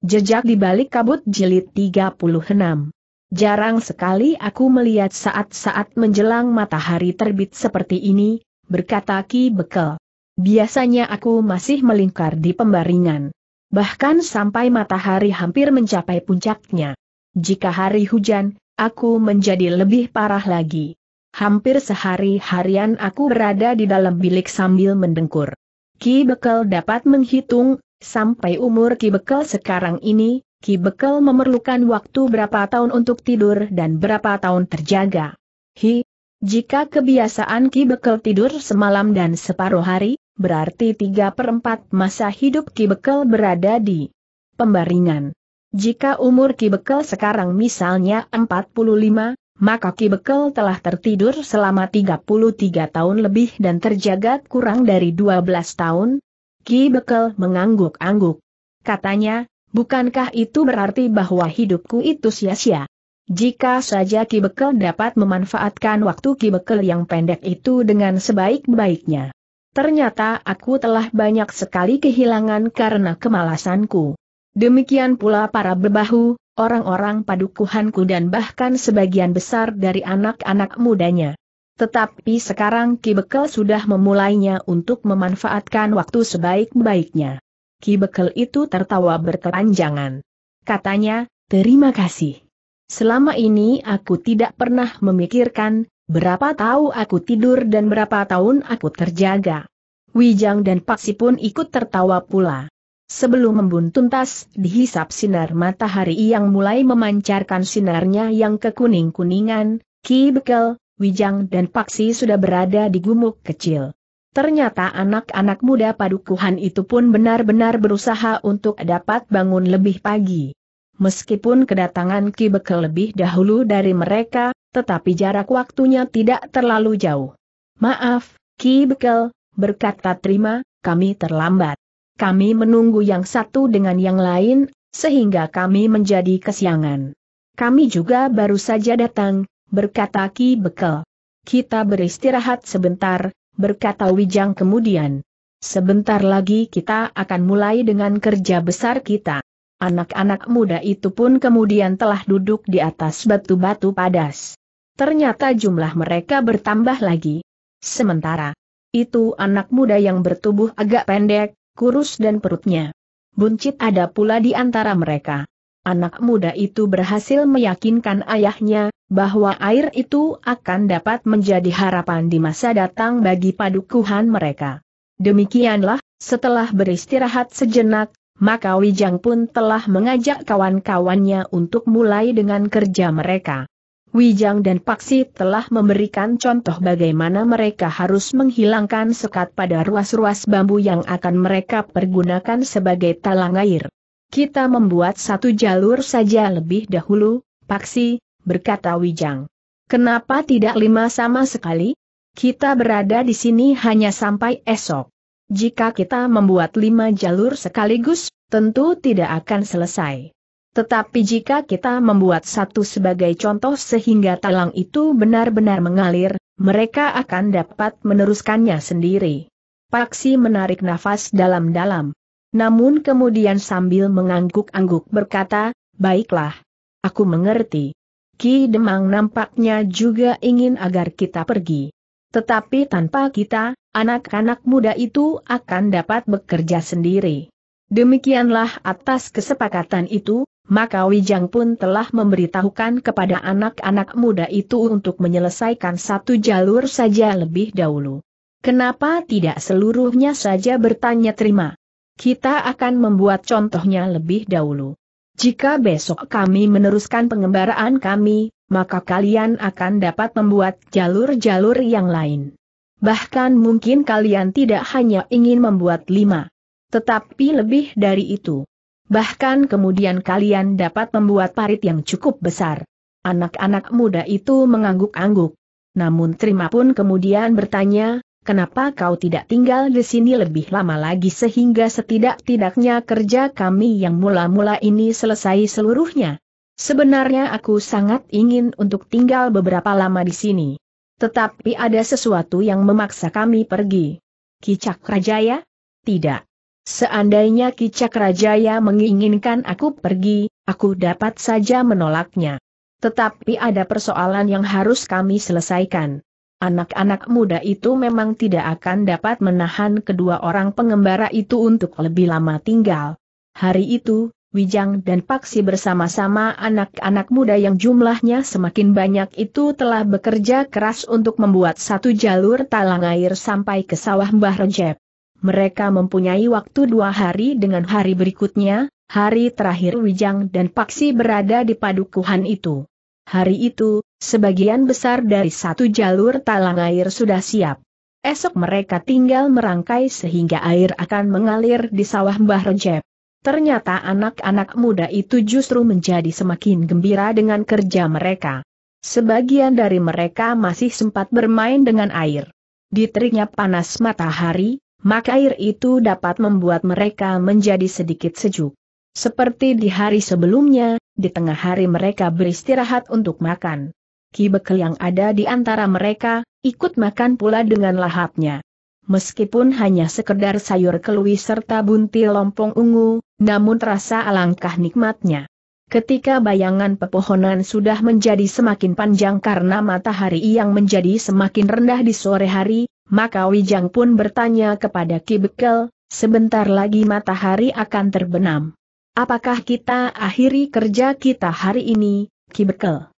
Jejak di balik kabut jilid 36. Jarang sekali aku melihat saat-saat menjelang matahari terbit seperti ini, berkata Ki Bekel. Biasanya aku masih melingkar di pembaringan. Bahkan sampai matahari hampir mencapai puncaknya. Jika hari hujan, aku menjadi lebih parah lagi. Hampir sehari harian aku berada di dalam bilik sambil mendengkur. Ki Bekel dapat menghitung Sampai umur Ki Bekel sekarang ini, Ki Bekel memerlukan waktu berapa tahun untuk tidur dan berapa tahun terjaga. Hi, jika kebiasaan Ki Bekel tidur semalam dan separuh hari, berarti tiga per 4 masa hidup Ki Bekel berada di pembaringan. Jika umur Ki Bekel sekarang misalnya 45, maka Ki Bekel telah tertidur selama 33 tahun lebih dan terjaga kurang dari 12 tahun, Ki Bekel mengangguk-angguk. Katanya, bukankah itu berarti bahwa hidupku itu sia-sia? Jika saja Ki Bekel dapat memanfaatkan waktu Ki Bekel yang pendek itu dengan sebaik-baiknya. Ternyata aku telah banyak sekali kehilangan karena kemalasanku. Demikian pula para bebahu, orang-orang padukuhanku dan bahkan sebagian besar dari anak-anak mudanya. Tetapi sekarang Ki Bekel sudah memulainya untuk memanfaatkan waktu sebaik-baiknya. Ki Bekel itu tertawa berkepanjangan. Katanya, terima kasih. Selama ini aku tidak pernah memikirkan, berapa tahu aku tidur dan berapa tahun aku terjaga. Wijang dan Paksi pun ikut tertawa pula. Sebelum membun tuntas, dihisap sinar matahari yang mulai memancarkan sinarnya yang kekuning-kuningan, Ki Bekel, Wijang dan Paksi sudah berada di gumuk kecil. Ternyata anak-anak muda padukuhan itu pun benar-benar berusaha untuk dapat bangun lebih pagi. Meskipun kedatangan Ki Bekel lebih dahulu dari mereka, tetapi jarak waktunya tidak terlalu jauh. Maaf, Ki Bekel, berkata terima, kami terlambat. Kami menunggu yang satu dengan yang lain, sehingga kami menjadi kesiangan. Kami juga baru saja datang, berkata Ki Bekel. Kita beristirahat sebentar, berkata Wijang kemudian. Sebentar lagi kita akan mulai dengan kerja besar kita. Anak-anak muda itu pun kemudian telah duduk di atas batu-batu padas. Ternyata jumlah mereka bertambah lagi. Sementara itu anak muda yang bertubuh agak pendek, kurus dan perutnya buncit ada pula di antara mereka. Anak muda itu berhasil meyakinkan ayahnya bahwa air itu akan dapat menjadi harapan di masa datang bagi padukuhan mereka. Demikianlah, setelah beristirahat sejenak, maka Wijang pun telah mengajak kawan-kawannya untuk mulai dengan kerja mereka. Wijang dan Paksi telah memberikan contoh bagaimana mereka harus menghilangkan sekat pada ruas-ruas bambu yang akan mereka pergunakan sebagai talang air. Kita membuat satu jalur saja lebih dahulu, Paksi, berkata Wijang. Kenapa tidak lima sama sekali? Kita berada di sini hanya sampai esok. Jika kita membuat lima jalur sekaligus, tentu tidak akan selesai. Tetapi jika kita membuat satu sebagai contoh sehingga talang itu benar-benar mengalir, mereka akan dapat meneruskannya sendiri. Paksi menarik nafas dalam-dalam. Namun kemudian sambil mengangguk-angguk berkata, baiklah. Aku mengerti. Ki Demang nampaknya juga ingin agar kita pergi. Tetapi tanpa kita, anak-anak muda itu akan dapat bekerja sendiri. Demikianlah atas kesepakatan itu, maka Wijang pun telah memberitahukan kepada anak-anak muda itu untuk menyelesaikan satu jalur saja lebih dahulu. Kenapa tidak seluruhnya saja bertanya terima? Kita akan membuat contohnya lebih dahulu. Jika besok kami meneruskan pengembaraan kami, maka kalian akan dapat membuat jalur-jalur yang lain. Bahkan mungkin kalian tidak hanya ingin membuat lima, tetapi lebih dari itu. Bahkan kemudian kalian dapat membuat parit yang cukup besar. Anak-anak muda itu mengangguk-angguk. Namun Trima pun kemudian bertanya, kenapa kau tidak tinggal di sini lebih lama lagi sehingga setidak-tidaknya kerja kami yang mula-mula ini selesai seluruhnya? Sebenarnya aku sangat ingin untuk tinggal beberapa lama di sini. Tetapi ada sesuatu yang memaksa kami pergi. Kicak Rajaya? Tidak. Seandainya Kicak Rajaya menginginkan aku pergi, aku dapat saja menolaknya. Tetapi ada persoalan yang harus kami selesaikan. Anak-anak muda itu memang tidak akan dapat menahan kedua orang pengembara itu untuk lebih lama tinggal. Hari itu, Wijang dan Paksi bersama-sama anak-anak muda yang jumlahnya semakin banyak itu telah bekerja keras untuk membuat satu jalur talang air sampai ke sawah Mbah Recep. Mereka mempunyai waktu dua hari dengan hari berikutnya, hari terakhir Wijang dan Paksi berada di padukuhan itu. Hari itu, Sebagian besar dari satu jalur talang air sudah siap. Esok mereka tinggal merangkai sehingga air akan mengalir di sawah Mbah Recep. Ternyata anak-anak muda itu justru menjadi semakin gembira dengan kerja mereka. Sebagian dari mereka masih sempat bermain dengan air. Di teriknya panas matahari, maka air itu dapat membuat mereka menjadi sedikit sejuk. Seperti di hari sebelumnya, di tengah hari mereka beristirahat untuk makan. Ki Bekel yang ada di antara mereka, ikut makan pula dengan lahapnya. Meskipun hanya sekedar sayur kelui serta buntil lompong ungu, namun terasa alangkah nikmatnya. Ketika bayangan pepohonan sudah menjadi semakin panjang karena matahari yang menjadi semakin rendah di sore hari, maka Wijang pun bertanya kepada Ki Bekel, sebentar lagi matahari akan terbenam. Apakah kita akhiri kerja kita hari ini, Ki Bekel?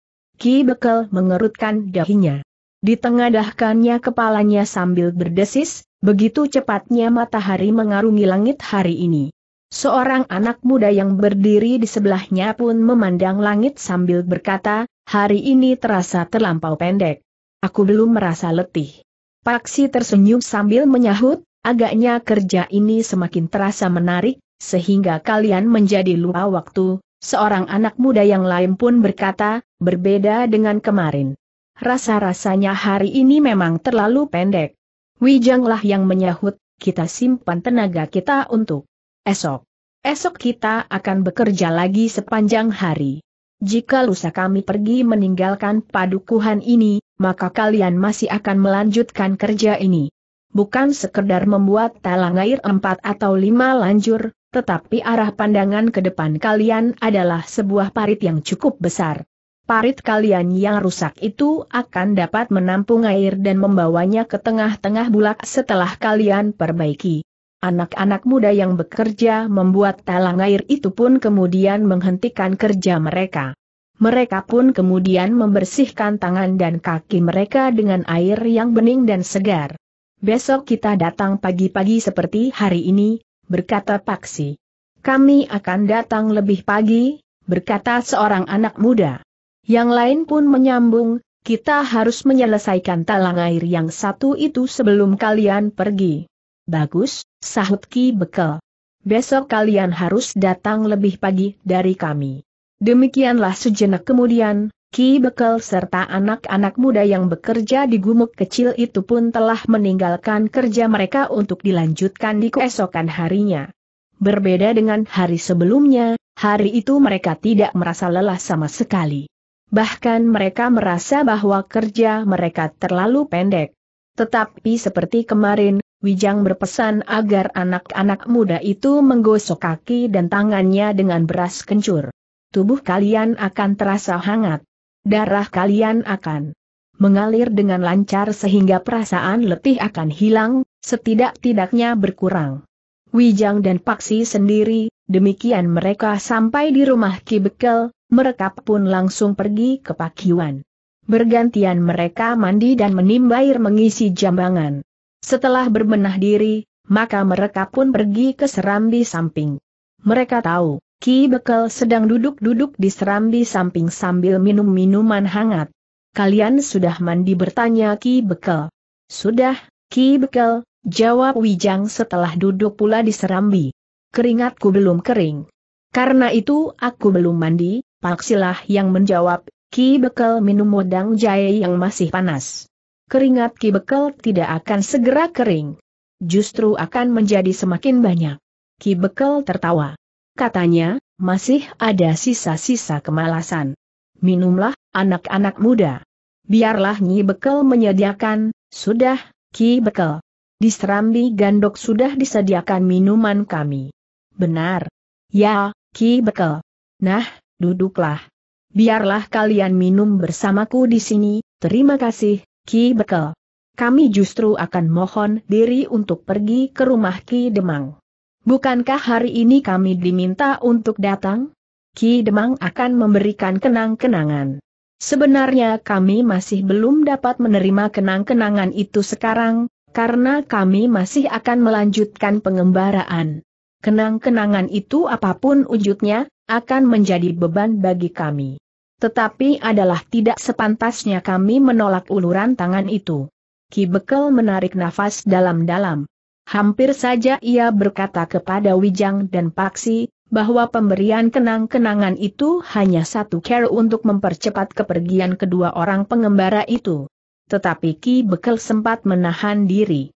Ki Bekel mengerutkan dahinya. Ditengadahkannya kepalanya sambil berdesis, begitu cepatnya matahari mengarungi langit hari ini. Seorang anak muda yang berdiri di sebelahnya pun memandang langit sambil berkata, hari ini terasa terlampau pendek. Aku belum merasa letih. Paksi tersenyum sambil menyahut, agaknya kerja ini semakin terasa menarik, sehingga kalian menjadi lupa waktu. Seorang anak muda yang lain pun berkata, Berbeda dengan kemarin. Rasa-rasanya hari ini memang terlalu pendek. Wijanglah yang menyahut, kita simpan tenaga kita untuk esok. Esok kita akan bekerja lagi sepanjang hari. Jika lusa kami pergi meninggalkan padukuhan ini, maka kalian masih akan melanjutkan kerja ini. Bukan sekedar membuat talang air empat atau lima lanjur, tetapi arah pandangan ke depan kalian adalah sebuah parit yang cukup besar parit kalian yang rusak itu akan dapat menampung air dan membawanya ke tengah-tengah bulak setelah kalian perbaiki. Anak-anak muda yang bekerja membuat talang air itu pun kemudian menghentikan kerja mereka. Mereka pun kemudian membersihkan tangan dan kaki mereka dengan air yang bening dan segar. Besok kita datang pagi-pagi seperti hari ini, berkata Paksi. Kami akan datang lebih pagi, berkata seorang anak muda. Yang lain pun menyambung, kita harus menyelesaikan talang air yang satu itu sebelum kalian pergi. Bagus, sahut Ki Bekel. Besok kalian harus datang lebih pagi dari kami. Demikianlah sejenak kemudian, Ki Bekel serta anak-anak muda yang bekerja di gumuk kecil itu pun telah meninggalkan kerja mereka untuk dilanjutkan di keesokan harinya. Berbeda dengan hari sebelumnya, hari itu mereka tidak merasa lelah sama sekali. Bahkan mereka merasa bahwa kerja mereka terlalu pendek. Tetapi seperti kemarin, Wijang berpesan agar anak-anak muda itu menggosok kaki dan tangannya dengan beras kencur. Tubuh kalian akan terasa hangat. Darah kalian akan mengalir dengan lancar sehingga perasaan letih akan hilang, setidak-tidaknya berkurang. Wijang dan Paksi sendiri, demikian mereka sampai di rumah Kibekel mereka pun langsung pergi ke pakiwan. Bergantian mereka mandi dan menimba air mengisi jambangan. Setelah berbenah diri, maka mereka pun pergi ke serambi samping. Mereka tahu, Ki Bekel sedang duduk-duduk di serambi samping sambil minum minuman hangat. Kalian sudah mandi bertanya Ki Bekel. Sudah, Ki Bekel, jawab Wijang setelah duduk pula di serambi. Keringatku belum kering. Karena itu aku belum mandi, Paksilah yang menjawab, Ki Bekel minum wedang jahe yang masih panas. Keringat Ki Bekel tidak akan segera kering. Justru akan menjadi semakin banyak. Ki Bekel tertawa. Katanya, masih ada sisa-sisa kemalasan. Minumlah, anak-anak muda. Biarlah Nyi Bekel menyediakan, sudah, Ki Bekel. Di Serambi Gandok sudah disediakan minuman kami. Benar. Ya, Ki Bekel. Nah, duduklah. Biarlah kalian minum bersamaku di sini, terima kasih, Ki Bekel. Kami justru akan mohon diri untuk pergi ke rumah Ki Demang. Bukankah hari ini kami diminta untuk datang? Ki Demang akan memberikan kenang-kenangan. Sebenarnya kami masih belum dapat menerima kenang-kenangan itu sekarang, karena kami masih akan melanjutkan pengembaraan. Kenang-kenangan itu apapun wujudnya, akan menjadi beban bagi kami. Tetapi adalah tidak sepantasnya kami menolak uluran tangan itu. Ki Bekel menarik nafas dalam-dalam. Hampir saja ia berkata kepada Wijang dan Paksi, bahwa pemberian kenang-kenangan itu hanya satu care untuk mempercepat kepergian kedua orang pengembara itu. Tetapi Ki Bekel sempat menahan diri.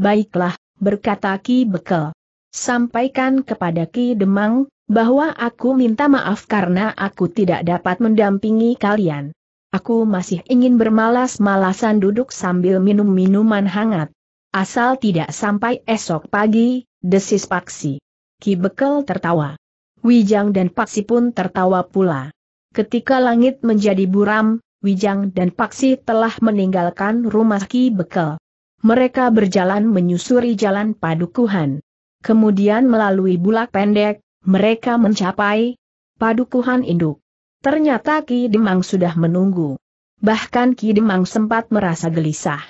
Baiklah, berkata Ki Bekel. Sampaikan kepada Ki Demang, bahwa aku minta maaf karena aku tidak dapat mendampingi kalian. Aku masih ingin bermalas-malasan duduk sambil minum minuman hangat. Asal tidak sampai esok pagi, desis Paksi. Ki Bekel tertawa. Wijang dan Paksi pun tertawa pula. Ketika langit menjadi buram, Wijang dan Paksi telah meninggalkan rumah Ki Bekel. Mereka berjalan menyusuri jalan padukuhan. Kemudian melalui bulak pendek, mereka mencapai padukuhan induk. Ternyata Ki Demang sudah menunggu. Bahkan Ki Demang sempat merasa gelisah.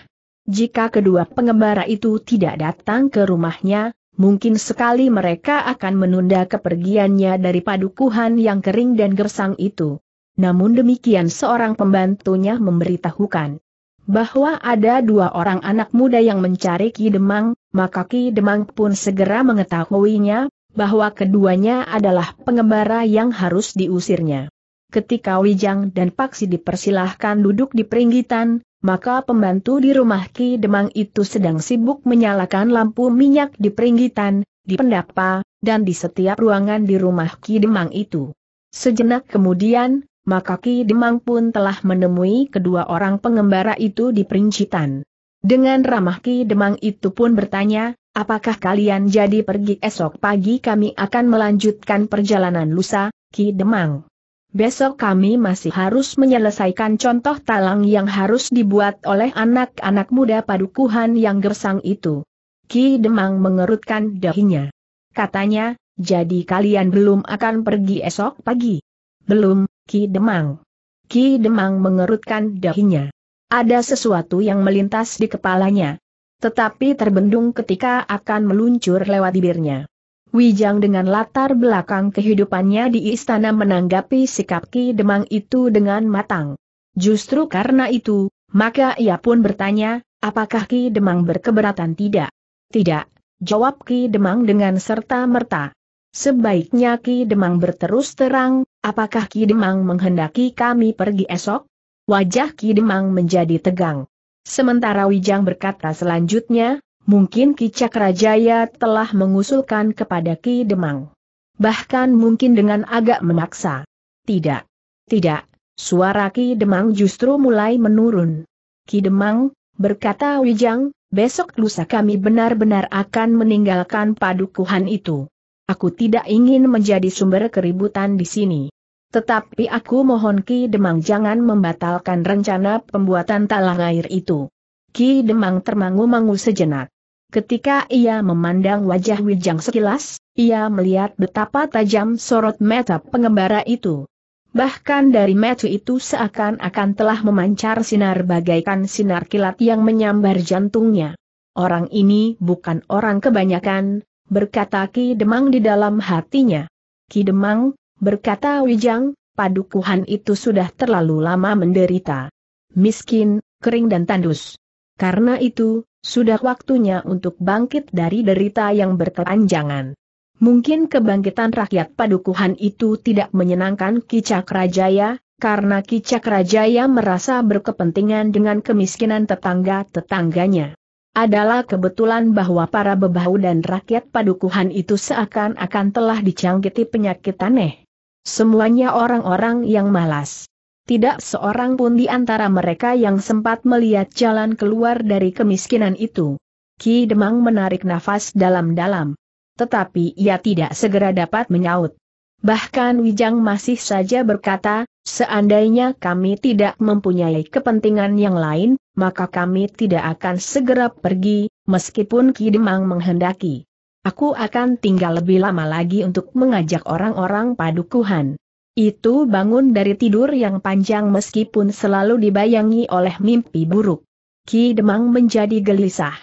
Jika kedua pengembara itu tidak datang ke rumahnya, mungkin sekali mereka akan menunda kepergiannya dari padukuhan yang kering dan gersang itu. Namun demikian seorang pembantunya memberitahukan bahwa ada dua orang anak muda yang mencari Ki Demang, maka Ki Demang pun segera mengetahuinya, bahwa keduanya adalah pengembara yang harus diusirnya. Ketika Wijang dan Paksi dipersilahkan duduk di peringgitan, maka pembantu di rumah Ki Demang itu sedang sibuk menyalakan lampu minyak di peringgitan, di pendapa, dan di setiap ruangan di rumah Ki Demang itu. Sejenak kemudian, maka Ki Demang pun telah menemui kedua orang pengembara itu di peringgitan. Dengan ramah Ki Demang itu pun bertanya, Apakah kalian jadi pergi esok pagi kami akan melanjutkan perjalanan lusa, Ki Demang? Besok kami masih harus menyelesaikan contoh talang yang harus dibuat oleh anak-anak muda padukuhan yang gersang itu. Ki Demang mengerutkan dahinya. Katanya, jadi kalian belum akan pergi esok pagi? Belum, Ki Demang. Ki Demang mengerutkan dahinya. Ada sesuatu yang melintas di kepalanya, tetapi terbendung ketika akan meluncur lewat bibirnya. Wijang dengan latar belakang kehidupannya di istana menanggapi sikap Ki Demang itu dengan matang. Justru karena itu, maka ia pun bertanya, apakah Ki Demang berkeberatan tidak? Tidak, jawab Ki Demang dengan serta-merta. Sebaiknya Ki Demang berterus terang, apakah Ki Demang menghendaki kami pergi esok? Wajah Ki Demang menjadi tegang. Sementara Wijang berkata selanjutnya, mungkin Ki Cakrajaya telah mengusulkan kepada Ki Demang. Bahkan mungkin dengan agak memaksa. Tidak. Tidak, suara Ki Demang justru mulai menurun. Ki Demang, berkata Wijang, besok lusa kami benar-benar akan meninggalkan padukuhan itu. Aku tidak ingin menjadi sumber keributan di sini. Tetapi aku mohon Ki Demang jangan membatalkan rencana pembuatan talang air itu. Ki Demang termangu-mangu sejenak. Ketika ia memandang wajah Wijang sekilas, ia melihat betapa tajam sorot mata pengembara itu. Bahkan dari metu itu seakan-akan telah memancar sinar bagaikan sinar kilat yang menyambar jantungnya. Orang ini bukan orang kebanyakan, berkata Ki Demang di dalam hatinya. Ki Demang, Berkata Wijang, padukuhan itu sudah terlalu lama menderita. Miskin, kering dan tandus. Karena itu, sudah waktunya untuk bangkit dari derita yang berkelanjangan. Mungkin kebangkitan rakyat padukuhan itu tidak menyenangkan Kicak Rajaya, karena Kicak Rajaya merasa berkepentingan dengan kemiskinan tetangga-tetangganya. Adalah kebetulan bahwa para bebahu dan rakyat padukuhan itu seakan-akan telah dicangkiti penyakit aneh. Semuanya orang-orang yang malas. Tidak seorang pun di antara mereka yang sempat melihat jalan keluar dari kemiskinan itu. Ki Demang menarik nafas dalam-dalam. Tetapi ia tidak segera dapat menyaut. Bahkan Wijang masih saja berkata, seandainya kami tidak mempunyai kepentingan yang lain, maka kami tidak akan segera pergi, meskipun Ki Demang menghendaki. Aku akan tinggal lebih lama lagi untuk mengajak orang-orang padukuhan. Itu bangun dari tidur yang panjang meskipun selalu dibayangi oleh mimpi buruk. Ki Demang menjadi gelisah.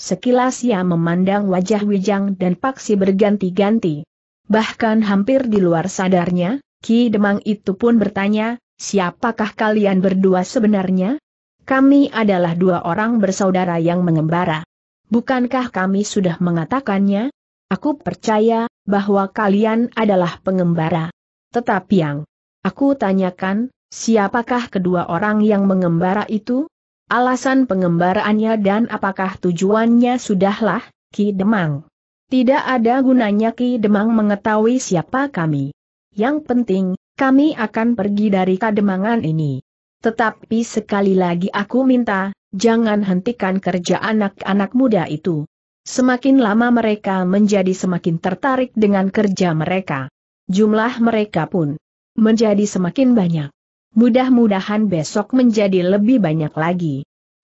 Sekilas ia memandang wajah Wijang dan Paksi berganti-ganti. Bahkan hampir di luar sadarnya, Ki Demang itu pun bertanya, siapakah kalian berdua sebenarnya? Kami adalah dua orang bersaudara yang mengembara. Bukankah kami sudah mengatakannya? Aku percaya bahwa kalian adalah pengembara. Tetapi yang aku tanyakan, siapakah kedua orang yang mengembara itu? Alasan pengembaraannya dan apakah tujuannya sudahlah, Ki Demang. Tidak ada gunanya Ki Demang mengetahui siapa kami. Yang penting, kami akan pergi dari kademangan ini. Tetapi sekali lagi aku minta, jangan hentikan kerja anak-anak muda itu. Semakin lama mereka menjadi semakin tertarik dengan kerja mereka. Jumlah mereka pun menjadi semakin banyak. Mudah-mudahan besok menjadi lebih banyak lagi.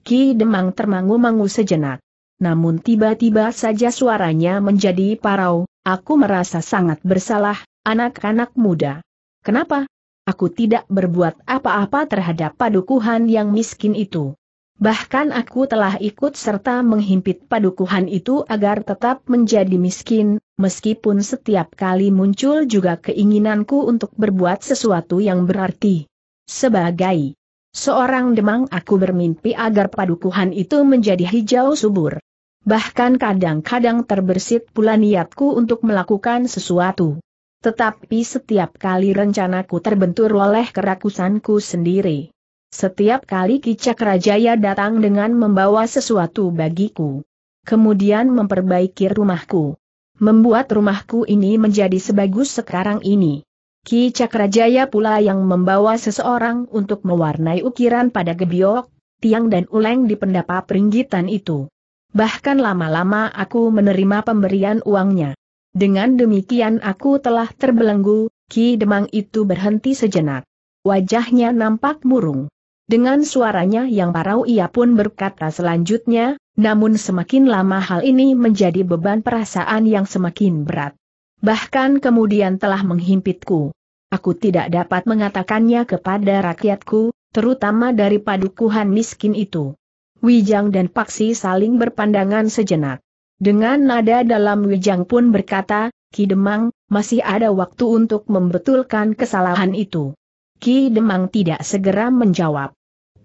Ki Demang termangu-mangu sejenak. Namun tiba-tiba saja suaranya menjadi parau, aku merasa sangat bersalah, anak-anak muda. Kenapa? Aku tidak berbuat apa-apa terhadap padukuhan yang miskin itu. Bahkan aku telah ikut serta menghimpit padukuhan itu agar tetap menjadi miskin, meskipun setiap kali muncul juga keinginanku untuk berbuat sesuatu yang berarti. Sebagai seorang demang aku bermimpi agar padukuhan itu menjadi hijau subur. Bahkan kadang-kadang terbersit pula niatku untuk melakukan sesuatu. Tetapi setiap kali rencanaku terbentur oleh kerakusanku sendiri. Setiap kali Kicak Rajaya datang dengan membawa sesuatu bagiku. Kemudian memperbaiki rumahku. Membuat rumahku ini menjadi sebagus sekarang ini. Kicak Rajaya pula yang membawa seseorang untuk mewarnai ukiran pada gebiok, tiang dan uleng di pendapa peringgitan itu. Bahkan lama-lama aku menerima pemberian uangnya. Dengan demikian aku telah terbelenggu, Ki Demang itu berhenti sejenak. Wajahnya nampak murung. Dengan suaranya yang parau ia pun berkata selanjutnya, namun semakin lama hal ini menjadi beban perasaan yang semakin berat. Bahkan kemudian telah menghimpitku. Aku tidak dapat mengatakannya kepada rakyatku, terutama dari padukuhan miskin itu. Wijang dan Paksi saling berpandangan sejenak. Dengan nada dalam Wijang pun berkata, Kidemang, masih ada waktu untuk membetulkan kesalahan itu. Ki Demang tidak segera menjawab.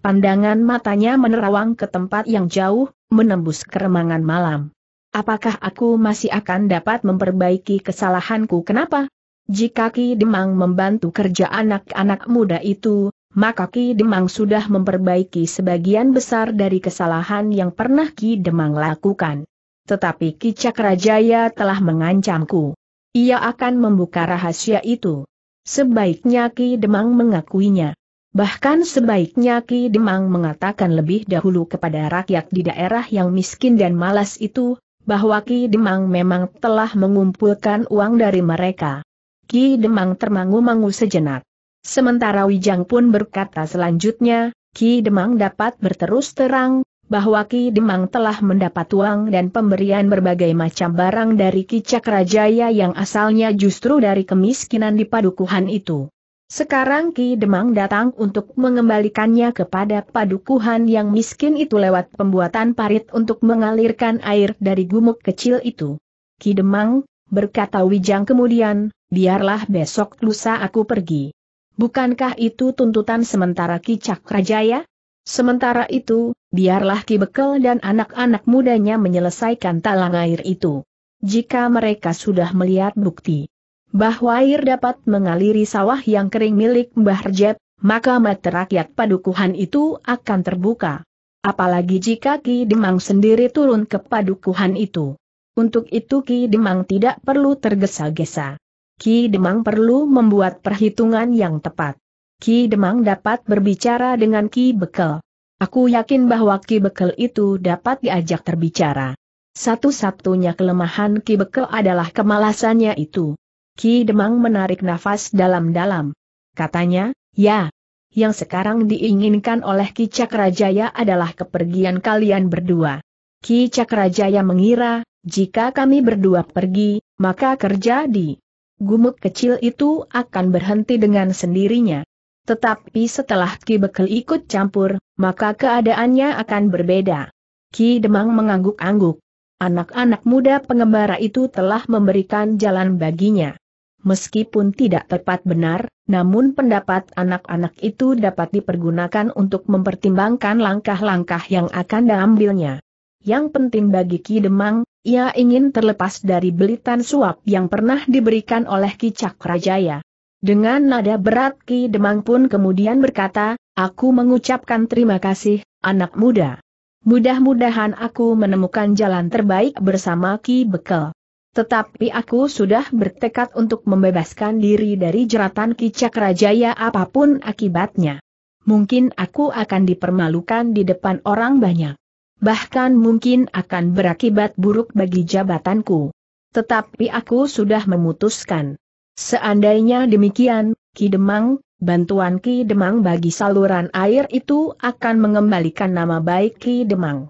Pandangan matanya menerawang ke tempat yang jauh, menembus keremangan malam. Apakah aku masih akan dapat memperbaiki kesalahanku kenapa? Jika Ki Demang membantu kerja anak-anak muda itu, maka Ki Demang sudah memperbaiki sebagian besar dari kesalahan yang pernah Ki Demang lakukan. Tetapi Ki Cakrajaya telah mengancamku. Ia akan membuka rahasia itu. Sebaiknya Ki Demang mengakuinya. Bahkan sebaiknya Ki Demang mengatakan lebih dahulu kepada rakyat di daerah yang miskin dan malas itu, bahwa Ki Demang memang telah mengumpulkan uang dari mereka. Ki Demang termangu-mangu sejenak. Sementara Wijang pun berkata selanjutnya, Ki Demang dapat berterus terang, bahwa Ki Demang telah mendapat uang dan pemberian berbagai macam barang dari Ki Cakrajaya yang asalnya justru dari kemiskinan di padukuhan itu. Sekarang Ki Demang datang untuk mengembalikannya kepada padukuhan yang miskin itu lewat pembuatan parit untuk mengalirkan air dari gumuk kecil itu. Ki Demang, berkata Wijang kemudian, biarlah besok lusa aku pergi. Bukankah itu tuntutan sementara Ki Cakrajaya? Sementara itu, biarlah Ki Bekel dan anak-anak mudanya menyelesaikan talang air itu. Jika mereka sudah melihat bukti bahwa air dapat mengaliri sawah yang kering milik Mbah Rejet, maka mata rakyat padukuhan itu akan terbuka. Apalagi jika Ki Demang sendiri turun ke padukuhan itu. Untuk itu Ki Demang tidak perlu tergesa-gesa. Ki Demang perlu membuat perhitungan yang tepat. Ki Demang dapat berbicara dengan Ki Bekel. Aku yakin bahwa Ki Bekel itu dapat diajak terbicara. Satu-satunya kelemahan Ki Bekel adalah kemalasannya itu. Ki Demang menarik nafas dalam-dalam. Katanya, ya, yang sekarang diinginkan oleh Ki Cakrajaya adalah kepergian kalian berdua. Ki Cakrajaya mengira, jika kami berdua pergi, maka kerja di gumuk kecil itu akan berhenti dengan sendirinya. Tetapi setelah Ki Bekel ikut campur, maka keadaannya akan berbeda. Ki Demang mengangguk-angguk. Anak-anak muda pengembara itu telah memberikan jalan baginya. Meskipun tidak tepat benar, namun pendapat anak-anak itu dapat dipergunakan untuk mempertimbangkan langkah-langkah yang akan diambilnya. Yang penting bagi Ki Demang, ia ingin terlepas dari belitan suap yang pernah diberikan oleh Ki Cakrajaya. Dengan nada berat Ki Demang pun kemudian berkata, aku mengucapkan terima kasih, anak muda. Mudah-mudahan aku menemukan jalan terbaik bersama Ki Bekel. Tetapi aku sudah bertekad untuk membebaskan diri dari jeratan Ki Cakrajaya apapun akibatnya. Mungkin aku akan dipermalukan di depan orang banyak. Bahkan mungkin akan berakibat buruk bagi jabatanku. Tetapi aku sudah memutuskan. Seandainya demikian, Ki Demang, bantuan Ki Demang bagi saluran air itu akan mengembalikan nama baik Ki Demang.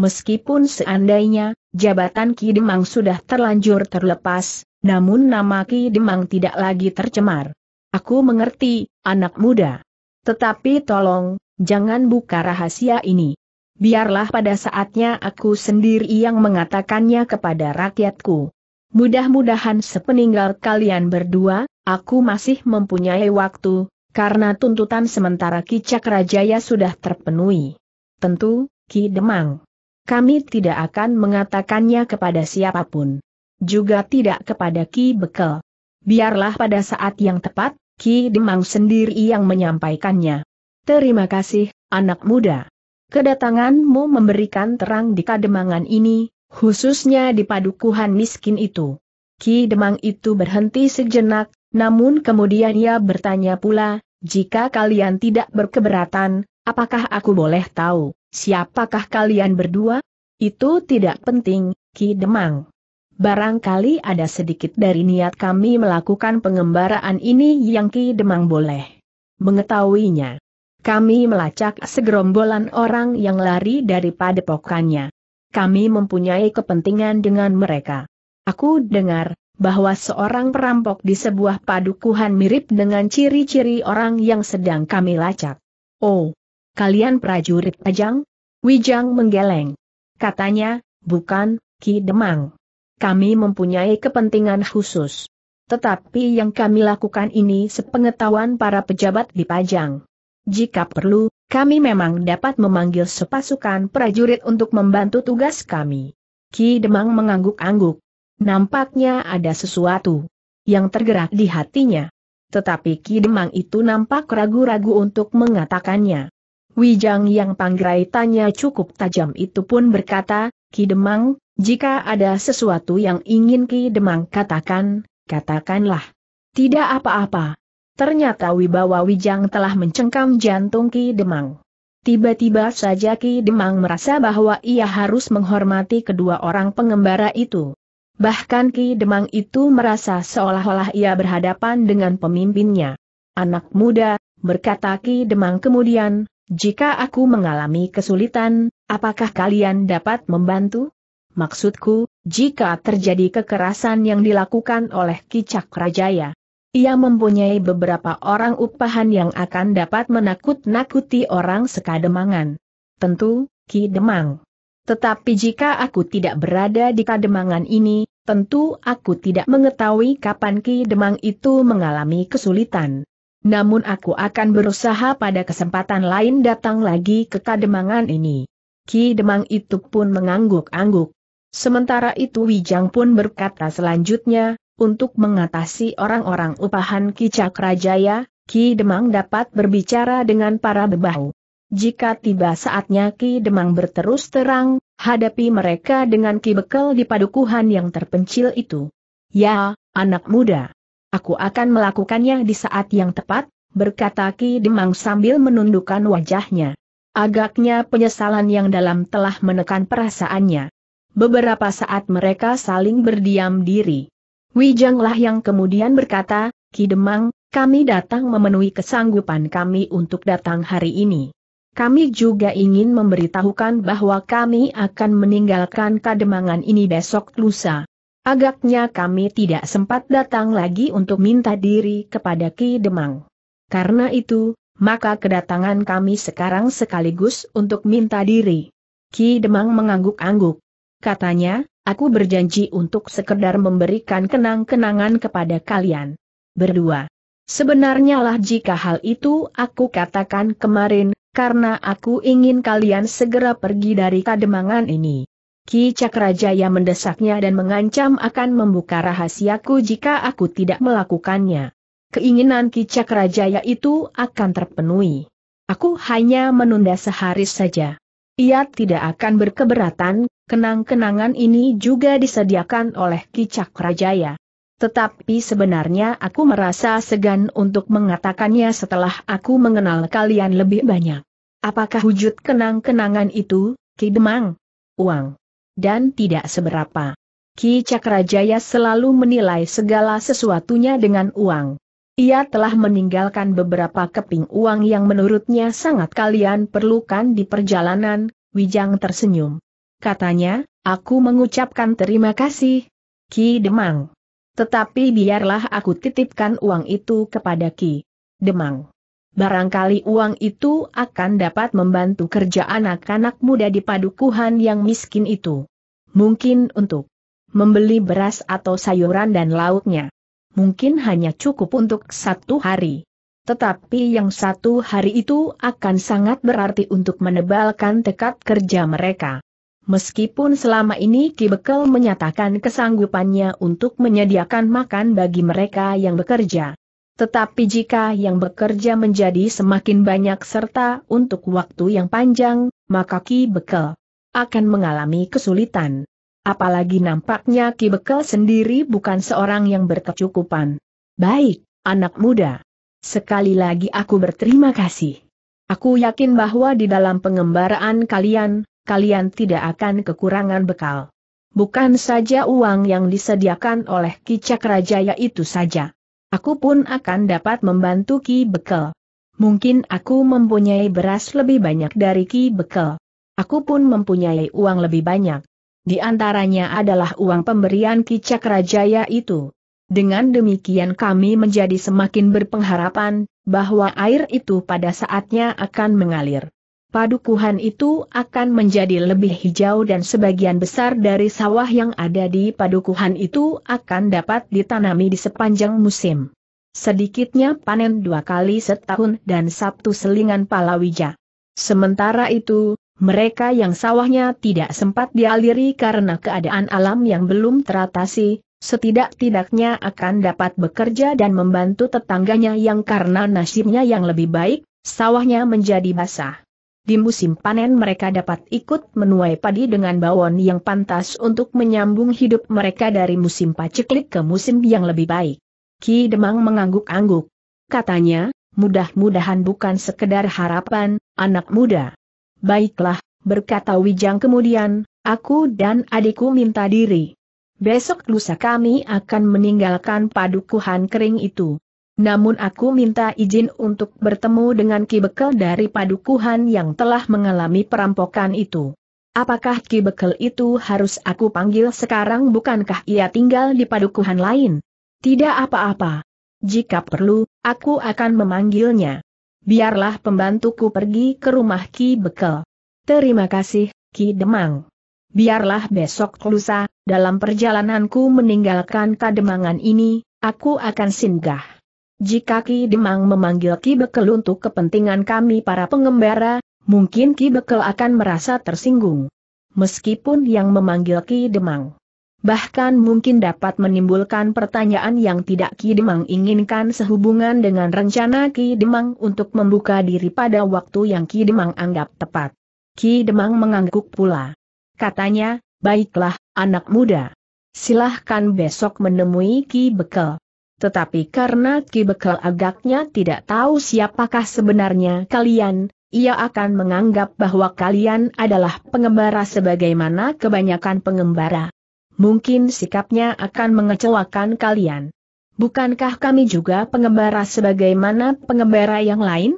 Meskipun seandainya, jabatan Ki Demang sudah terlanjur terlepas, namun nama Ki Demang tidak lagi tercemar. Aku mengerti, anak muda. Tetapi tolong, jangan buka rahasia ini. Biarlah pada saatnya aku sendiri yang mengatakannya kepada rakyatku. Mudah-mudahan sepeninggal kalian berdua, aku masih mempunyai waktu, karena tuntutan sementara Kicak Cakrajaya sudah terpenuhi. Tentu, Ki Demang. Kami tidak akan mengatakannya kepada siapapun. Juga tidak kepada Ki Bekel. Biarlah pada saat yang tepat, Ki Demang sendiri yang menyampaikannya. Terima kasih, anak muda. Kedatanganmu memberikan terang di kademangan ini, Khususnya di padukuhan miskin itu. Ki Demang itu berhenti sejenak, namun kemudian ia bertanya pula, jika kalian tidak berkeberatan, apakah aku boleh tahu, siapakah kalian berdua? Itu tidak penting, Ki Demang. Barangkali ada sedikit dari niat kami melakukan pengembaraan ini yang Ki Demang boleh mengetahuinya. Kami melacak segerombolan orang yang lari dari padepokannya kami mempunyai kepentingan dengan mereka. Aku dengar, bahwa seorang perampok di sebuah padukuhan mirip dengan ciri-ciri orang yang sedang kami lacak. Oh, kalian prajurit Ajang? Wijang menggeleng. Katanya, bukan, Ki Demang. Kami mempunyai kepentingan khusus. Tetapi yang kami lakukan ini sepengetahuan para pejabat di Pajang. Jika perlu, kami memang dapat memanggil sepasukan prajurit untuk membantu tugas kami. Ki Demang mengangguk-angguk. Nampaknya ada sesuatu yang tergerak di hatinya. Tetapi Ki Demang itu nampak ragu-ragu untuk mengatakannya. Wijang yang panggrai tanya cukup tajam itu pun berkata, Ki Demang, jika ada sesuatu yang ingin Ki Demang katakan, katakanlah. Tidak apa-apa, Ternyata wibawa Wijang telah mencengkam jantung Ki Demang. Tiba-tiba saja Ki Demang merasa bahwa ia harus menghormati kedua orang pengembara itu. Bahkan Ki Demang itu merasa seolah-olah ia berhadapan dengan pemimpinnya. Anak muda, berkata Ki Demang kemudian, jika aku mengalami kesulitan, apakah kalian dapat membantu? Maksudku, jika terjadi kekerasan yang dilakukan oleh Ki Cakrajaya, ia mempunyai beberapa orang upahan yang akan dapat menakut-nakuti orang sekademangan. Tentu, Ki Demang. Tetapi jika aku tidak berada di kademangan ini, tentu aku tidak mengetahui kapan Ki Demang itu mengalami kesulitan. Namun aku akan berusaha pada kesempatan lain datang lagi ke kademangan ini. Ki Demang itu pun mengangguk-angguk. Sementara itu Wijang pun berkata selanjutnya, untuk mengatasi orang-orang upahan Ki Cakrajaya, Ki Demang dapat berbicara dengan para bebahu. Jika tiba saatnya Ki Demang berterus terang, hadapi mereka dengan Ki Bekel di padukuhan yang terpencil itu. Ya, anak muda. Aku akan melakukannya di saat yang tepat, berkata Ki Demang sambil menundukkan wajahnya. Agaknya penyesalan yang dalam telah menekan perasaannya. Beberapa saat mereka saling berdiam diri. Wijanglah yang kemudian berkata, Ki Demang, kami datang memenuhi kesanggupan kami untuk datang hari ini. Kami juga ingin memberitahukan bahwa kami akan meninggalkan kademangan ini besok lusa. Agaknya kami tidak sempat datang lagi untuk minta diri kepada Ki Demang. Karena itu, maka kedatangan kami sekarang sekaligus untuk minta diri. Ki Demang mengangguk-angguk. Katanya, Aku berjanji untuk sekedar memberikan kenang-kenangan kepada kalian. Berdua. Sebenarnya lah jika hal itu aku katakan kemarin, karena aku ingin kalian segera pergi dari kademangan ini. Ki Cakrajaya mendesaknya dan mengancam akan membuka rahasiaku jika aku tidak melakukannya. Keinginan Ki Cakrajaya itu akan terpenuhi. Aku hanya menunda sehari saja. Ia tidak akan berkeberatan Kenang-kenangan ini juga disediakan oleh Kicak Rajaya. Tetapi sebenarnya aku merasa segan untuk mengatakannya setelah aku mengenal kalian lebih banyak. Apakah wujud kenang-kenangan itu, Ki Demang? Uang. Dan tidak seberapa. Ki Cakrajaya selalu menilai segala sesuatunya dengan uang. Ia telah meninggalkan beberapa keping uang yang menurutnya sangat kalian perlukan di perjalanan, Wijang tersenyum katanya, aku mengucapkan terima kasih. Ki Demang. Tetapi biarlah aku titipkan uang itu kepada Ki Demang. Barangkali uang itu akan dapat membantu kerja anak-anak muda di padukuhan yang miskin itu. Mungkin untuk membeli beras atau sayuran dan lauknya. Mungkin hanya cukup untuk satu hari. Tetapi yang satu hari itu akan sangat berarti untuk menebalkan tekad kerja mereka. Meskipun selama ini Ki Bekel menyatakan kesanggupannya untuk menyediakan makan bagi mereka yang bekerja. Tetapi jika yang bekerja menjadi semakin banyak serta untuk waktu yang panjang, maka Ki Bekel akan mengalami kesulitan. Apalagi nampaknya Ki Bekel sendiri bukan seorang yang berkecukupan. Baik, anak muda. Sekali lagi aku berterima kasih. Aku yakin bahwa di dalam pengembaraan kalian, kalian tidak akan kekurangan bekal. Bukan saja uang yang disediakan oleh Ki Cakrajaya itu saja. Aku pun akan dapat membantu Ki Bekel. Mungkin aku mempunyai beras lebih banyak dari Ki Bekel. Aku pun mempunyai uang lebih banyak. Di antaranya adalah uang pemberian Ki Cakrajaya itu. Dengan demikian kami menjadi semakin berpengharapan, bahwa air itu pada saatnya akan mengalir padukuhan itu akan menjadi lebih hijau dan sebagian besar dari sawah yang ada di padukuhan itu akan dapat ditanami di sepanjang musim. Sedikitnya panen dua kali setahun dan Sabtu selingan palawija. Sementara itu, mereka yang sawahnya tidak sempat dialiri karena keadaan alam yang belum teratasi, setidak-tidaknya akan dapat bekerja dan membantu tetangganya yang karena nasibnya yang lebih baik, sawahnya menjadi basah. Di musim panen mereka dapat ikut menuai padi dengan bawon yang pantas untuk menyambung hidup mereka dari musim paceklik ke musim yang lebih baik. Ki Demang mengangguk-angguk. Katanya, mudah-mudahan bukan sekedar harapan, anak muda. Baiklah, berkata Wijang kemudian, aku dan adikku minta diri. Besok lusa kami akan meninggalkan padukuhan kering itu. Namun aku minta izin untuk bertemu dengan Ki Bekel dari padukuhan yang telah mengalami perampokan itu. Apakah Ki Bekel itu harus aku panggil sekarang bukankah ia tinggal di padukuhan lain? Tidak apa-apa. Jika perlu, aku akan memanggilnya. Biarlah pembantuku pergi ke rumah Ki Bekel. Terima kasih, Ki Demang. Biarlah besok lusa, dalam perjalananku meninggalkan kademangan ini, aku akan singgah. Jika Ki Demang memanggil Ki Bekel untuk kepentingan kami para pengembara, mungkin Ki Bekel akan merasa tersinggung. Meskipun yang memanggil Ki Demang. Bahkan mungkin dapat menimbulkan pertanyaan yang tidak Ki Demang inginkan sehubungan dengan rencana Ki Demang untuk membuka diri pada waktu yang Ki Demang anggap tepat. Ki Demang mengangguk pula. Katanya, baiklah, anak muda. Silahkan besok menemui Ki Bekel. Tetapi karena Ki Bekal agaknya tidak tahu siapakah sebenarnya kalian, ia akan menganggap bahwa kalian adalah pengembara sebagaimana kebanyakan pengembara. Mungkin sikapnya akan mengecewakan kalian. Bukankah kami juga pengembara sebagaimana pengembara yang lain?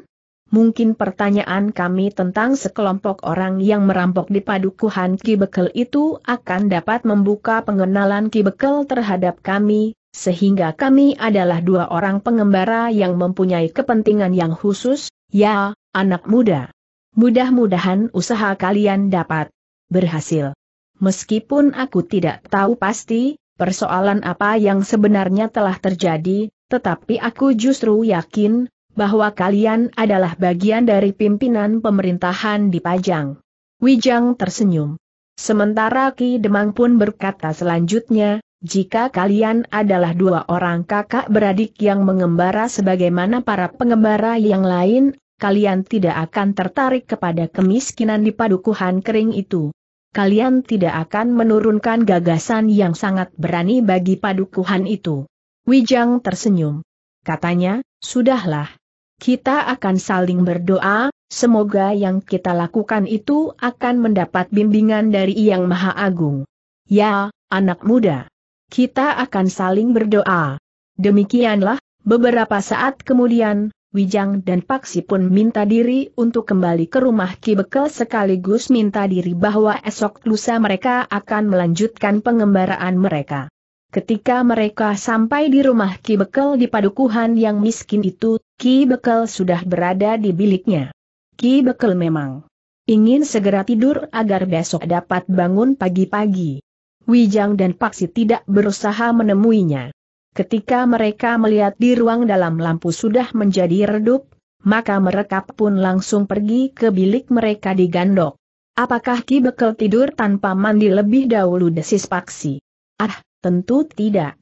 Mungkin pertanyaan kami tentang sekelompok orang yang merampok di padukuhan Ki Bekel itu akan dapat membuka pengenalan Ki Bekel terhadap kami, sehingga kami adalah dua orang pengembara yang mempunyai kepentingan yang khusus, ya, anak muda. Mudah-mudahan usaha kalian dapat berhasil. Meskipun aku tidak tahu pasti, persoalan apa yang sebenarnya telah terjadi, tetapi aku justru yakin, bahwa kalian adalah bagian dari pimpinan pemerintahan di Pajang. Wijang tersenyum. Sementara Ki Demang pun berkata selanjutnya, jika kalian adalah dua orang kakak beradik yang mengembara sebagaimana para pengembara yang lain, kalian tidak akan tertarik kepada kemiskinan di padukuhan kering itu. Kalian tidak akan menurunkan gagasan yang sangat berani bagi padukuhan itu. Wijang tersenyum. Katanya, sudahlah. Kita akan saling berdoa, semoga yang kita lakukan itu akan mendapat bimbingan dari Yang Maha Agung. Ya, anak muda. Kita akan saling berdoa. Demikianlah, beberapa saat kemudian, Wijang dan Paksi pun minta diri untuk kembali ke rumah Ki Bekel sekaligus minta diri bahwa esok lusa mereka akan melanjutkan pengembaraan mereka. Ketika mereka sampai di rumah Ki Bekel di padukuhan yang miskin itu, Ki Bekel sudah berada di biliknya. Ki Bekel memang ingin segera tidur agar besok dapat bangun pagi-pagi. Wijang dan Paksi tidak berusaha menemuinya. Ketika mereka melihat di ruang dalam lampu sudah menjadi redup, maka mereka pun langsung pergi ke bilik mereka di Gandok. Apakah Ki Bekel tidur tanpa mandi lebih dahulu desis Paksi? Ah, tentu tidak.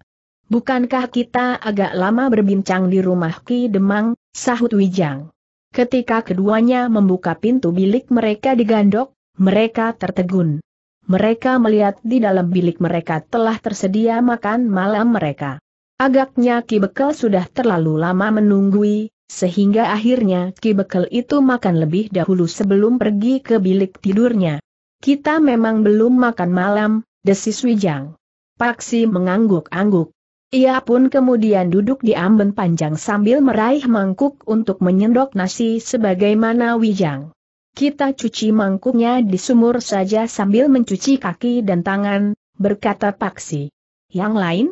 Bukankah kita agak lama berbincang di rumah Ki Demang, sahut Wijang. Ketika keduanya membuka pintu bilik mereka di Gandok, mereka tertegun. Mereka melihat di dalam bilik mereka telah tersedia makan malam mereka. Agaknya Ki Bekel sudah terlalu lama menunggui, sehingga akhirnya Ki Bekel itu makan lebih dahulu sebelum pergi ke bilik tidurnya. Kita memang belum makan malam, desis Wijang. Paksi mengangguk-angguk. Ia pun kemudian duduk di amben panjang sambil meraih mangkuk untuk menyendok nasi sebagaimana Wijang. Kita cuci mangkuknya di sumur saja sambil mencuci kaki dan tangan, berkata Paksi. Yang lain?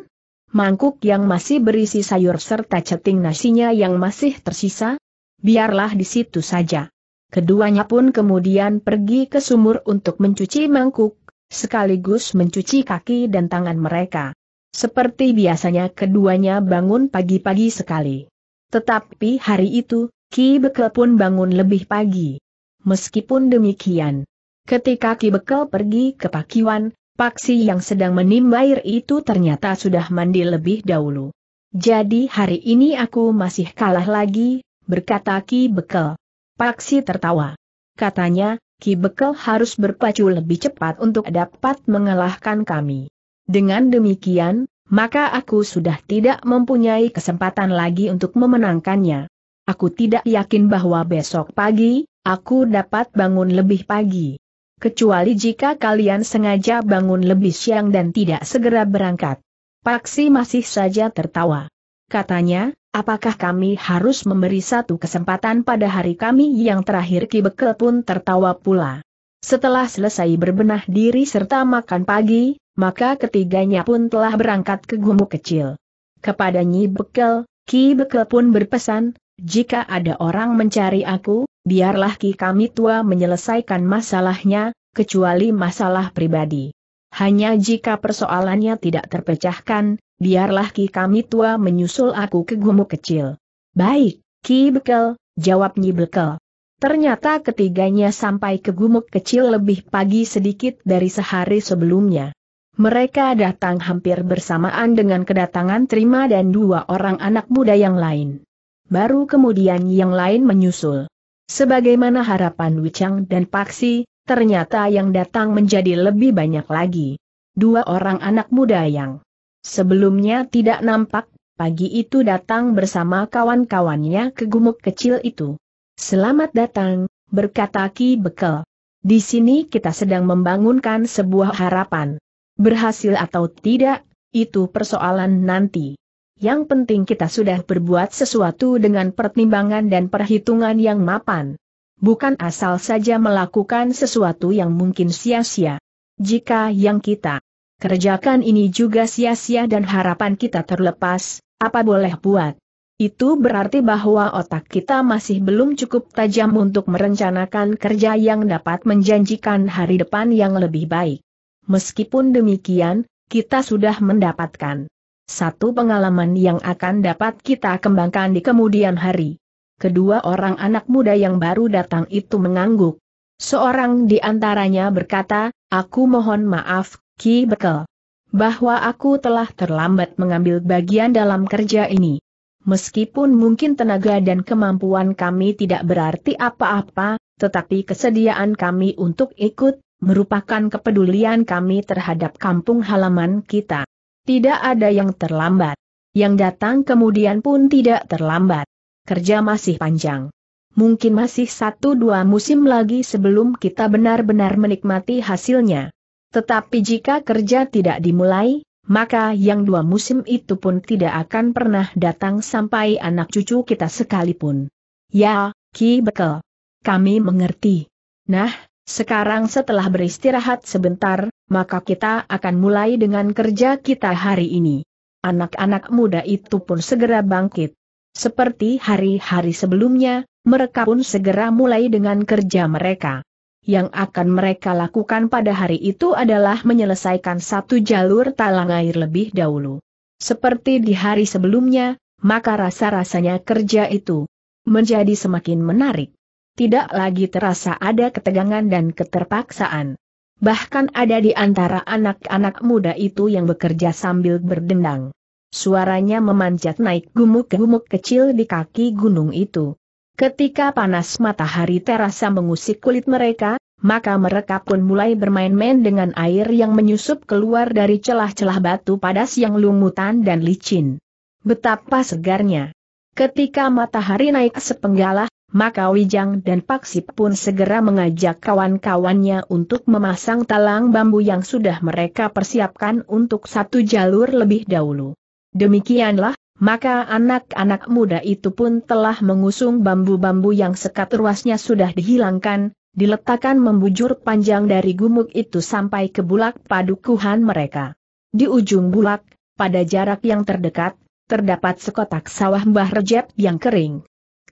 Mangkuk yang masih berisi sayur serta ceting nasinya yang masih tersisa? Biarlah di situ saja. Keduanya pun kemudian pergi ke sumur untuk mencuci mangkuk, sekaligus mencuci kaki dan tangan mereka. Seperti biasanya keduanya bangun pagi-pagi sekali. Tetapi hari itu, Ki Bekel pun bangun lebih pagi. Meskipun demikian, ketika Ki Bekel pergi ke Pakiwan, Paksi yang sedang menimba air itu ternyata sudah mandi lebih dahulu. Jadi hari ini aku masih kalah lagi, berkata Ki Bekel. Paksi tertawa. Katanya, Ki Bekel harus berpacu lebih cepat untuk dapat mengalahkan kami. Dengan demikian, maka aku sudah tidak mempunyai kesempatan lagi untuk memenangkannya. Aku tidak yakin bahwa besok pagi, aku dapat bangun lebih pagi. Kecuali jika kalian sengaja bangun lebih siang dan tidak segera berangkat. Paksi masih saja tertawa. Katanya, apakah kami harus memberi satu kesempatan pada hari kami yang terakhir Ki Bekel pun tertawa pula. Setelah selesai berbenah diri serta makan pagi, maka ketiganya pun telah berangkat ke gumuk kecil. Kepada Nyi Bekel, Ki Bekel pun berpesan, jika ada orang mencari aku, biarlah Ki kami tua menyelesaikan masalahnya, kecuali masalah pribadi. Hanya jika persoalannya tidak terpecahkan, biarlah Ki kami tua menyusul aku ke Gumuk kecil. Baik, Ki Bekel, jawab Nyi Bekel. Ternyata ketiganya sampai ke gumuk kecil lebih pagi sedikit dari sehari sebelumnya. Mereka datang hampir bersamaan dengan kedatangan Trima dan dua orang anak muda yang lain baru kemudian yang lain menyusul. Sebagaimana harapan Wicang dan Paksi, ternyata yang datang menjadi lebih banyak lagi. Dua orang anak muda yang sebelumnya tidak nampak, pagi itu datang bersama kawan-kawannya ke gumuk kecil itu. Selamat datang, berkata Ki Bekel. Di sini kita sedang membangunkan sebuah harapan. Berhasil atau tidak, itu persoalan nanti yang penting kita sudah berbuat sesuatu dengan pertimbangan dan perhitungan yang mapan. Bukan asal saja melakukan sesuatu yang mungkin sia-sia. Jika yang kita kerjakan ini juga sia-sia dan harapan kita terlepas, apa boleh buat? Itu berarti bahwa otak kita masih belum cukup tajam untuk merencanakan kerja yang dapat menjanjikan hari depan yang lebih baik. Meskipun demikian, kita sudah mendapatkan satu pengalaman yang akan dapat kita kembangkan di kemudian hari. Kedua orang anak muda yang baru datang itu mengangguk. Seorang di antaranya berkata, aku mohon maaf, Ki Bekel. Bahwa aku telah terlambat mengambil bagian dalam kerja ini. Meskipun mungkin tenaga dan kemampuan kami tidak berarti apa-apa, tetapi kesediaan kami untuk ikut, merupakan kepedulian kami terhadap kampung halaman kita. Tidak ada yang terlambat. Yang datang kemudian pun tidak terlambat. Kerja masih panjang. Mungkin masih satu dua musim lagi sebelum kita benar-benar menikmati hasilnya. Tetapi jika kerja tidak dimulai, maka yang dua musim itu pun tidak akan pernah datang sampai anak cucu kita sekalipun. Ya, Ki Bekel. Kami mengerti. Nah, sekarang setelah beristirahat sebentar, maka kita akan mulai dengan kerja kita hari ini. Anak-anak muda itu pun segera bangkit. Seperti hari-hari sebelumnya, mereka pun segera mulai dengan kerja mereka. Yang akan mereka lakukan pada hari itu adalah menyelesaikan satu jalur talang air lebih dahulu. Seperti di hari sebelumnya, maka rasa-rasanya kerja itu menjadi semakin menarik tidak lagi terasa ada ketegangan dan keterpaksaan. Bahkan ada di antara anak-anak muda itu yang bekerja sambil berdendang. Suaranya memanjat naik gumuk-gumuk kecil di kaki gunung itu. Ketika panas matahari terasa mengusik kulit mereka, maka mereka pun mulai bermain-main dengan air yang menyusup keluar dari celah-celah batu padas yang lumutan dan licin. Betapa segarnya. Ketika matahari naik sepenggalah, maka Wijang dan Paksip pun segera mengajak kawan-kawannya untuk memasang talang bambu yang sudah mereka persiapkan untuk satu jalur lebih dahulu. Demikianlah, maka anak-anak muda itu pun telah mengusung bambu-bambu yang sekat ruasnya sudah dihilangkan, diletakkan membujur panjang dari gumuk itu sampai ke bulak padukuhan mereka. Di ujung bulak, pada jarak yang terdekat, terdapat sekotak sawah Mbah Rejep yang kering.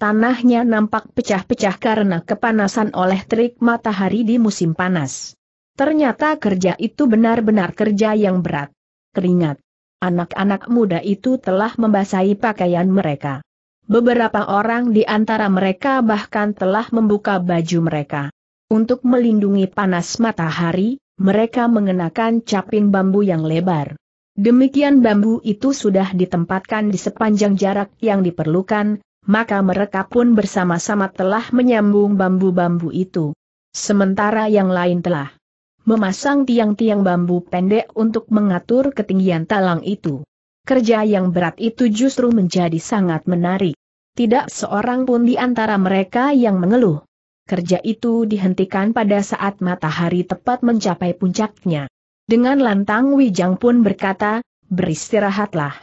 Tanahnya nampak pecah-pecah karena kepanasan oleh terik matahari di musim panas. Ternyata kerja itu benar-benar kerja yang berat. Keringat. Anak-anak muda itu telah membasahi pakaian mereka. Beberapa orang di antara mereka bahkan telah membuka baju mereka. Untuk melindungi panas matahari, mereka mengenakan caping bambu yang lebar. Demikian bambu itu sudah ditempatkan di sepanjang jarak yang diperlukan, maka mereka pun bersama-sama telah menyambung bambu-bambu itu. Sementara yang lain telah memasang tiang-tiang bambu pendek untuk mengatur ketinggian talang itu. Kerja yang berat itu justru menjadi sangat menarik. Tidak seorang pun di antara mereka yang mengeluh. Kerja itu dihentikan pada saat matahari tepat mencapai puncaknya. Dengan lantang Wijang pun berkata, beristirahatlah.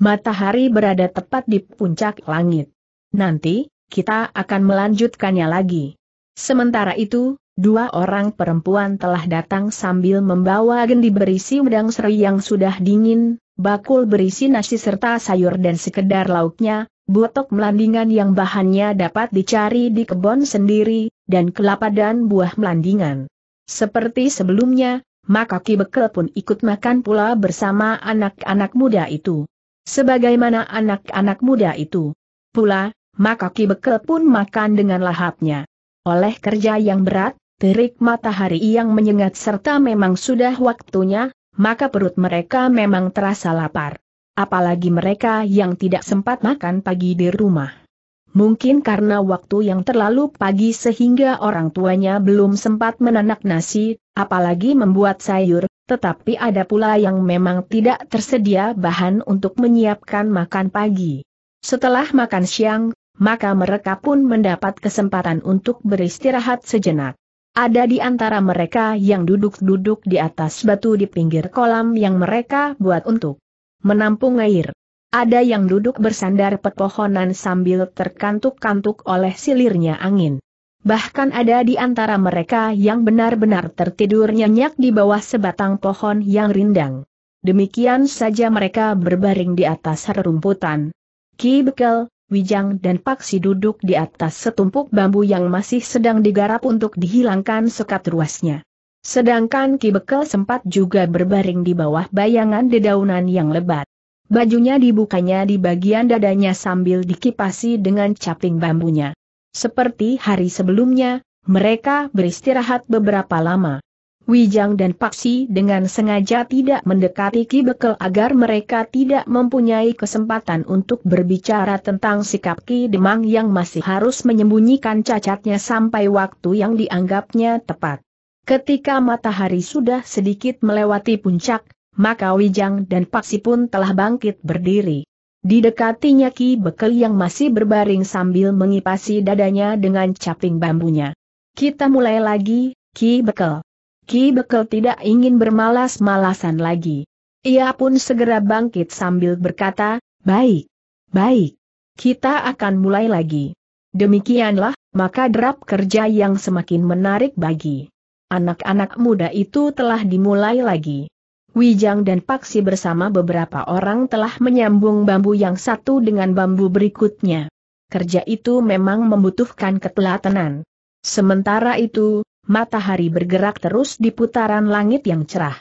Matahari berada tepat di puncak langit. Nanti, kita akan melanjutkannya lagi. Sementara itu, dua orang perempuan telah datang sambil membawa gendi berisi wedang seri yang sudah dingin, bakul berisi nasi serta sayur dan sekedar lauknya, botok melandingan yang bahannya dapat dicari di kebun sendiri, dan kelapa dan buah melandingan. Seperti sebelumnya, maka Ki Bekel pun ikut makan pula bersama anak-anak muda itu. Sebagaimana anak-anak muda itu. Pula, maka Ki Bekel pun makan dengan lahapnya. Oleh kerja yang berat, terik matahari yang menyengat serta memang sudah waktunya, maka perut mereka memang terasa lapar. Apalagi mereka yang tidak sempat makan pagi di rumah. Mungkin karena waktu yang terlalu pagi sehingga orang tuanya belum sempat menanak nasi, apalagi membuat sayur, tetapi ada pula yang memang tidak tersedia bahan untuk menyiapkan makan pagi. Setelah makan siang, maka mereka pun mendapat kesempatan untuk beristirahat sejenak. Ada di antara mereka yang duduk-duduk di atas batu di pinggir kolam yang mereka buat untuk menampung air. Ada yang duduk bersandar pepohonan sambil terkantuk-kantuk oleh silirnya angin. Bahkan ada di antara mereka yang benar-benar tertidur nyenyak di bawah sebatang pohon yang rindang. Demikian saja mereka berbaring di atas rerumputan. Ki Bekel, Wijang dan Paksi duduk di atas setumpuk bambu yang masih sedang digarap untuk dihilangkan sekat ruasnya. Sedangkan Ki Bekel sempat juga berbaring di bawah bayangan dedaunan yang lebat. Bajunya dibukanya di bagian dadanya sambil dikipasi dengan caping bambunya. Seperti hari sebelumnya, mereka beristirahat beberapa lama. Wijang dan Paksi dengan sengaja tidak mendekati Ki Bekel agar mereka tidak mempunyai kesempatan untuk berbicara tentang sikap Ki Demang yang masih harus menyembunyikan cacatnya sampai waktu yang dianggapnya tepat. Ketika matahari sudah sedikit melewati puncak, maka Wijang dan Paksi pun telah bangkit berdiri. Didekatinya Ki Bekel yang masih berbaring sambil mengipasi dadanya dengan caping bambunya. Kita mulai lagi, Ki Bekel. Ki Bekel tidak ingin bermalas-malasan lagi. Ia pun segera bangkit sambil berkata, baik, baik, kita akan mulai lagi. Demikianlah, maka derap kerja yang semakin menarik bagi anak-anak muda itu telah dimulai lagi. Wijang dan Paksi bersama beberapa orang telah menyambung bambu yang satu dengan bambu berikutnya. Kerja itu memang membutuhkan ketelatenan. Sementara itu, matahari bergerak terus di putaran langit yang cerah.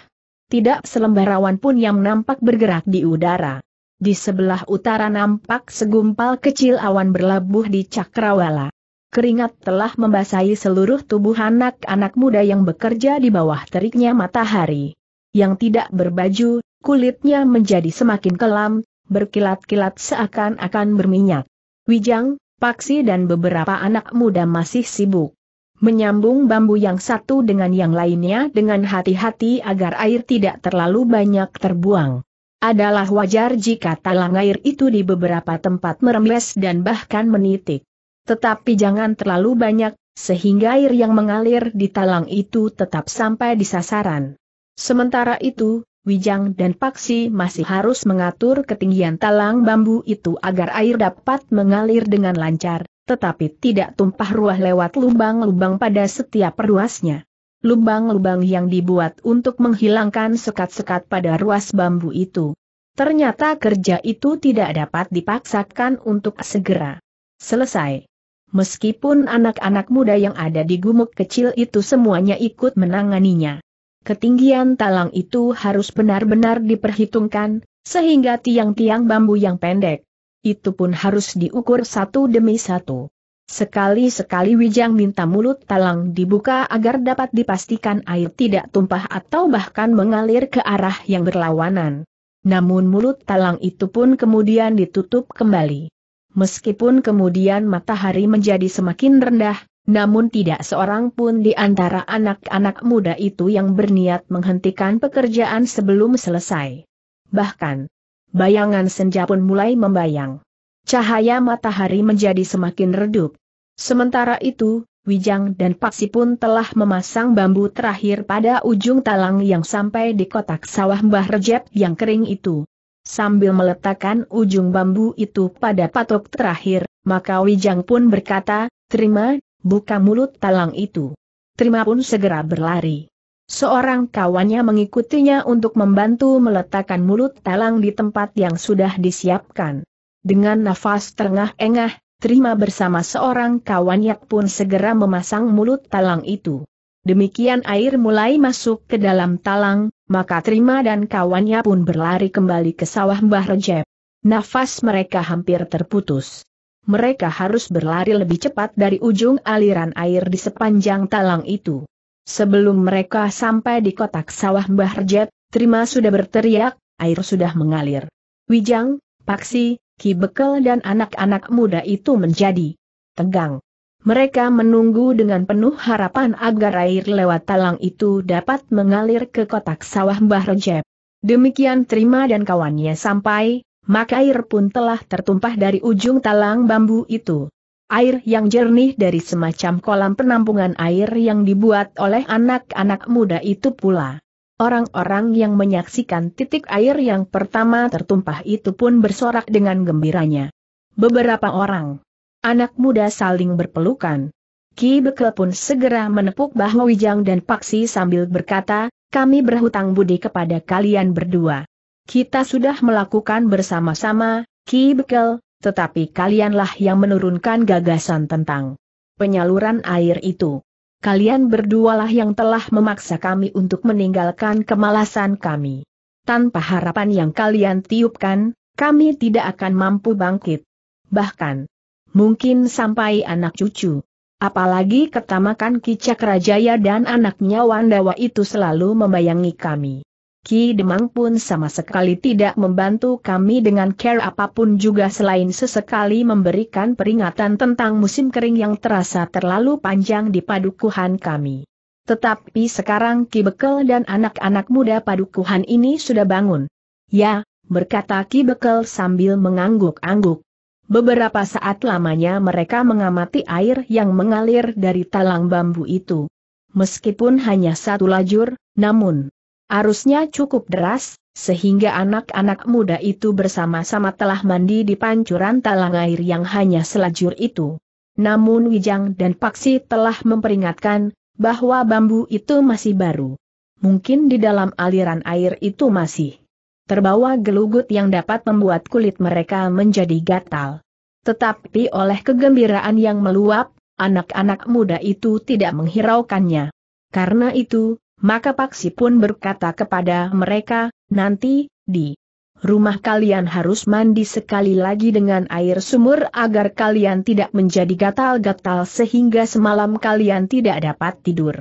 Tidak selembar awan pun yang nampak bergerak di udara. Di sebelah utara nampak segumpal kecil awan berlabuh di cakrawala. Keringat telah membasahi seluruh tubuh anak-anak muda yang bekerja di bawah teriknya matahari. Yang tidak berbaju, kulitnya menjadi semakin kelam, berkilat-kilat seakan-akan berminyak. Wijang, Paksi dan beberapa anak muda masih sibuk. Menyambung bambu yang satu dengan yang lainnya dengan hati-hati agar air tidak terlalu banyak terbuang. Adalah wajar jika talang air itu di beberapa tempat merembes dan bahkan menitik. Tetapi jangan terlalu banyak, sehingga air yang mengalir di talang itu tetap sampai di sasaran. Sementara itu, Wijang dan Paksi masih harus mengatur ketinggian talang bambu itu agar air dapat mengalir dengan lancar, tetapi tidak tumpah ruah lewat lubang-lubang pada setiap ruasnya. Lubang-lubang yang dibuat untuk menghilangkan sekat-sekat pada ruas bambu itu. Ternyata kerja itu tidak dapat dipaksakan untuk segera selesai. Meskipun anak-anak muda yang ada di gumuk kecil itu semuanya ikut menanganinya. Ketinggian talang itu harus benar-benar diperhitungkan, sehingga tiang-tiang bambu yang pendek, itu pun harus diukur satu demi satu. Sekali-sekali Wijang minta mulut talang dibuka agar dapat dipastikan air tidak tumpah atau bahkan mengalir ke arah yang berlawanan. Namun mulut talang itu pun kemudian ditutup kembali. Meskipun kemudian matahari menjadi semakin rendah, namun tidak seorang pun di antara anak-anak muda itu yang berniat menghentikan pekerjaan sebelum selesai. Bahkan, bayangan senja pun mulai membayang. Cahaya matahari menjadi semakin redup. Sementara itu, Wijang dan Paksi pun telah memasang bambu terakhir pada ujung talang yang sampai di kotak sawah Mbah Rejep yang kering itu. Sambil meletakkan ujung bambu itu pada patok terakhir, maka Wijang pun berkata, terima, buka mulut talang itu. Terima pun segera berlari. Seorang kawannya mengikutinya untuk membantu meletakkan mulut talang di tempat yang sudah disiapkan. Dengan nafas terengah-engah, terima bersama seorang kawannya pun segera memasang mulut talang itu. Demikian air mulai masuk ke dalam talang, maka terima dan kawannya pun berlari kembali ke sawah Mbah Rejep. Nafas mereka hampir terputus. Mereka harus berlari lebih cepat dari ujung aliran air di sepanjang talang itu. Sebelum mereka sampai di kotak sawah Mbah Rejet, Trima sudah berteriak, air sudah mengalir. Wijang, Paksi, Ki Bekel dan anak-anak muda itu menjadi tegang. Mereka menunggu dengan penuh harapan agar air lewat talang itu dapat mengalir ke kotak sawah Mbah Rejep. Demikian Trima dan kawannya sampai, maka air pun telah tertumpah dari ujung talang bambu itu air yang jernih dari semacam kolam penampungan air yang dibuat oleh anak-anak muda itu pula. Orang-orang yang menyaksikan titik air yang pertama tertumpah itu pun bersorak dengan gembiranya. Beberapa orang, anak muda saling berpelukan. Ki Bekel pun segera menepuk bahu Wijang dan Paksi sambil berkata, kami berhutang budi kepada kalian berdua. Kita sudah melakukan bersama-sama, Ki Bekel, tetapi kalianlah yang menurunkan gagasan tentang penyaluran air itu. Kalian berdualah yang telah memaksa kami untuk meninggalkan kemalasan kami. Tanpa harapan yang kalian tiupkan, kami tidak akan mampu bangkit. Bahkan, mungkin sampai anak cucu. Apalagi ketamakan Kicak Rajaya dan anaknya Wandawa itu selalu membayangi kami. Ki Demang pun sama sekali tidak membantu kami dengan care apapun juga selain sesekali memberikan peringatan tentang musim kering yang terasa terlalu panjang di padukuhan kami. Tetapi sekarang Ki Bekel dan anak-anak muda padukuhan ini sudah bangun. Ya, berkata Ki Bekel sambil mengangguk-angguk. Beberapa saat lamanya mereka mengamati air yang mengalir dari talang bambu itu. Meskipun hanya satu lajur, namun Arusnya cukup deras, sehingga anak-anak muda itu bersama-sama telah mandi di pancuran talang air yang hanya selajur itu. Namun Wijang dan Paksi telah memperingatkan, bahwa bambu itu masih baru. Mungkin di dalam aliran air itu masih terbawa gelugut yang dapat membuat kulit mereka menjadi gatal. Tetapi oleh kegembiraan yang meluap, anak-anak muda itu tidak menghiraukannya. Karena itu, maka Paksi pun berkata kepada mereka, nanti, di rumah kalian harus mandi sekali lagi dengan air sumur agar kalian tidak menjadi gatal-gatal sehingga semalam kalian tidak dapat tidur.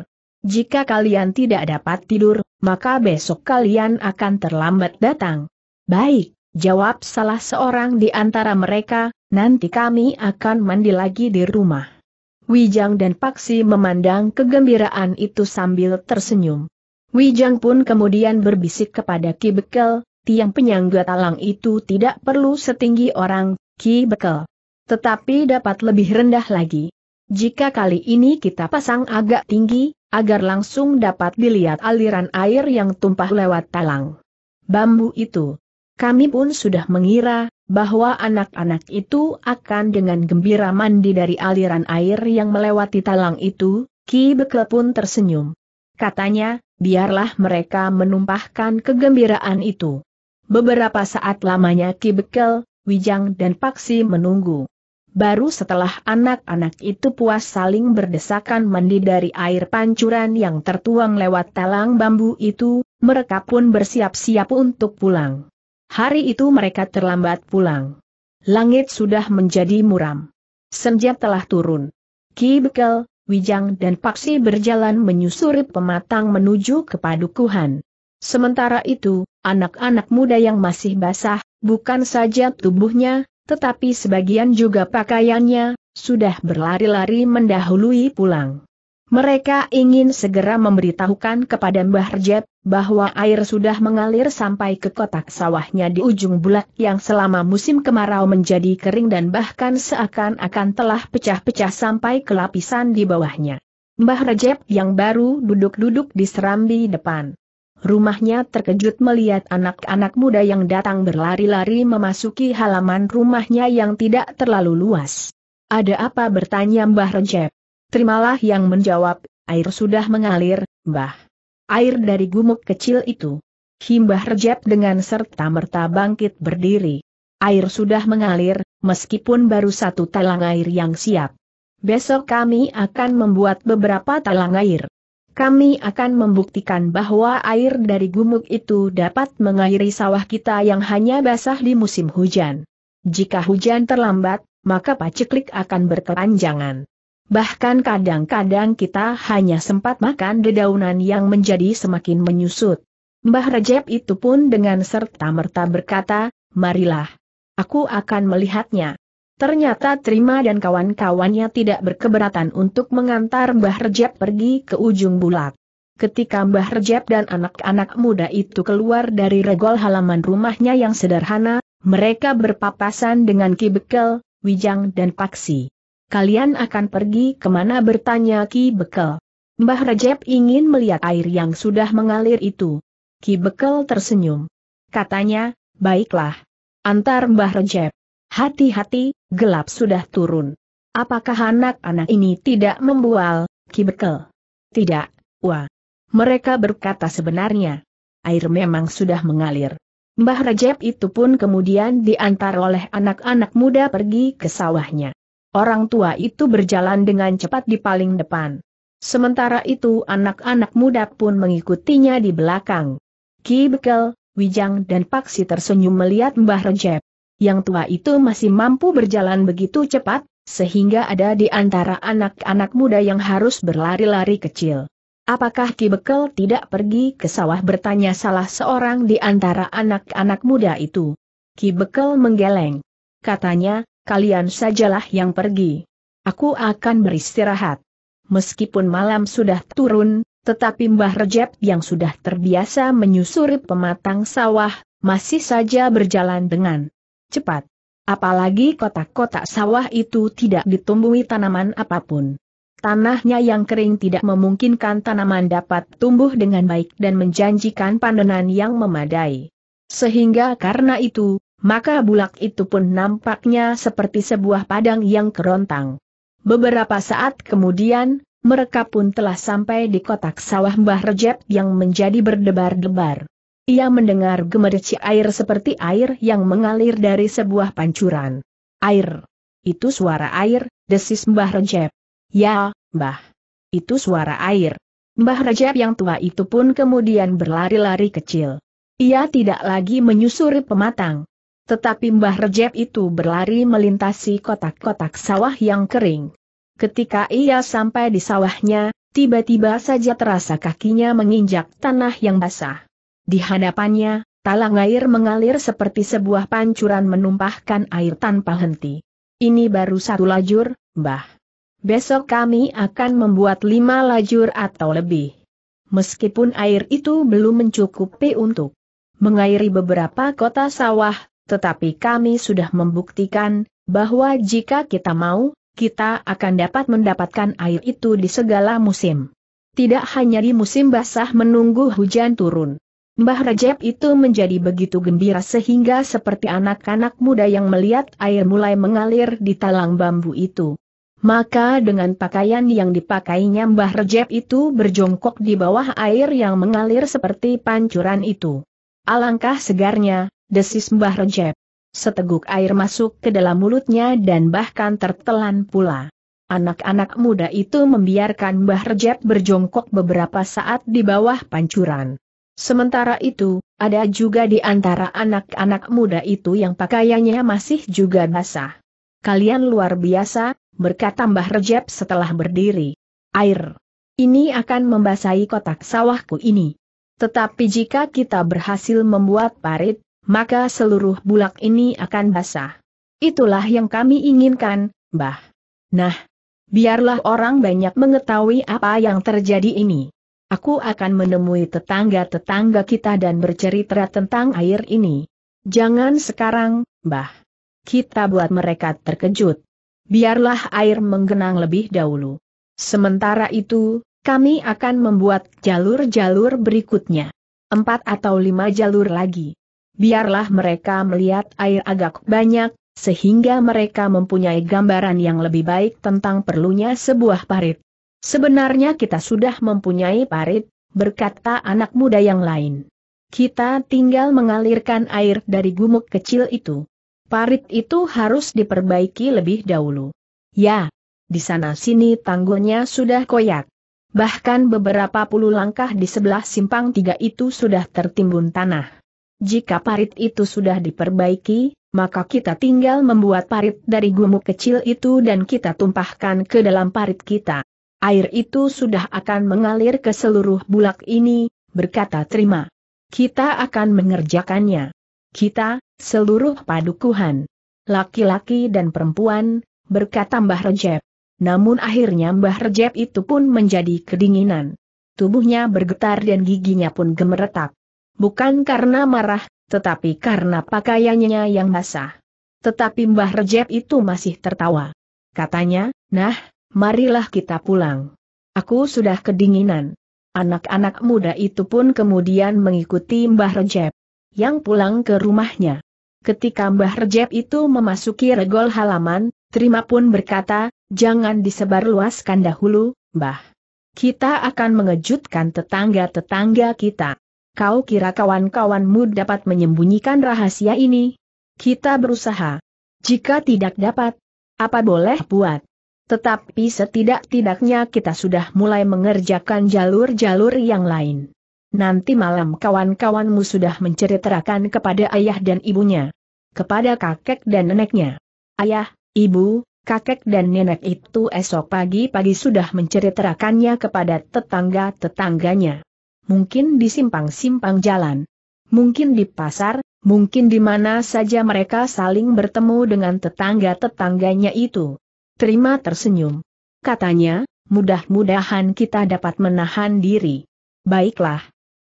Jika kalian tidak dapat tidur, maka besok kalian akan terlambat datang. Baik, jawab salah seorang di antara mereka, nanti kami akan mandi lagi di rumah. Wijang dan Paksi memandang kegembiraan itu sambil tersenyum. Wijang pun kemudian berbisik kepada Ki Bekel, tiang penyangga talang itu tidak perlu setinggi orang, Ki Bekel. Tetapi dapat lebih rendah lagi. Jika kali ini kita pasang agak tinggi, agar langsung dapat dilihat aliran air yang tumpah lewat talang. Bambu itu. Kami pun sudah mengira, bahwa anak-anak itu akan dengan gembira mandi dari aliran air yang melewati talang itu, Ki Bekle pun tersenyum. Katanya, biarlah mereka menumpahkan kegembiraan itu. Beberapa saat lamanya Ki Bekel, Wijang dan Paksi menunggu. Baru setelah anak-anak itu puas saling berdesakan mandi dari air pancuran yang tertuang lewat talang bambu itu, mereka pun bersiap-siap untuk pulang. Hari itu mereka terlambat pulang. Langit sudah menjadi muram. Senja telah turun. Ki Bekel, Wijang dan Paksi berjalan menyusuri pematang menuju ke padukuhan. Sementara itu, anak-anak muda yang masih basah, bukan saja tubuhnya, tetapi sebagian juga pakaiannya, sudah berlari-lari mendahului pulang. Mereka ingin segera memberitahukan kepada Mbah Recep bahwa air sudah mengalir sampai ke kotak sawahnya di ujung bulat yang selama musim kemarau menjadi kering dan bahkan seakan-akan telah pecah-pecah sampai ke lapisan di bawahnya. Mbah Recep yang baru duduk-duduk di serambi depan. Rumahnya terkejut melihat anak-anak muda yang datang berlari-lari memasuki halaman rumahnya yang tidak terlalu luas. Ada apa bertanya Mbah Recep. Terimalah yang menjawab, air sudah mengalir, mbah. Air dari gumuk kecil itu. Himbah rejep dengan serta-merta bangkit berdiri. Air sudah mengalir, meskipun baru satu talang air yang siap. Besok kami akan membuat beberapa talang air. Kami akan membuktikan bahwa air dari gumuk itu dapat mengairi sawah kita yang hanya basah di musim hujan. Jika hujan terlambat, maka paceklik akan berkelanjangan. Bahkan kadang-kadang kita hanya sempat makan dedaunan yang menjadi semakin menyusut. Mbah Rajab itu pun dengan serta-merta berkata, marilah. Aku akan melihatnya. Ternyata Trima dan kawan-kawannya tidak berkeberatan untuk mengantar Mbah Rejab pergi ke ujung bulat. Ketika Mbah Rejab dan anak-anak muda itu keluar dari regol halaman rumahnya yang sederhana, mereka berpapasan dengan Ki Bekel, Wijang dan Paksi. Kalian akan pergi kemana bertanya Ki Bekel. Mbah Rajab ingin melihat air yang sudah mengalir itu. Ki Bekel tersenyum. Katanya, baiklah. Antar Mbah Rajab. Hati-hati, gelap sudah turun. Apakah anak-anak ini tidak membual, Ki Bekel? Tidak, wah. Mereka berkata sebenarnya. Air memang sudah mengalir. Mbah Rajab itu pun kemudian diantar oleh anak-anak muda pergi ke sawahnya. Orang tua itu berjalan dengan cepat di paling depan. Sementara itu anak-anak muda pun mengikutinya di belakang. Ki Bekel, Wijang dan Paksi tersenyum melihat Mbah Recep. Yang tua itu masih mampu berjalan begitu cepat, sehingga ada di antara anak-anak muda yang harus berlari-lari kecil. Apakah Ki Bekel tidak pergi ke sawah bertanya salah seorang di antara anak-anak muda itu? Ki Bekel menggeleng. Katanya, kalian sajalah yang pergi. Aku akan beristirahat. Meskipun malam sudah turun, tetapi Mbah Rejab yang sudah terbiasa menyusuri pematang sawah, masih saja berjalan dengan cepat. Apalagi kotak-kotak sawah itu tidak ditumbuhi tanaman apapun. Tanahnya yang kering tidak memungkinkan tanaman dapat tumbuh dengan baik dan menjanjikan pandanan yang memadai. Sehingga karena itu, maka bulak itu pun nampaknya seperti sebuah padang yang kerontang. Beberapa saat kemudian, mereka pun telah sampai di kotak sawah Mbah Rejep yang menjadi berdebar-debar. Ia mendengar gemerci air seperti air yang mengalir dari sebuah pancuran. Air. Itu suara air, desis Mbah Rejep. Ya, Mbah. Itu suara air. Mbah Rejep yang tua itu pun kemudian berlari-lari kecil. Ia tidak lagi menyusuri pematang. Tetapi Mbah Rejab itu berlari melintasi kotak-kotak sawah yang kering. Ketika ia sampai di sawahnya, tiba-tiba saja terasa kakinya menginjak tanah yang basah. Di hadapannya, talang air mengalir seperti sebuah pancuran menumpahkan air tanpa henti. Ini baru satu lajur, Mbah. Besok kami akan membuat lima lajur atau lebih. Meskipun air itu belum mencukupi untuk mengairi beberapa kota sawah, tetapi kami sudah membuktikan bahwa jika kita mau, kita akan dapat mendapatkan air itu di segala musim. Tidak hanya di musim basah menunggu hujan turun. Mbah Rajab itu menjadi begitu gembira sehingga seperti anak-anak muda yang melihat air mulai mengalir di talang bambu itu. Maka dengan pakaian yang dipakainya Mbah Rajab itu berjongkok di bawah air yang mengalir seperti pancuran itu. Alangkah segarnya, desis Mbah Rejep. Seteguk air masuk ke dalam mulutnya dan bahkan tertelan pula. Anak-anak muda itu membiarkan Mbah Rejep berjongkok beberapa saat di bawah pancuran. Sementara itu, ada juga di antara anak-anak muda itu yang pakaiannya masih juga basah. Kalian luar biasa, berkata Mbah Rejep setelah berdiri. Air ini akan membasahi kotak sawahku ini. Tetapi jika kita berhasil membuat parit, maka seluruh bulak ini akan basah. Itulah yang kami inginkan, Mbah. Nah, biarlah orang banyak mengetahui apa yang terjadi ini. Aku akan menemui tetangga-tetangga kita dan bercerita tentang air ini. Jangan sekarang, Mbah. Kita buat mereka terkejut. Biarlah air menggenang lebih dahulu. Sementara itu, kami akan membuat jalur-jalur berikutnya. Empat atau lima jalur lagi biarlah mereka melihat air agak banyak, sehingga mereka mempunyai gambaran yang lebih baik tentang perlunya sebuah parit. Sebenarnya kita sudah mempunyai parit, berkata anak muda yang lain. Kita tinggal mengalirkan air dari gumuk kecil itu. Parit itu harus diperbaiki lebih dahulu. Ya, di sana-sini tanggulnya sudah koyak. Bahkan beberapa puluh langkah di sebelah simpang tiga itu sudah tertimbun tanah. Jika parit itu sudah diperbaiki, maka kita tinggal membuat parit dari gumuk kecil itu dan kita tumpahkan ke dalam parit kita. Air itu sudah akan mengalir ke seluruh bulak ini, berkata terima. Kita akan mengerjakannya. Kita, seluruh padukuhan. Laki-laki dan perempuan, berkata Mbah Rejep. Namun akhirnya Mbah Rejep itu pun menjadi kedinginan. Tubuhnya bergetar dan giginya pun gemeretak. Bukan karena marah, tetapi karena pakaiannya yang basah. Tetapi Mbah Rejab itu masih tertawa. Katanya, nah, marilah kita pulang. Aku sudah kedinginan. Anak-anak muda itu pun kemudian mengikuti Mbah Rejab. Yang pulang ke rumahnya. Ketika Mbah Rejab itu memasuki regol halaman, Trima pun berkata, jangan disebarluaskan dahulu, Mbah. Kita akan mengejutkan tetangga-tetangga kita. Kau kira kawan-kawanmu dapat menyembunyikan rahasia ini? Kita berusaha. Jika tidak dapat, apa boleh buat? Tetapi setidak-tidaknya kita sudah mulai mengerjakan jalur-jalur yang lain. Nanti malam kawan-kawanmu sudah menceritakan kepada ayah dan ibunya. Kepada kakek dan neneknya. Ayah, ibu, kakek dan nenek itu esok pagi-pagi sudah menceritakannya kepada tetangga-tetangganya mungkin di simpang-simpang jalan, mungkin di pasar, mungkin di mana saja mereka saling bertemu dengan tetangga-tetangganya itu. Terima tersenyum. Katanya, mudah-mudahan kita dapat menahan diri. Baiklah.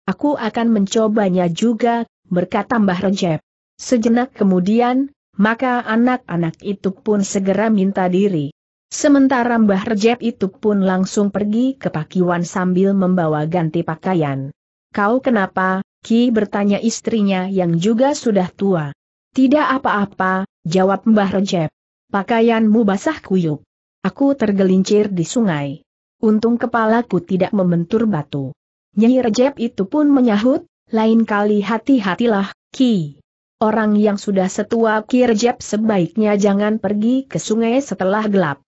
Aku akan mencobanya juga, berkata Mbah Recep. Sejenak kemudian, maka anak-anak itu pun segera minta diri. Sementara Mbah Rejab itu pun langsung pergi ke pakiwan sambil membawa ganti pakaian. Kau kenapa? Ki bertanya istrinya yang juga sudah tua. Tidak apa-apa, jawab Mbah Rejab. Pakaianmu basah kuyup. Aku tergelincir di sungai. Untung kepalaku tidak membentur batu. Nyai Rejab itu pun menyahut, lain kali hati-hatilah, Ki. Orang yang sudah setua Ki Rejab sebaiknya jangan pergi ke sungai setelah gelap.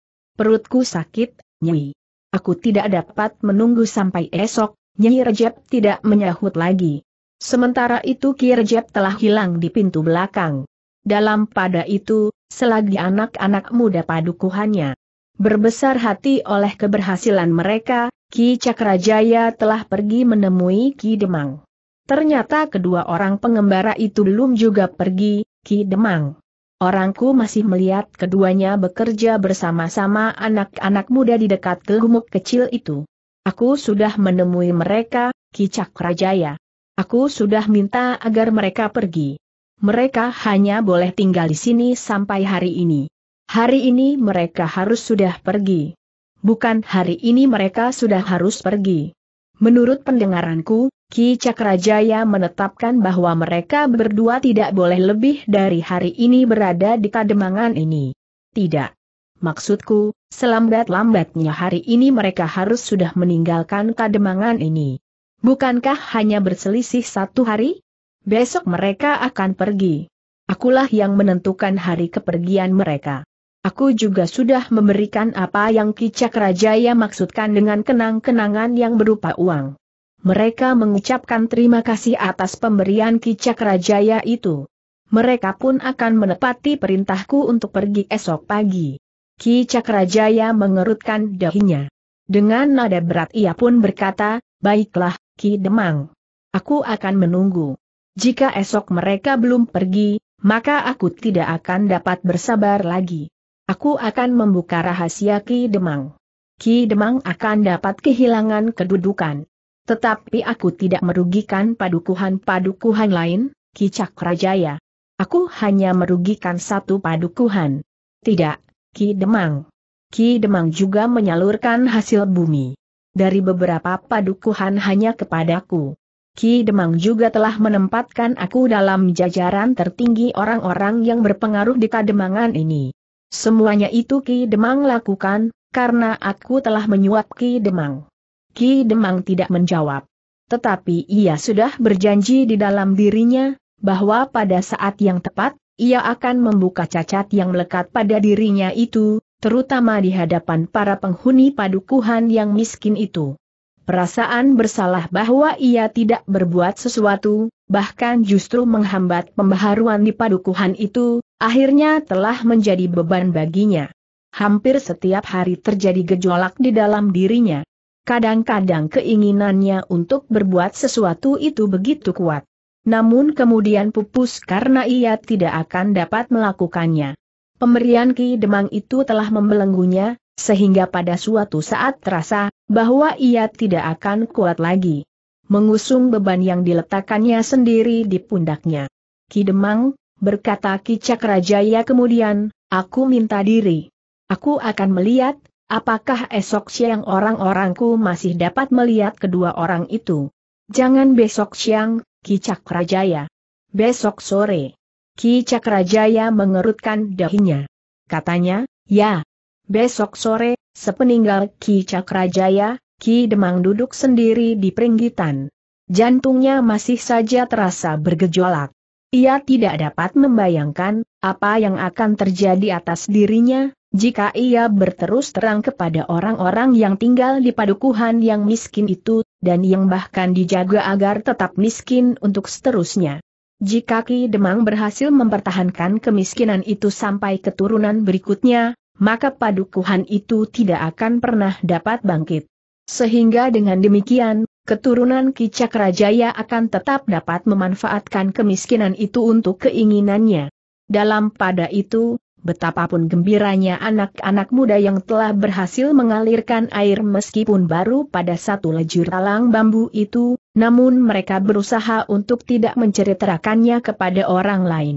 Perutku sakit, Nyai. Aku tidak dapat menunggu sampai esok, nyi. Rejab tidak menyahut lagi. Sementara itu Ki Rejab telah hilang di pintu belakang. Dalam pada itu, selagi anak-anak muda padukuhannya berbesar hati oleh keberhasilan mereka, Ki Cakrajaya telah pergi menemui Ki Demang. Ternyata kedua orang pengembara itu belum juga pergi, Ki Demang Orangku masih melihat keduanya bekerja bersama-sama anak-anak muda di dekat gelumuk kecil itu. Aku sudah menemui mereka, Kicak Rajaya. Aku sudah minta agar mereka pergi. Mereka hanya boleh tinggal di sini sampai hari ini. Hari ini mereka harus sudah pergi. Bukan hari ini mereka sudah harus pergi. Menurut pendengaranku, Ki Cakrajaya menetapkan bahwa mereka berdua tidak boleh lebih dari hari ini berada di kademangan ini. Tidak. Maksudku, selambat-lambatnya hari ini mereka harus sudah meninggalkan kademangan ini. Bukankah hanya berselisih satu hari? Besok mereka akan pergi. Akulah yang menentukan hari kepergian mereka. Aku juga sudah memberikan apa yang Ki Rajaya maksudkan dengan kenang-kenangan yang berupa uang. Mereka mengucapkan terima kasih atas pemberian kicak rajaya itu. Mereka pun akan menepati perintahku untuk pergi esok pagi. Ki Cakrajaya mengerutkan dahinya. Dengan nada berat ia pun berkata, Baiklah, Ki Demang. Aku akan menunggu. Jika esok mereka belum pergi, maka aku tidak akan dapat bersabar lagi. Aku akan membuka rahasia Ki Demang. Ki Demang akan dapat kehilangan kedudukan. Tetapi aku tidak merugikan padukuhan-padukuhan lain, Kicak Rajaya. Aku hanya merugikan satu padukuhan. Tidak, Ki Demang. Ki Demang juga menyalurkan hasil bumi. Dari beberapa padukuhan hanya kepadaku. Ki Demang juga telah menempatkan aku dalam jajaran tertinggi orang-orang yang berpengaruh di Kademangan ini. Semuanya itu Ki Demang lakukan, karena aku telah menyuap Ki Demang. Ki Demang tidak menjawab. Tetapi ia sudah berjanji di dalam dirinya, bahwa pada saat yang tepat, ia akan membuka cacat yang melekat pada dirinya itu, terutama di hadapan para penghuni padukuhan yang miskin itu. Perasaan bersalah bahwa ia tidak berbuat sesuatu, bahkan justru menghambat pembaharuan di padukuhan itu, akhirnya telah menjadi beban baginya. Hampir setiap hari terjadi gejolak di dalam dirinya kadang-kadang keinginannya untuk berbuat sesuatu itu begitu kuat. Namun kemudian pupus karena ia tidak akan dapat melakukannya. Pemberian Ki Demang itu telah membelenggunya, sehingga pada suatu saat terasa, bahwa ia tidak akan kuat lagi. Mengusung beban yang diletakkannya sendiri di pundaknya. Ki Demang, berkata Ki Cakrajaya kemudian, aku minta diri. Aku akan melihat, Apakah esok siang orang-orangku masih dapat melihat kedua orang itu? Jangan besok siang, Ki Cakrajaya. Besok sore. Ki Cakrajaya mengerutkan dahinya. Katanya, ya. Besok sore, sepeninggal Ki Cakrajaya, Ki Demang duduk sendiri di peringgitan. Jantungnya masih saja terasa bergejolak. Ia tidak dapat membayangkan apa yang akan terjadi atas dirinya jika ia berterus terang kepada orang-orang yang tinggal di padukuhan yang miskin itu, dan yang bahkan dijaga agar tetap miskin untuk seterusnya. Jika Ki Demang berhasil mempertahankan kemiskinan itu sampai keturunan berikutnya, maka padukuhan itu tidak akan pernah dapat bangkit. Sehingga dengan demikian, keturunan Ki Cakrajaya akan tetap dapat memanfaatkan kemiskinan itu untuk keinginannya. Dalam pada itu, Betapapun gembiranya anak-anak muda yang telah berhasil mengalirkan air meskipun baru pada satu lejur talang bambu itu, namun mereka berusaha untuk tidak menceritakannya kepada orang lain.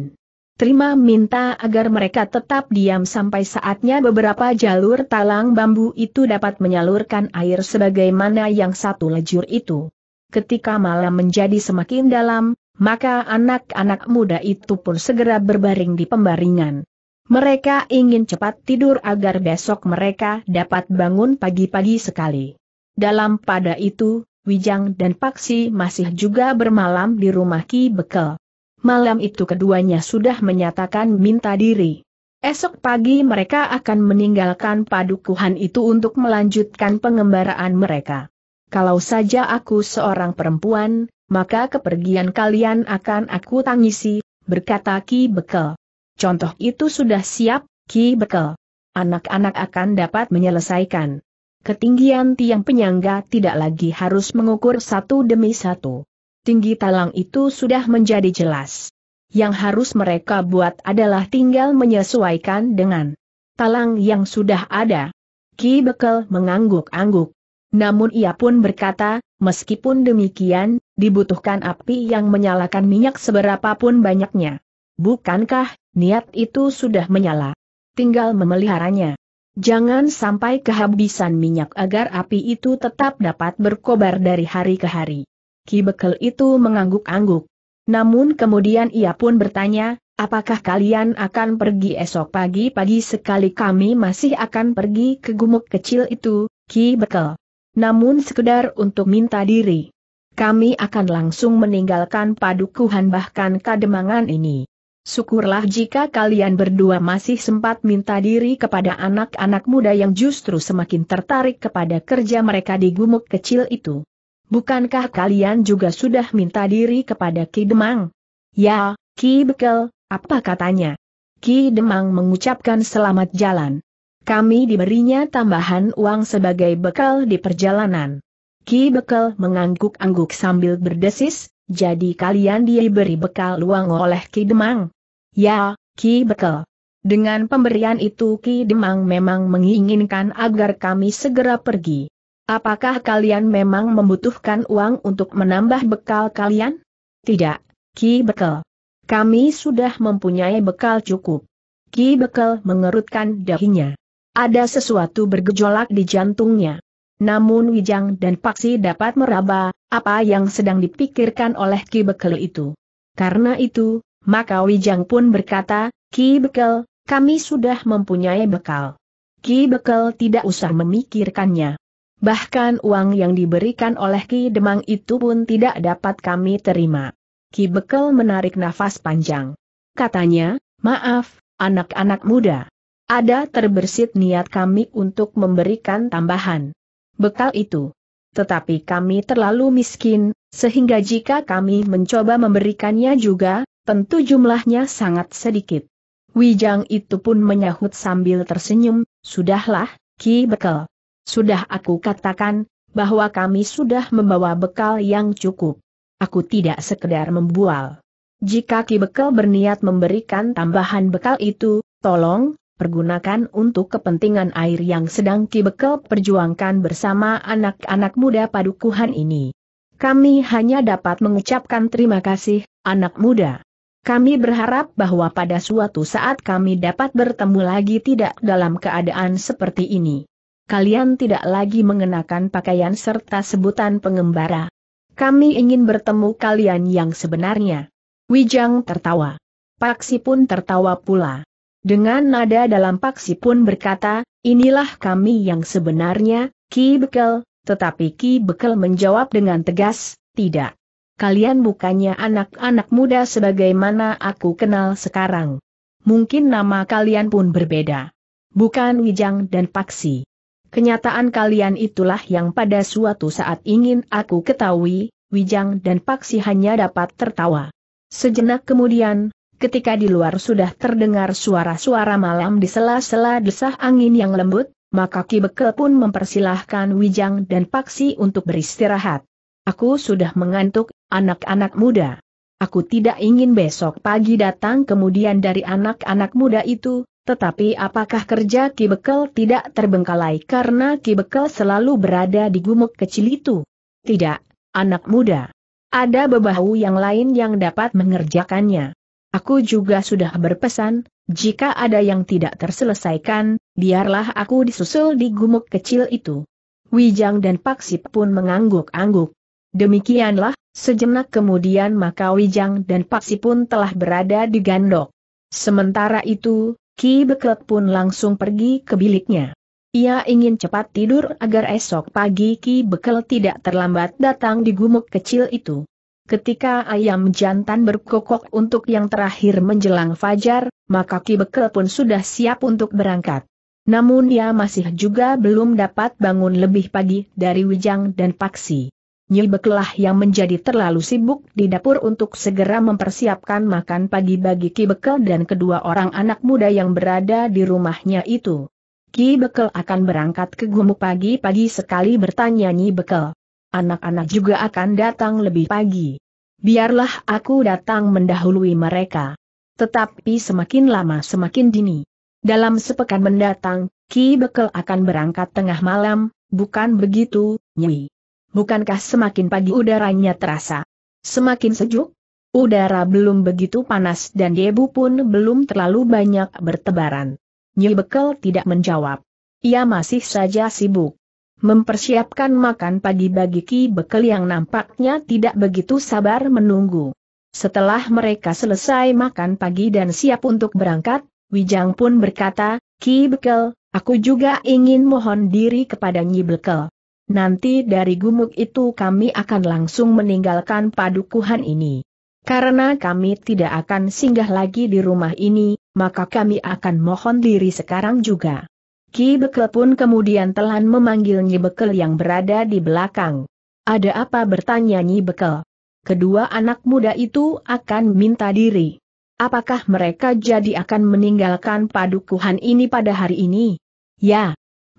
Terima minta agar mereka tetap diam sampai saatnya beberapa jalur talang bambu itu dapat menyalurkan air sebagaimana yang satu lejur itu. Ketika malam menjadi semakin dalam, maka anak-anak muda itu pun segera berbaring di pembaringan. Mereka ingin cepat tidur agar besok mereka dapat bangun pagi-pagi sekali. Dalam pada itu, Wijang dan Paksi masih juga bermalam di rumah Ki Bekel. Malam itu keduanya sudah menyatakan minta diri. Esok pagi mereka akan meninggalkan padukuhan itu untuk melanjutkan pengembaraan mereka. Kalau saja aku seorang perempuan, maka kepergian kalian akan aku tangisi, berkata Ki Bekel. Contoh itu sudah siap, Ki Bekel. Anak-anak akan dapat menyelesaikan. Ketinggian tiang penyangga tidak lagi harus mengukur satu demi satu. Tinggi talang itu sudah menjadi jelas. Yang harus mereka buat adalah tinggal menyesuaikan dengan talang yang sudah ada. Ki Bekel mengangguk-angguk. Namun ia pun berkata, meskipun demikian, dibutuhkan api yang menyalakan minyak seberapapun banyaknya. Bukankah niat itu sudah menyala. Tinggal memeliharanya. Jangan sampai kehabisan minyak agar api itu tetap dapat berkobar dari hari ke hari. Ki Bekel itu mengangguk-angguk. Namun kemudian ia pun bertanya, apakah kalian akan pergi esok pagi-pagi sekali kami masih akan pergi ke gumuk kecil itu, Ki Bekel. Namun sekedar untuk minta diri. Kami akan langsung meninggalkan padukuhan bahkan kademangan ini. Syukurlah jika kalian berdua masih sempat minta diri kepada anak-anak muda yang justru semakin tertarik kepada kerja mereka di gumuk kecil itu. Bukankah kalian juga sudah minta diri kepada Ki Demang? Ya, Ki Bekel, apa katanya? Ki Demang mengucapkan selamat jalan. Kami diberinya tambahan uang sebagai bekal di perjalanan. Ki Bekel mengangguk-angguk sambil berdesis, jadi kalian diberi bekal uang oleh Ki Demang. Ya, Ki Bekel. Dengan pemberian itu Ki Demang memang menginginkan agar kami segera pergi. Apakah kalian memang membutuhkan uang untuk menambah bekal kalian? Tidak, Ki Bekel. Kami sudah mempunyai bekal cukup. Ki Bekel mengerutkan dahinya. Ada sesuatu bergejolak di jantungnya. Namun Wijang dan Paksi dapat meraba, apa yang sedang dipikirkan oleh Ki Bekel itu. Karena itu, maka Wijang pun berkata, Ki Bekel, kami sudah mempunyai bekal. Ki Bekel tidak usah memikirkannya. Bahkan uang yang diberikan oleh Ki Demang itu pun tidak dapat kami terima. Ki Bekel menarik nafas panjang. Katanya, maaf, anak-anak muda. Ada terbersit niat kami untuk memberikan tambahan. Bekal itu. Tetapi kami terlalu miskin, sehingga jika kami mencoba memberikannya juga, Tentu jumlahnya sangat sedikit. Wijang itu pun menyahut sambil tersenyum, Sudahlah, Ki Bekel. Sudah aku katakan, bahwa kami sudah membawa bekal yang cukup. Aku tidak sekedar membual. Jika Ki Bekel berniat memberikan tambahan bekal itu, tolong, pergunakan untuk kepentingan air yang sedang Ki Bekel perjuangkan bersama anak-anak muda padukuhan ini. Kami hanya dapat mengucapkan terima kasih, anak muda. Kami berharap bahwa pada suatu saat kami dapat bertemu lagi tidak dalam keadaan seperti ini. Kalian tidak lagi mengenakan pakaian serta sebutan pengembara. Kami ingin bertemu kalian yang sebenarnya. Wijang tertawa. Paksi pun tertawa pula. Dengan nada dalam Paksi pun berkata, inilah kami yang sebenarnya, Ki Bekel, tetapi Ki Bekel menjawab dengan tegas, tidak kalian bukannya anak-anak muda sebagaimana aku kenal sekarang. Mungkin nama kalian pun berbeda. Bukan Wijang dan Paksi. Kenyataan kalian itulah yang pada suatu saat ingin aku ketahui, Wijang dan Paksi hanya dapat tertawa. Sejenak kemudian, ketika di luar sudah terdengar suara-suara malam di sela-sela desah angin yang lembut, maka Ki Bekel pun mempersilahkan Wijang dan Paksi untuk beristirahat. Aku sudah mengantuk, anak-anak muda. Aku tidak ingin besok pagi datang kemudian dari anak-anak muda itu, tetapi apakah kerja Ki Bekel tidak terbengkalai karena Ki Bekel selalu berada di gumuk kecil itu? Tidak, anak muda. Ada bebahu yang lain yang dapat mengerjakannya. Aku juga sudah berpesan, jika ada yang tidak terselesaikan, biarlah aku disusul di gumuk kecil itu. Wijang dan Paksip pun mengangguk-angguk. Demikianlah, sejenak kemudian maka Wijang dan Paksi pun telah berada di gandok. Sementara itu, Ki Beklet pun langsung pergi ke biliknya. Ia ingin cepat tidur agar esok pagi Ki Bekel tidak terlambat datang di gumuk kecil itu. Ketika ayam jantan berkokok untuk yang terakhir menjelang fajar, maka Ki Bekel pun sudah siap untuk berangkat. Namun ia masih juga belum dapat bangun lebih pagi dari Wijang dan Paksi. Nyi Beklah yang menjadi terlalu sibuk di dapur untuk segera mempersiapkan makan pagi bagi Ki Bekel dan kedua orang anak muda yang berada di rumahnya itu. Ki Bekel akan berangkat ke Gumuk pagi-pagi sekali bertanya Nyi Bekel. Anak-anak juga akan datang lebih pagi. Biarlah aku datang mendahului mereka. Tetapi semakin lama semakin dini. Dalam sepekan mendatang, Ki Bekel akan berangkat tengah malam, bukan begitu, Nyi? Bukankah semakin pagi udaranya terasa semakin sejuk? Udara belum begitu panas dan Debu pun belum terlalu banyak bertebaran. Nyi Bekel tidak menjawab. Ia masih saja sibuk mempersiapkan makan pagi bagi Ki Bekel yang nampaknya tidak begitu sabar menunggu. Setelah mereka selesai makan pagi dan siap untuk berangkat, Wijang pun berkata, Ki Bekel, aku juga ingin mohon diri kepada Nyi Bekel nanti dari gumuk itu kami akan langsung meninggalkan padukuhan ini. Karena kami tidak akan singgah lagi di rumah ini, maka kami akan mohon diri sekarang juga. Ki Bekel pun kemudian telan memanggil Nyi Bekel yang berada di belakang. Ada apa bertanya Nyi Bekel? Kedua anak muda itu akan minta diri. Apakah mereka jadi akan meninggalkan padukuhan ini pada hari ini? Ya,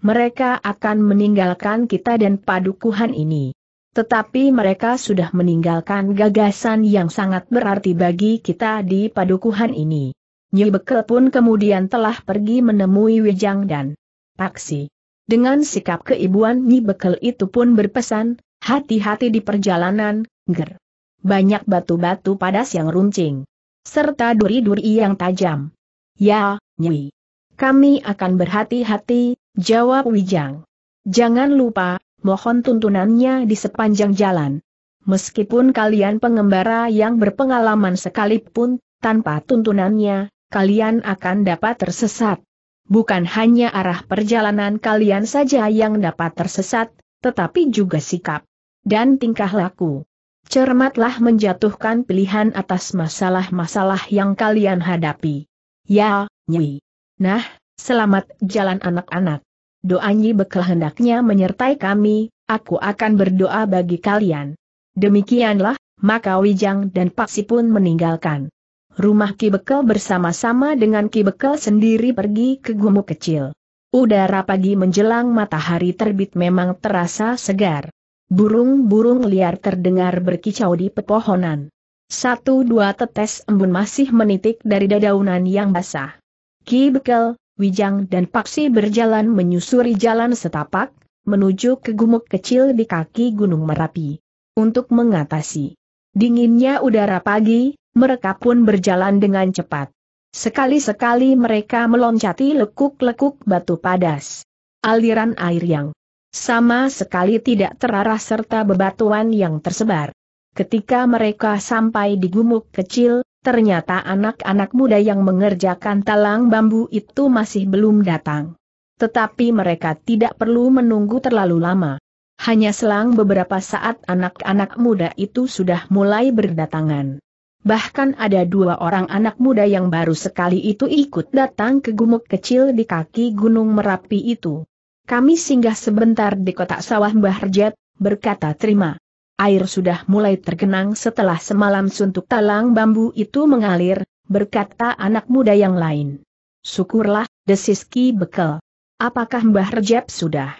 mereka akan meninggalkan kita dan padukuhan ini. Tetapi mereka sudah meninggalkan gagasan yang sangat berarti bagi kita di padukuhan ini. Nyi Bekel pun kemudian telah pergi menemui Wijang dan Paksi. Dengan sikap keibuan Nyi Bekel itu pun berpesan, hati-hati di perjalanan, ger. Banyak batu-batu padas yang runcing. Serta duri-duri yang tajam. Ya, Nyi. Kami akan berhati-hati, Jawab Wijang. Jangan lupa, mohon tuntunannya di sepanjang jalan. Meskipun kalian pengembara yang berpengalaman sekalipun, tanpa tuntunannya, kalian akan dapat tersesat. Bukan hanya arah perjalanan kalian saja yang dapat tersesat, tetapi juga sikap dan tingkah laku. Cermatlah menjatuhkan pilihan atas masalah-masalah yang kalian hadapi. Ya, Nyi. Nah, Selamat jalan anak-anak. Doanyi bekal hendaknya menyertai kami, aku akan berdoa bagi kalian. Demikianlah, maka Wijang dan Paksi pun meninggalkan. Rumah Ki Bekel bersama-sama dengan Ki Bekel sendiri pergi ke gumu kecil. Udara pagi menjelang matahari terbit memang terasa segar. Burung-burung liar terdengar berkicau di pepohonan. Satu dua tetes embun masih menitik dari dadaunan yang basah. Ki Bekel, Wijang dan Paksi berjalan menyusuri jalan setapak, menuju ke gumuk kecil di kaki Gunung Merapi. Untuk mengatasi dinginnya udara pagi, mereka pun berjalan dengan cepat. Sekali-sekali mereka meloncati lekuk-lekuk batu padas. Aliran air yang sama sekali tidak terarah serta bebatuan yang tersebar. Ketika mereka sampai di gumuk kecil, ternyata anak-anak muda yang mengerjakan talang bambu itu masih belum datang. Tetapi mereka tidak perlu menunggu terlalu lama. Hanya selang beberapa saat anak-anak muda itu sudah mulai berdatangan. Bahkan ada dua orang anak muda yang baru sekali itu ikut datang ke gumuk kecil di kaki Gunung Merapi itu. Kami singgah sebentar di kotak sawah Mbah Rjet, berkata terima Air sudah mulai tergenang setelah semalam suntuk talang bambu itu mengalir, berkata anak muda yang lain. Syukurlah, desiski Bekel. Apakah Mbah Rejab sudah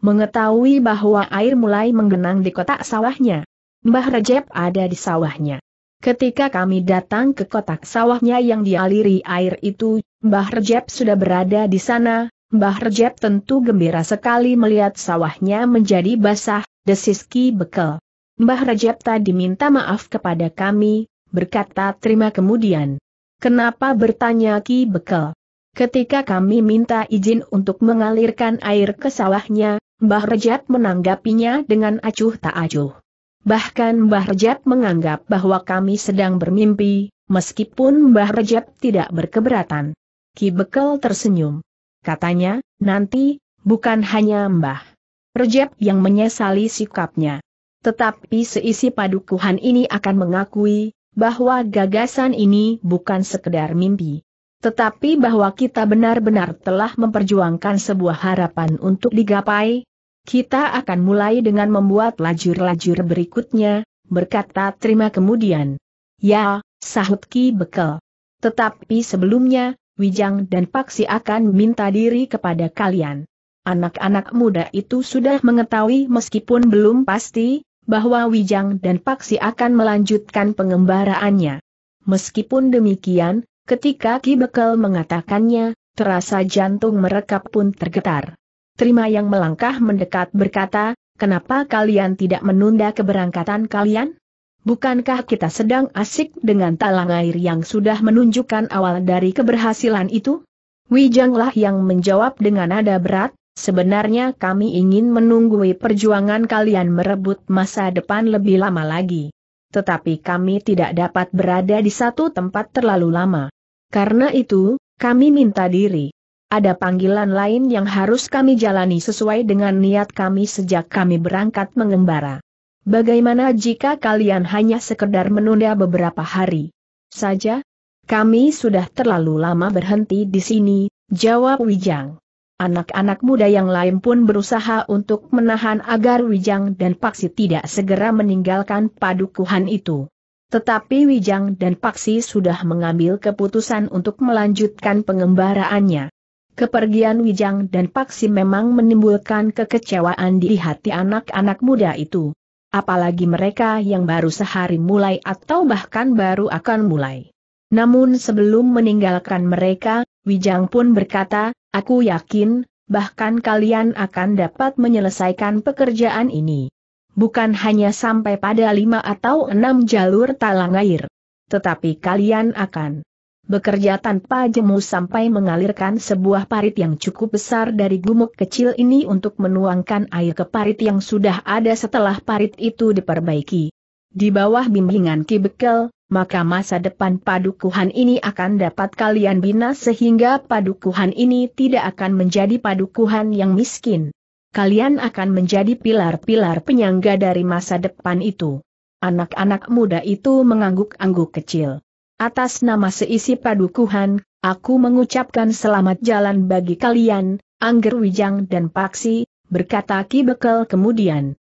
mengetahui bahwa air mulai menggenang di kotak sawahnya? Mbah Rejab ada di sawahnya. Ketika kami datang ke kotak sawahnya yang dialiri air itu, Mbah Rejab sudah berada di sana. Mbah Rejab tentu gembira sekali melihat sawahnya menjadi basah, desiski Bekel. Mbah Rajab tadi minta maaf kepada kami, berkata terima kemudian. Kenapa bertanya Ki Bekel? Ketika kami minta izin untuk mengalirkan air ke sawahnya, Mbah Rajab menanggapinya dengan acuh tak acuh. Bahkan Mbah Rajab menganggap bahwa kami sedang bermimpi, meskipun Mbah Rajab tidak berkeberatan. Ki Bekel tersenyum. Katanya, nanti, bukan hanya Mbah Rajab yang menyesali sikapnya. Tetapi seisi padukuhan ini akan mengakui bahwa gagasan ini bukan sekedar mimpi. Tetapi bahwa kita benar-benar telah memperjuangkan sebuah harapan untuk digapai, kita akan mulai dengan membuat lajur-lajur berikutnya, berkata terima kemudian. Ya, sahut Ki Bekel. Tetapi sebelumnya, Wijang dan Paksi akan minta diri kepada kalian. Anak-anak muda itu sudah mengetahui meskipun belum pasti, bahwa Wijang dan Paksi akan melanjutkan pengembaraannya. Meskipun demikian, ketika Ki Bekel mengatakannya, terasa jantung mereka pun tergetar. Terima yang melangkah mendekat berkata, kenapa kalian tidak menunda keberangkatan kalian? Bukankah kita sedang asik dengan talang air yang sudah menunjukkan awal dari keberhasilan itu? Wijanglah yang menjawab dengan nada berat, Sebenarnya kami ingin menunggui perjuangan kalian merebut masa depan lebih lama lagi. Tetapi kami tidak dapat berada di satu tempat terlalu lama. Karena itu, kami minta diri. Ada panggilan lain yang harus kami jalani sesuai dengan niat kami sejak kami berangkat mengembara. Bagaimana jika kalian hanya sekedar menunda beberapa hari saja? Kami sudah terlalu lama berhenti di sini, jawab Wijang. Anak-anak muda yang lain pun berusaha untuk menahan agar Wijang dan Paksi tidak segera meninggalkan padukuhan itu. Tetapi Wijang dan Paksi sudah mengambil keputusan untuk melanjutkan pengembaraannya. Kepergian Wijang dan Paksi memang menimbulkan kekecewaan di hati anak-anak muda itu. Apalagi mereka yang baru sehari mulai atau bahkan baru akan mulai. Namun sebelum meninggalkan mereka, Wijang pun berkata, aku yakin, bahkan kalian akan dapat menyelesaikan pekerjaan ini. Bukan hanya sampai pada lima atau enam jalur talang air. Tetapi kalian akan bekerja tanpa jemu sampai mengalirkan sebuah parit yang cukup besar dari gumuk kecil ini untuk menuangkan air ke parit yang sudah ada setelah parit itu diperbaiki. Di bawah bimbingan Ki Bekel, maka masa depan padukuhan ini akan dapat kalian bina sehingga padukuhan ini tidak akan menjadi padukuhan yang miskin. Kalian akan menjadi pilar-pilar penyangga dari masa depan itu. Anak-anak muda itu mengangguk-angguk kecil. Atas nama seisi padukuhan, aku mengucapkan selamat jalan bagi kalian, Angger Wijang dan Paksi, berkata Ki Bekel kemudian.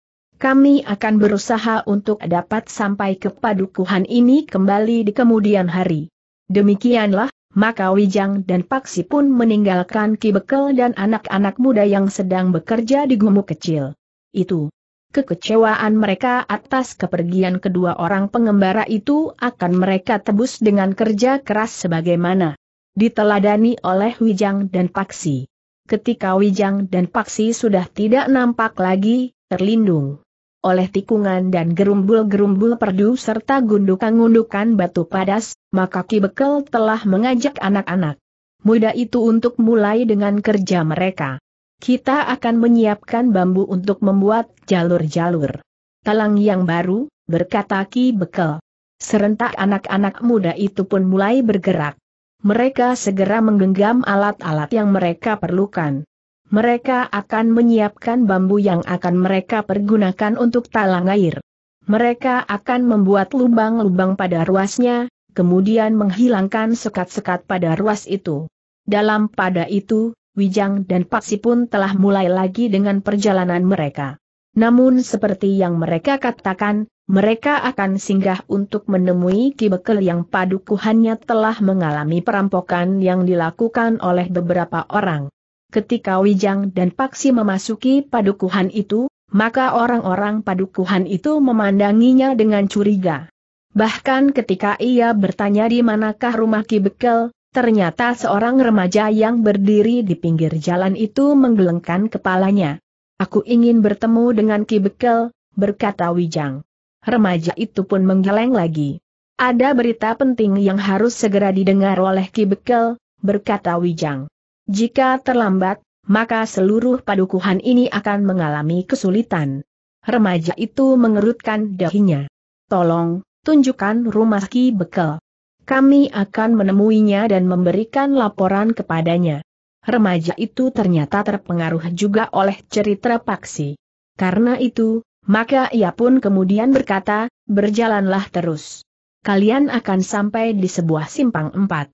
Kami akan berusaha untuk dapat sampai ke padukuhan ini kembali di kemudian hari. Demikianlah, maka Wijang dan Paksi pun meninggalkan kibekel dan anak-anak muda yang sedang bekerja di gumuk kecil. Itu. Kekecewaan mereka atas kepergian kedua orang pengembara itu akan mereka tebus dengan kerja keras sebagaimana diteladani oleh Wijang dan Paksi. Ketika Wijang dan Paksi sudah tidak nampak lagi, terlindung oleh tikungan dan gerumbul-gerumbul perdu serta gundukan-gundukan batu padas, maka Ki Bekel telah mengajak anak-anak muda itu untuk mulai dengan kerja mereka. Kita akan menyiapkan bambu untuk membuat jalur-jalur. Talang yang baru, berkata Ki Bekel. Serentak anak-anak muda itu pun mulai bergerak. Mereka segera menggenggam alat-alat yang mereka perlukan mereka akan menyiapkan bambu yang akan mereka pergunakan untuk talang air. Mereka akan membuat lubang-lubang pada ruasnya, kemudian menghilangkan sekat-sekat pada ruas itu. Dalam pada itu, Wijang dan Paksi pun telah mulai lagi dengan perjalanan mereka. Namun seperti yang mereka katakan, mereka akan singgah untuk menemui Ki Bekel yang padukuhannya telah mengalami perampokan yang dilakukan oleh beberapa orang. Ketika Wijang dan Paksi memasuki padukuhan itu, maka orang-orang padukuhan itu memandanginya dengan curiga. Bahkan ketika ia bertanya di manakah rumah Ki Bekel, ternyata seorang remaja yang berdiri di pinggir jalan itu menggelengkan kepalanya. Aku ingin bertemu dengan Ki Bekel, berkata Wijang. Remaja itu pun menggeleng lagi. Ada berita penting yang harus segera didengar oleh Ki Bekel, berkata Wijang. Jika terlambat, maka seluruh padukuhan ini akan mengalami kesulitan. Remaja itu mengerutkan dahinya. Tolong, tunjukkan rumah Ki Bekel. Kami akan menemuinya dan memberikan laporan kepadanya. Remaja itu ternyata terpengaruh juga oleh cerita Paksi. Karena itu, maka ia pun kemudian berkata, berjalanlah terus. Kalian akan sampai di sebuah simpang empat.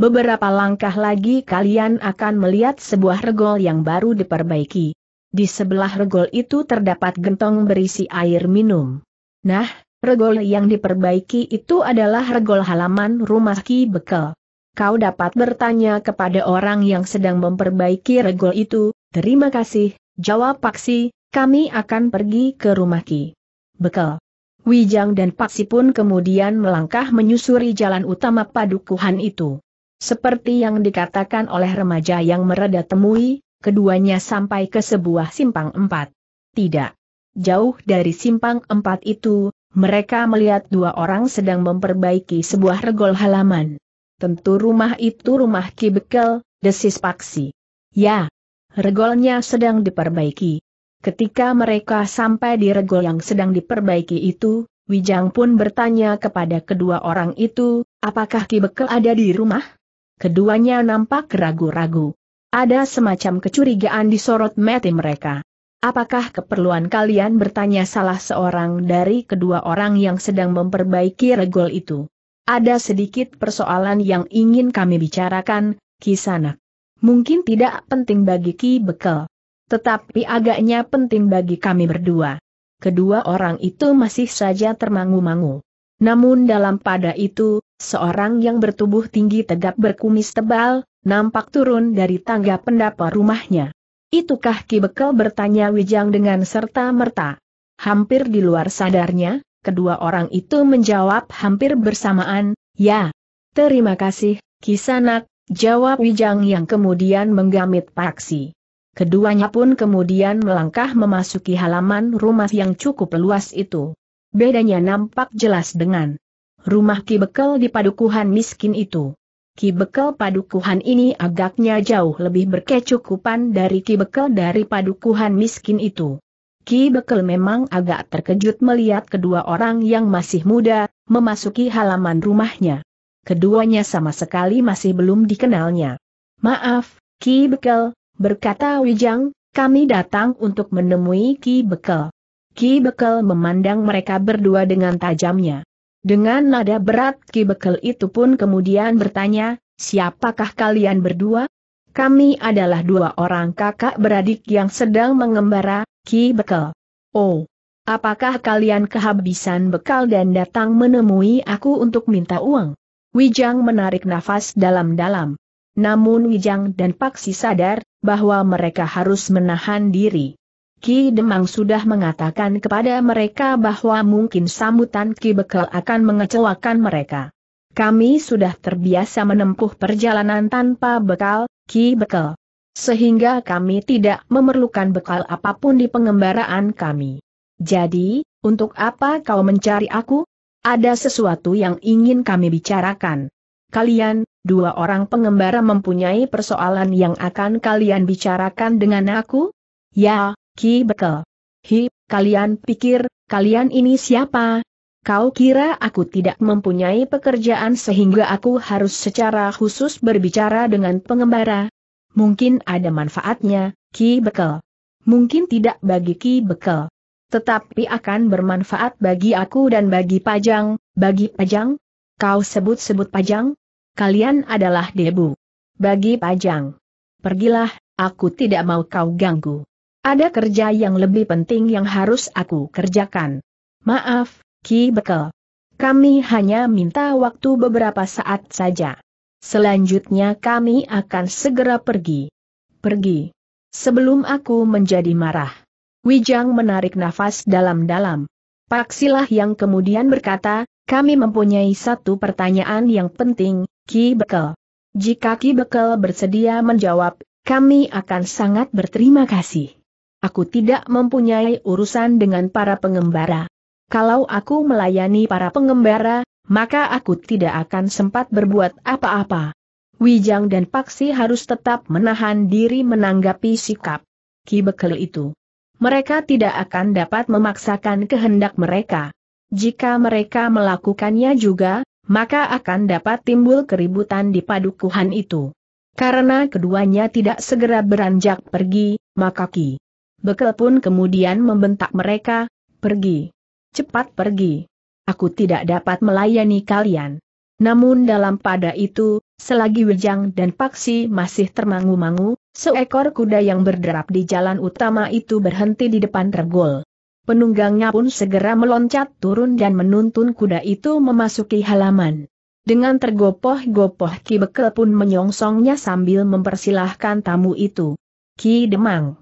Beberapa langkah lagi kalian akan melihat sebuah regol yang baru diperbaiki. Di sebelah regol itu terdapat gentong berisi air minum. Nah, regol yang diperbaiki itu adalah regol halaman rumah Ki Bekel. Kau dapat bertanya kepada orang yang sedang memperbaiki regol itu, terima kasih, jawab Paksi, kami akan pergi ke rumah Ki Bekel. Wijang dan Paksi pun kemudian melangkah menyusuri jalan utama padukuhan itu. Seperti yang dikatakan oleh remaja yang mereda temui, keduanya sampai ke sebuah simpang empat. Tidak. Jauh dari simpang empat itu, mereka melihat dua orang sedang memperbaiki sebuah regol halaman. Tentu rumah itu rumah kibekel, desis Paksi. Ya, regolnya sedang diperbaiki. Ketika mereka sampai di regol yang sedang diperbaiki itu, Wijang pun bertanya kepada kedua orang itu, apakah kibekel ada di rumah? keduanya nampak ragu-ragu. Ada semacam kecurigaan di sorot mata mereka. Apakah keperluan kalian bertanya salah seorang dari kedua orang yang sedang memperbaiki regol itu? Ada sedikit persoalan yang ingin kami bicarakan, Kisanak. Mungkin tidak penting bagi Ki Bekel. Tetapi agaknya penting bagi kami berdua. Kedua orang itu masih saja termangu-mangu. Namun dalam pada itu, seorang yang bertubuh tinggi tegap berkumis tebal, nampak turun dari tangga pendapa rumahnya. Itukah Ki Bekel bertanya Wijang dengan serta-merta. Hampir di luar sadarnya, kedua orang itu menjawab hampir bersamaan, ya. Terima kasih, Kisanak, jawab Wijang yang kemudian menggamit paksi. Keduanya pun kemudian melangkah memasuki halaman rumah yang cukup luas itu. Bedanya nampak jelas dengan rumah Ki Bekel di padukuhan miskin itu. Ki Bekel padukuhan ini agaknya jauh lebih berkecukupan dari Ki Bekel dari padukuhan miskin itu. Ki Bekel memang agak terkejut melihat kedua orang yang masih muda, memasuki halaman rumahnya. Keduanya sama sekali masih belum dikenalnya. Maaf, Ki Bekel, berkata Wijang, kami datang untuk menemui Ki Bekel. Ki Bekel memandang mereka berdua dengan tajamnya. Dengan nada berat Ki Bekel itu pun kemudian bertanya, siapakah kalian berdua? Kami adalah dua orang kakak beradik yang sedang mengembara, Ki Bekel. Oh, apakah kalian kehabisan bekal dan datang menemui aku untuk minta uang? Wijang menarik nafas dalam-dalam. Namun Wijang dan Paksi sadar, bahwa mereka harus menahan diri. Ki Demang sudah mengatakan kepada mereka bahwa mungkin sambutan Ki Bekel akan mengecewakan mereka. Kami sudah terbiasa menempuh perjalanan tanpa bekal, Ki Bekel. Sehingga kami tidak memerlukan bekal apapun di pengembaraan kami. Jadi, untuk apa kau mencari aku? Ada sesuatu yang ingin kami bicarakan. Kalian, dua orang pengembara mempunyai persoalan yang akan kalian bicarakan dengan aku? Ya, Ki Bekel. Hi, kalian pikir, kalian ini siapa? Kau kira aku tidak mempunyai pekerjaan sehingga aku harus secara khusus berbicara dengan pengembara? Mungkin ada manfaatnya, Ki Bekel. Mungkin tidak bagi Ki Bekel. Tetapi akan bermanfaat bagi aku dan bagi Pajang, bagi Pajang? Kau sebut-sebut Pajang? Kalian adalah debu. Bagi Pajang. Pergilah, aku tidak mau kau ganggu. Ada kerja yang lebih penting yang harus aku kerjakan. Maaf, Ki Bekel. Kami hanya minta waktu beberapa saat saja. Selanjutnya kami akan segera pergi. Pergi. Sebelum aku menjadi marah. Wijang menarik nafas dalam-dalam. Paksilah yang kemudian berkata, kami mempunyai satu pertanyaan yang penting, Ki Bekel. Jika Ki Bekel bersedia menjawab, kami akan sangat berterima kasih. Aku tidak mempunyai urusan dengan para pengembara. Kalau aku melayani para pengembara, maka aku tidak akan sempat berbuat apa-apa. Wijang dan Paksi harus tetap menahan diri menanggapi sikap Ki Bekel itu. Mereka tidak akan dapat memaksakan kehendak mereka. Jika mereka melakukannya juga, maka akan dapat timbul keributan di padukuhan itu. Karena keduanya tidak segera beranjak pergi, maka Ki Bekel pun kemudian membentak mereka, pergi. Cepat pergi. Aku tidak dapat melayani kalian. Namun dalam pada itu, selagi Wejang dan Paksi masih termangu-mangu, seekor kuda yang berderap di jalan utama itu berhenti di depan regol. Penunggangnya pun segera meloncat turun dan menuntun kuda itu memasuki halaman. Dengan tergopoh-gopoh Ki Bekel pun menyongsongnya sambil mempersilahkan tamu itu. Ki Demang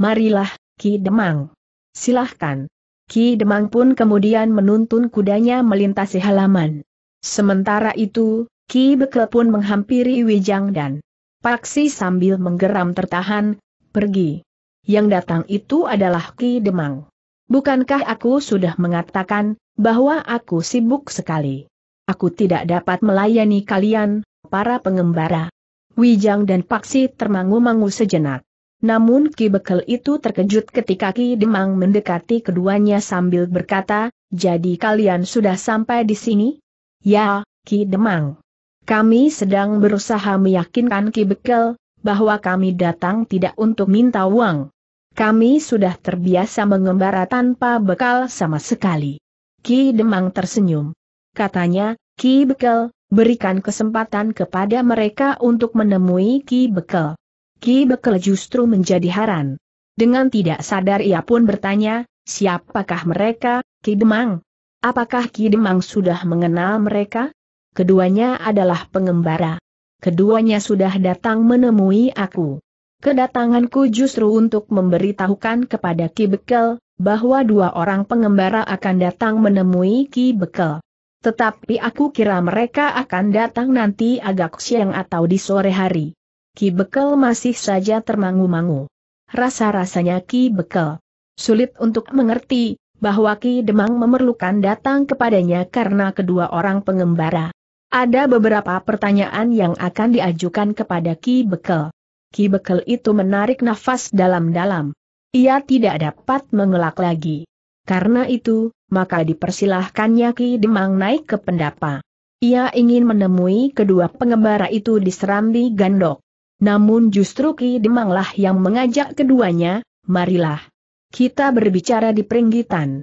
marilah, Ki Demang. Silahkan. Ki Demang pun kemudian menuntun kudanya melintasi halaman. Sementara itu, Ki Bekel pun menghampiri Wijang dan Paksi sambil menggeram tertahan, pergi. Yang datang itu adalah Ki Demang. Bukankah aku sudah mengatakan, bahwa aku sibuk sekali. Aku tidak dapat melayani kalian, para pengembara. Wijang dan Paksi termangu-mangu sejenak. Namun Ki Bekel itu terkejut ketika Ki Demang mendekati keduanya sambil berkata, jadi kalian sudah sampai di sini? Ya, Ki Demang. Kami sedang berusaha meyakinkan Ki Bekel, bahwa kami datang tidak untuk minta uang. Kami sudah terbiasa mengembara tanpa bekal sama sekali. Ki Demang tersenyum. Katanya, Ki Bekel, berikan kesempatan kepada mereka untuk menemui Ki Bekel. Ki Bekel justru menjadi haran. Dengan tidak sadar ia pun bertanya, siapakah mereka, Ki Demang? Apakah Ki Demang sudah mengenal mereka? Keduanya adalah pengembara. Keduanya sudah datang menemui aku. Kedatanganku justru untuk memberitahukan kepada Ki Bekel, bahwa dua orang pengembara akan datang menemui Ki Bekel. Tetapi aku kira mereka akan datang nanti agak siang atau di sore hari. Ki Bekel masih saja termangu-mangu. Rasa-rasanya Ki Bekel sulit untuk mengerti bahwa Ki Demang memerlukan datang kepadanya karena kedua orang pengembara. Ada beberapa pertanyaan yang akan diajukan kepada Ki Bekel. Ki Bekel itu menarik nafas dalam-dalam. Ia tidak dapat mengelak lagi. Karena itu, maka dipersilahkannya Ki Demang naik ke pendapa. Ia ingin menemui kedua pengembara itu di Serambi Gandok. Namun justru Ki Demanglah yang mengajak keduanya, marilah. Kita berbicara di peringgitan.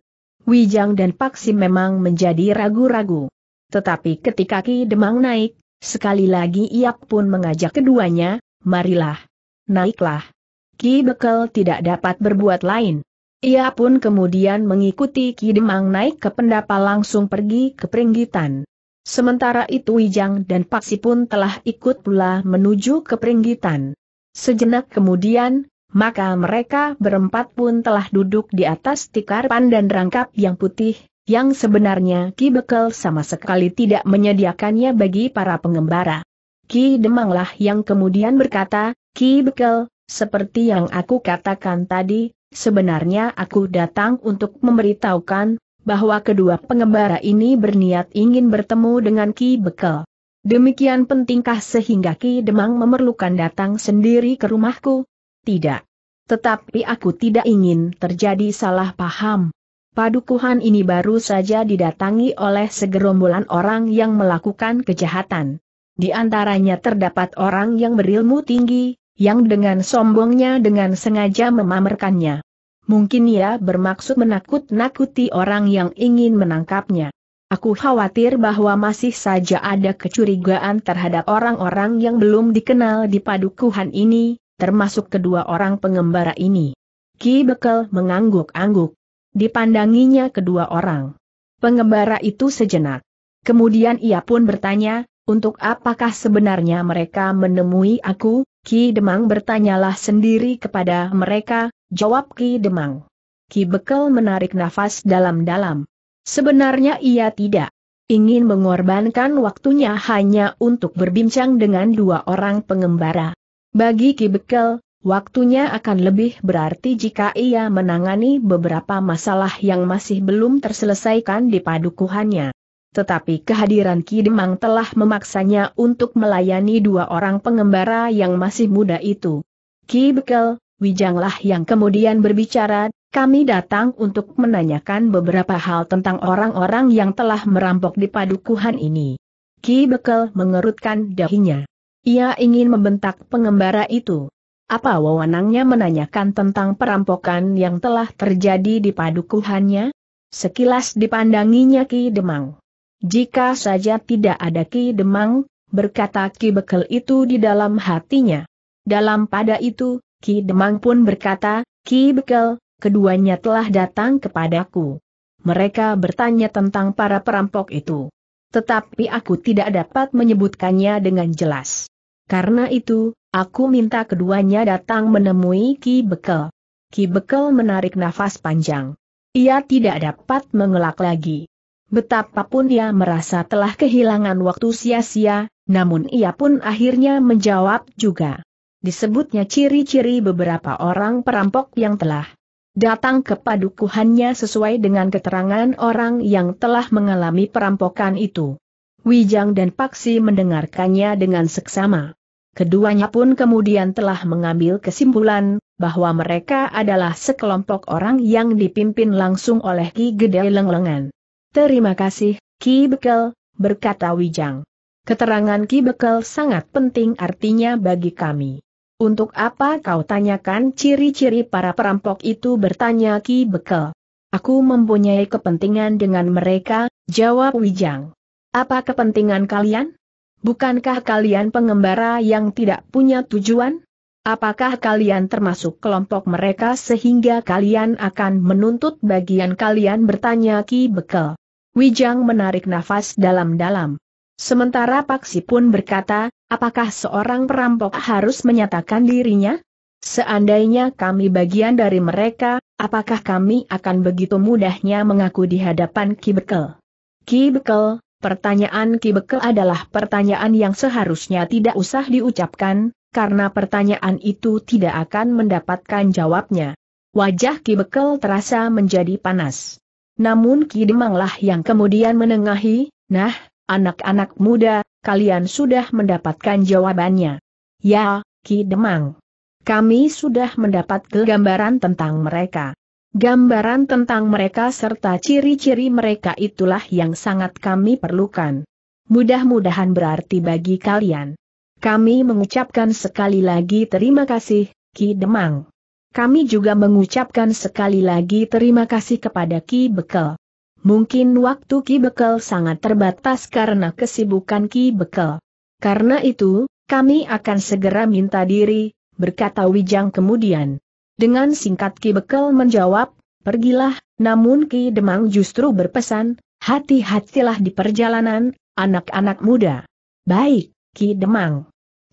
Wijang dan Paksi memang menjadi ragu-ragu. Tetapi ketika Ki Demang naik, sekali lagi ia pun mengajak keduanya, marilah. Naiklah. Ki Bekel tidak dapat berbuat lain. Ia pun kemudian mengikuti Ki Demang naik ke pendapa langsung pergi ke peringgitan. Sementara itu Wijang dan Paksi pun telah ikut pula menuju ke peringgitan. Sejenak kemudian, maka mereka berempat pun telah duduk di atas tikar pandan rangkap yang putih, yang sebenarnya Ki Bekel sama sekali tidak menyediakannya bagi para pengembara. Ki Demanglah yang kemudian berkata, Ki Bekel, seperti yang aku katakan tadi, sebenarnya aku datang untuk memberitahukan bahwa kedua pengembara ini berniat ingin bertemu dengan Ki Bekel. Demikian pentingkah sehingga Ki Demang memerlukan datang sendiri ke rumahku? Tidak. Tetapi aku tidak ingin terjadi salah paham. Padukuhan ini baru saja didatangi oleh segerombolan orang yang melakukan kejahatan. Di antaranya terdapat orang yang berilmu tinggi, yang dengan sombongnya dengan sengaja memamerkannya. Mungkin ia bermaksud menakut-nakuti orang yang ingin menangkapnya. Aku khawatir bahwa masih saja ada kecurigaan terhadap orang-orang yang belum dikenal di padukuhan ini, termasuk kedua orang pengembara ini. Ki Bekel mengangguk-angguk. Dipandanginya kedua orang. Pengembara itu sejenak. Kemudian ia pun bertanya, untuk apakah sebenarnya mereka menemui aku? Ki Demang bertanyalah sendiri kepada mereka, jawab Ki Demang. Ki Bekel menarik nafas dalam-dalam. Sebenarnya ia tidak ingin mengorbankan waktunya hanya untuk berbincang dengan dua orang pengembara. Bagi Ki Bekel, waktunya akan lebih berarti jika ia menangani beberapa masalah yang masih belum terselesaikan di padukuhannya. Tetapi kehadiran Ki Demang telah memaksanya untuk melayani dua orang pengembara yang masih muda itu. Ki Bekel, Wijanglah yang kemudian berbicara, kami datang untuk menanyakan beberapa hal tentang orang-orang yang telah merampok di padukuhan ini. Ki Bekel mengerutkan dahinya. Ia ingin membentak pengembara itu. Apa wewenangnya menanyakan tentang perampokan yang telah terjadi di padukuhannya? Sekilas dipandanginya Ki Demang. Jika saja tidak ada Ki Demang, berkata Ki Bekel itu di dalam hatinya. Dalam pada itu, Ki Demang pun berkata, Ki Bekel, keduanya telah datang kepadaku. Mereka bertanya tentang para perampok itu. Tetapi aku tidak dapat menyebutkannya dengan jelas. Karena itu, aku minta keduanya datang menemui Ki Bekel. Ki Bekel menarik nafas panjang. Ia tidak dapat mengelak lagi. Betapapun ia merasa telah kehilangan waktu sia-sia, namun ia pun akhirnya menjawab juga. Disebutnya ciri-ciri beberapa orang perampok yang telah datang ke padukuhannya sesuai dengan keterangan orang yang telah mengalami perampokan itu. Wijang dan Paksi mendengarkannya dengan seksama. Keduanya pun kemudian telah mengambil kesimpulan bahwa mereka adalah sekelompok orang yang dipimpin langsung oleh Ki Gede Lenglengan. Terima kasih, Ki Bekel, berkata Wijang. Keterangan Ki Bekel sangat penting artinya bagi kami. Untuk apa kau tanyakan ciri-ciri para perampok itu bertanya Ki Bekel. Aku mempunyai kepentingan dengan mereka, jawab Wijang. Apa kepentingan kalian? Bukankah kalian pengembara yang tidak punya tujuan? Apakah kalian termasuk kelompok mereka sehingga kalian akan menuntut bagian kalian bertanya Ki Bekel? Wijang menarik nafas dalam-dalam. Sementara Paksi pun berkata, apakah seorang perampok harus menyatakan dirinya? Seandainya kami bagian dari mereka, apakah kami akan begitu mudahnya mengaku di hadapan Ki Bekel? Ki Bekel, pertanyaan Ki Bekel adalah pertanyaan yang seharusnya tidak usah diucapkan, karena pertanyaan itu tidak akan mendapatkan jawabnya. Wajah Ki Bekel terasa menjadi panas. Namun Ki Demanglah yang kemudian menengahi, nah, Anak-anak muda, kalian sudah mendapatkan jawabannya. Ya, Ki Demang. Kami sudah mendapat gambaran tentang mereka. Gambaran tentang mereka serta ciri-ciri mereka itulah yang sangat kami perlukan. Mudah-mudahan berarti bagi kalian. Kami mengucapkan sekali lagi terima kasih, Ki Demang. Kami juga mengucapkan sekali lagi terima kasih kepada Ki Bekel. Mungkin waktu Ki Bekel sangat terbatas karena kesibukan Ki Bekel. Karena itu, kami akan segera minta diri, berkata Wijang kemudian. Dengan singkat Ki Bekel menjawab, pergilah, namun Ki Demang justru berpesan, hati-hatilah di perjalanan, anak-anak muda. Baik, Ki Demang.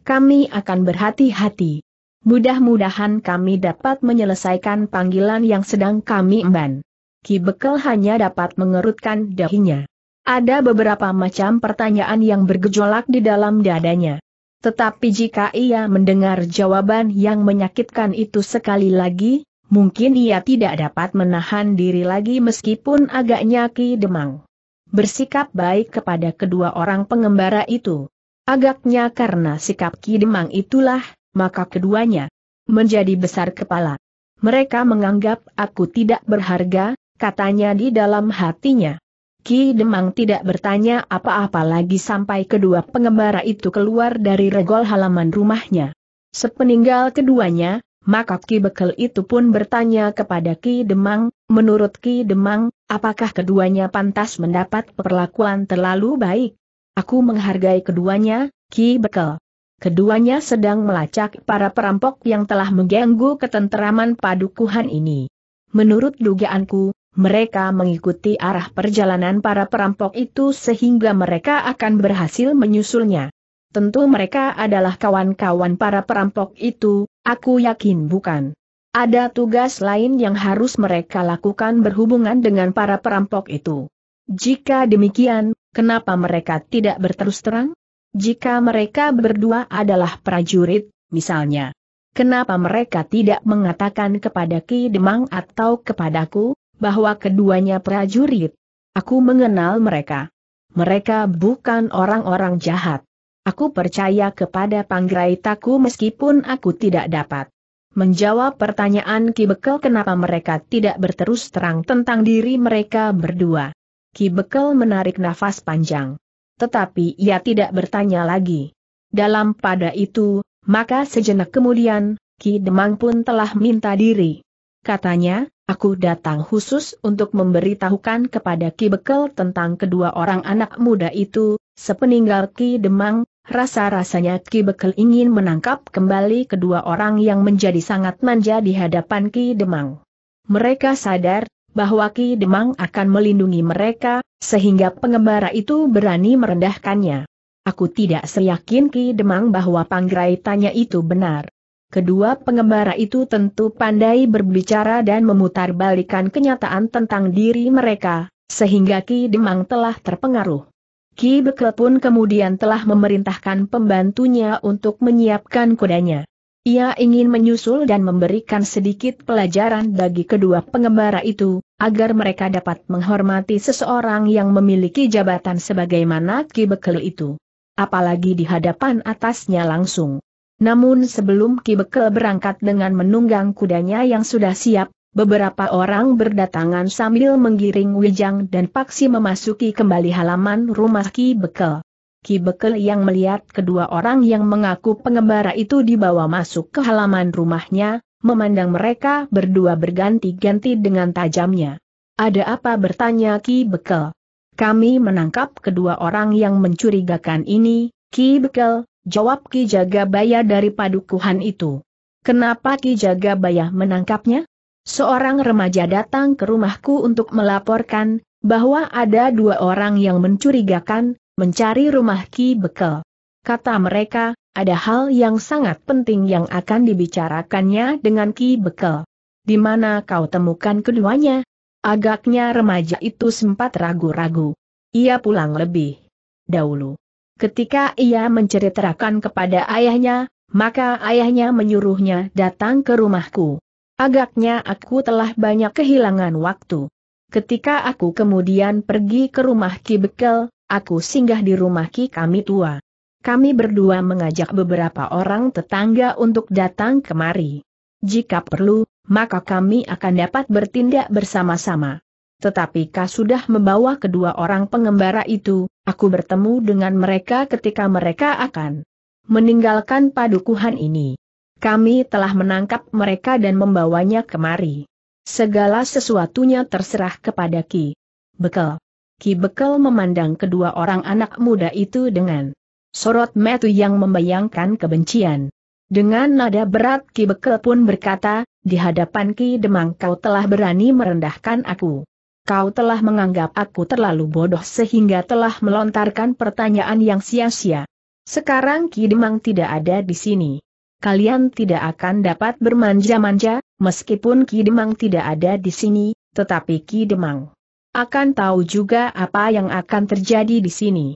Kami akan berhati-hati. Mudah-mudahan kami dapat menyelesaikan panggilan yang sedang kami emban. Ki Bekel hanya dapat mengerutkan dahinya. Ada beberapa macam pertanyaan yang bergejolak di dalam dadanya. Tetapi jika ia mendengar jawaban yang menyakitkan itu sekali lagi, mungkin ia tidak dapat menahan diri lagi meskipun agaknya Ki Demang. Bersikap baik kepada kedua orang pengembara itu. Agaknya karena sikap Ki Demang itulah, maka keduanya menjadi besar kepala. Mereka menganggap aku tidak berharga, katanya di dalam hatinya. Ki Demang tidak bertanya apa-apa lagi sampai kedua pengembara itu keluar dari regol halaman rumahnya. Sepeninggal keduanya, maka Ki Bekel itu pun bertanya kepada Ki Demang, menurut Ki Demang, apakah keduanya pantas mendapat perlakuan terlalu baik? Aku menghargai keduanya, Ki Bekel. Keduanya sedang melacak para perampok yang telah mengganggu ketenteraman padukuhan ini. Menurut dugaanku, mereka mengikuti arah perjalanan para perampok itu sehingga mereka akan berhasil menyusulnya. Tentu mereka adalah kawan-kawan para perampok itu, aku yakin bukan. Ada tugas lain yang harus mereka lakukan berhubungan dengan para perampok itu. Jika demikian, kenapa mereka tidak berterus terang? Jika mereka berdua adalah prajurit, misalnya. Kenapa mereka tidak mengatakan kepada Ki Demang atau kepadaku? bahwa keduanya prajurit. Aku mengenal mereka. Mereka bukan orang-orang jahat. Aku percaya kepada panggrai Taku meskipun aku tidak dapat menjawab pertanyaan Ki Bekel kenapa mereka tidak berterus terang tentang diri mereka berdua. Ki Bekel menarik nafas panjang. Tetapi ia tidak bertanya lagi. Dalam pada itu, maka sejenak kemudian, Ki Demang pun telah minta diri. Katanya, Aku datang khusus untuk memberitahukan kepada Ki Bekel tentang kedua orang anak muda itu, sepeninggal Ki Demang, rasa-rasanya Ki Bekel ingin menangkap kembali kedua orang yang menjadi sangat manja di hadapan Ki Demang. Mereka sadar, bahwa Ki Demang akan melindungi mereka, sehingga pengembara itu berani merendahkannya. Aku tidak seyakin Ki Demang bahwa panggraitannya tanya itu benar. Kedua pengembara itu tentu pandai berbicara dan memutarbalikan kenyataan tentang diri mereka, sehingga Ki Demang telah terpengaruh. Ki Bekel pun kemudian telah memerintahkan pembantunya untuk menyiapkan kudanya. Ia ingin menyusul dan memberikan sedikit pelajaran bagi kedua pengembara itu, agar mereka dapat menghormati seseorang yang memiliki jabatan sebagaimana Ki Bekel itu. Apalagi di hadapan atasnya langsung. Namun sebelum Ki Bekel berangkat dengan menunggang kudanya yang sudah siap, beberapa orang berdatangan sambil menggiring Wijang dan Paksi memasuki kembali halaman rumah Ki Bekel. Ki Bekel yang melihat kedua orang yang mengaku pengembara itu dibawa masuk ke halaman rumahnya, memandang mereka berdua berganti-ganti dengan tajamnya. Ada apa bertanya Ki Bekel? Kami menangkap kedua orang yang mencurigakan ini, Ki Bekel, Jawab Ki Jagabaya dari padukuhan itu. Kenapa Ki Jagabaya menangkapnya? Seorang remaja datang ke rumahku untuk melaporkan, bahwa ada dua orang yang mencurigakan, mencari rumah Ki Bekel. Kata mereka, ada hal yang sangat penting yang akan dibicarakannya dengan Ki Bekel. Di mana kau temukan keduanya? Agaknya remaja itu sempat ragu-ragu. Ia pulang lebih dahulu. Ketika ia menceritakan kepada ayahnya, maka ayahnya menyuruhnya datang ke rumahku. Agaknya aku telah banyak kehilangan waktu. Ketika aku kemudian pergi ke rumah Ki Bekel, aku singgah di rumah Ki kami tua. Kami berdua mengajak beberapa orang tetangga untuk datang kemari. Jika perlu, maka kami akan dapat bertindak bersama-sama. Tetapi kau sudah membawa kedua orang pengembara itu, aku bertemu dengan mereka ketika mereka akan meninggalkan padukuhan ini. Kami telah menangkap mereka dan membawanya kemari. Segala sesuatunya terserah kepada Ki. Bekel. Ki Bekel memandang kedua orang anak muda itu dengan sorot metu yang membayangkan kebencian. Dengan nada berat Ki Bekel pun berkata, di hadapan Ki Demang kau telah berani merendahkan aku kau telah menganggap aku terlalu bodoh sehingga telah melontarkan pertanyaan yang sia-sia. Sekarang Ki Demang tidak ada di sini. Kalian tidak akan dapat bermanja-manja, meskipun Ki Demang tidak ada di sini, tetapi Ki Demang akan tahu juga apa yang akan terjadi di sini.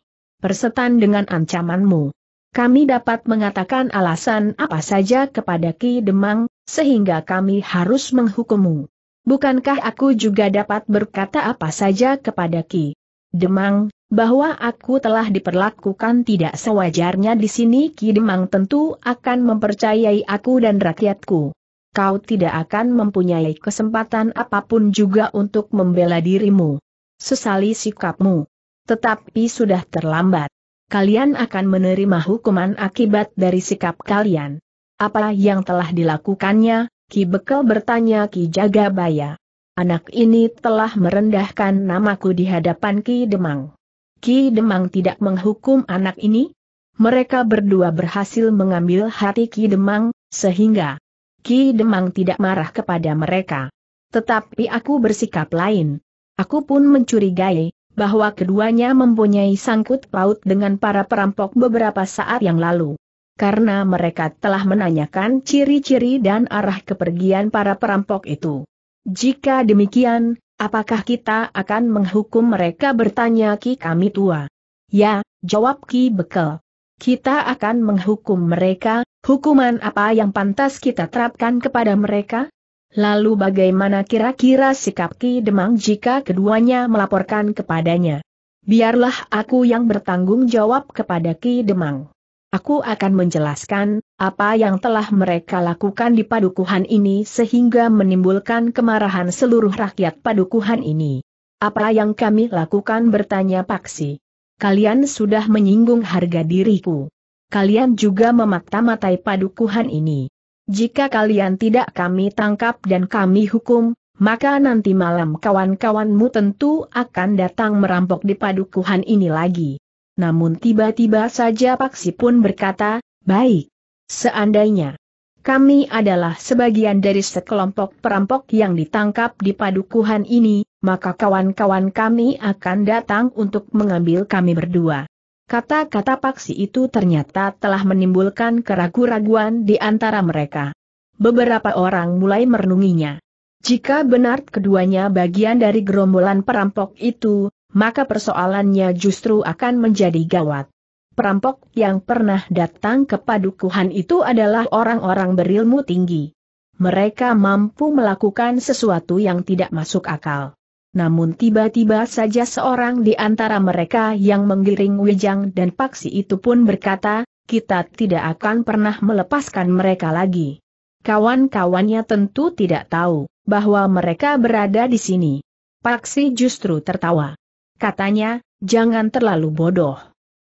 Persetan dengan ancamanmu. Kami dapat mengatakan alasan apa saja kepada Ki Demang, sehingga kami harus menghukummu bukankah aku juga dapat berkata apa saja kepada Ki Demang, bahwa aku telah diperlakukan tidak sewajarnya di sini Ki Demang tentu akan mempercayai aku dan rakyatku. Kau tidak akan mempunyai kesempatan apapun juga untuk membela dirimu. Sesali sikapmu. Tetapi sudah terlambat. Kalian akan menerima hukuman akibat dari sikap kalian. Apa yang telah dilakukannya, Ki Bekel bertanya Ki Jagabaya. Anak ini telah merendahkan namaku di hadapan Ki Demang. Ki Demang tidak menghukum anak ini? Mereka berdua berhasil mengambil hati Ki Demang, sehingga Ki Demang tidak marah kepada mereka. Tetapi aku bersikap lain. Aku pun mencurigai bahwa keduanya mempunyai sangkut paut dengan para perampok beberapa saat yang lalu karena mereka telah menanyakan ciri-ciri dan arah kepergian para perampok itu. Jika demikian, apakah kita akan menghukum mereka bertanya Ki kami tua? Ya, jawab Ki Bekel. Kita akan menghukum mereka, hukuman apa yang pantas kita terapkan kepada mereka? Lalu bagaimana kira-kira sikap Ki Demang jika keduanya melaporkan kepadanya? Biarlah aku yang bertanggung jawab kepada Ki Demang. Aku akan menjelaskan apa yang telah mereka lakukan di padukuhan ini sehingga menimbulkan kemarahan seluruh rakyat padukuhan ini. Apa yang kami lakukan bertanya Paksi. Kalian sudah menyinggung harga diriku. Kalian juga memakta-matai padukuhan ini. Jika kalian tidak kami tangkap dan kami hukum, maka nanti malam kawan-kawanmu tentu akan datang merampok di padukuhan ini lagi. Namun tiba-tiba saja Paksi pun berkata, baik. Seandainya kami adalah sebagian dari sekelompok perampok yang ditangkap di padukuhan ini, maka kawan-kawan kami akan datang untuk mengambil kami berdua. Kata-kata Paksi itu ternyata telah menimbulkan keraguan-raguan di antara mereka. Beberapa orang mulai merenunginya. Jika benar keduanya bagian dari gerombolan perampok itu, maka persoalannya justru akan menjadi gawat. Perampok yang pernah datang ke padukuhan itu adalah orang-orang berilmu tinggi. Mereka mampu melakukan sesuatu yang tidak masuk akal. Namun tiba-tiba saja seorang di antara mereka yang menggiring Wijang dan Paksi itu pun berkata, kita tidak akan pernah melepaskan mereka lagi. Kawan-kawannya tentu tidak tahu bahwa mereka berada di sini. Paksi justru tertawa. Katanya, jangan terlalu bodoh.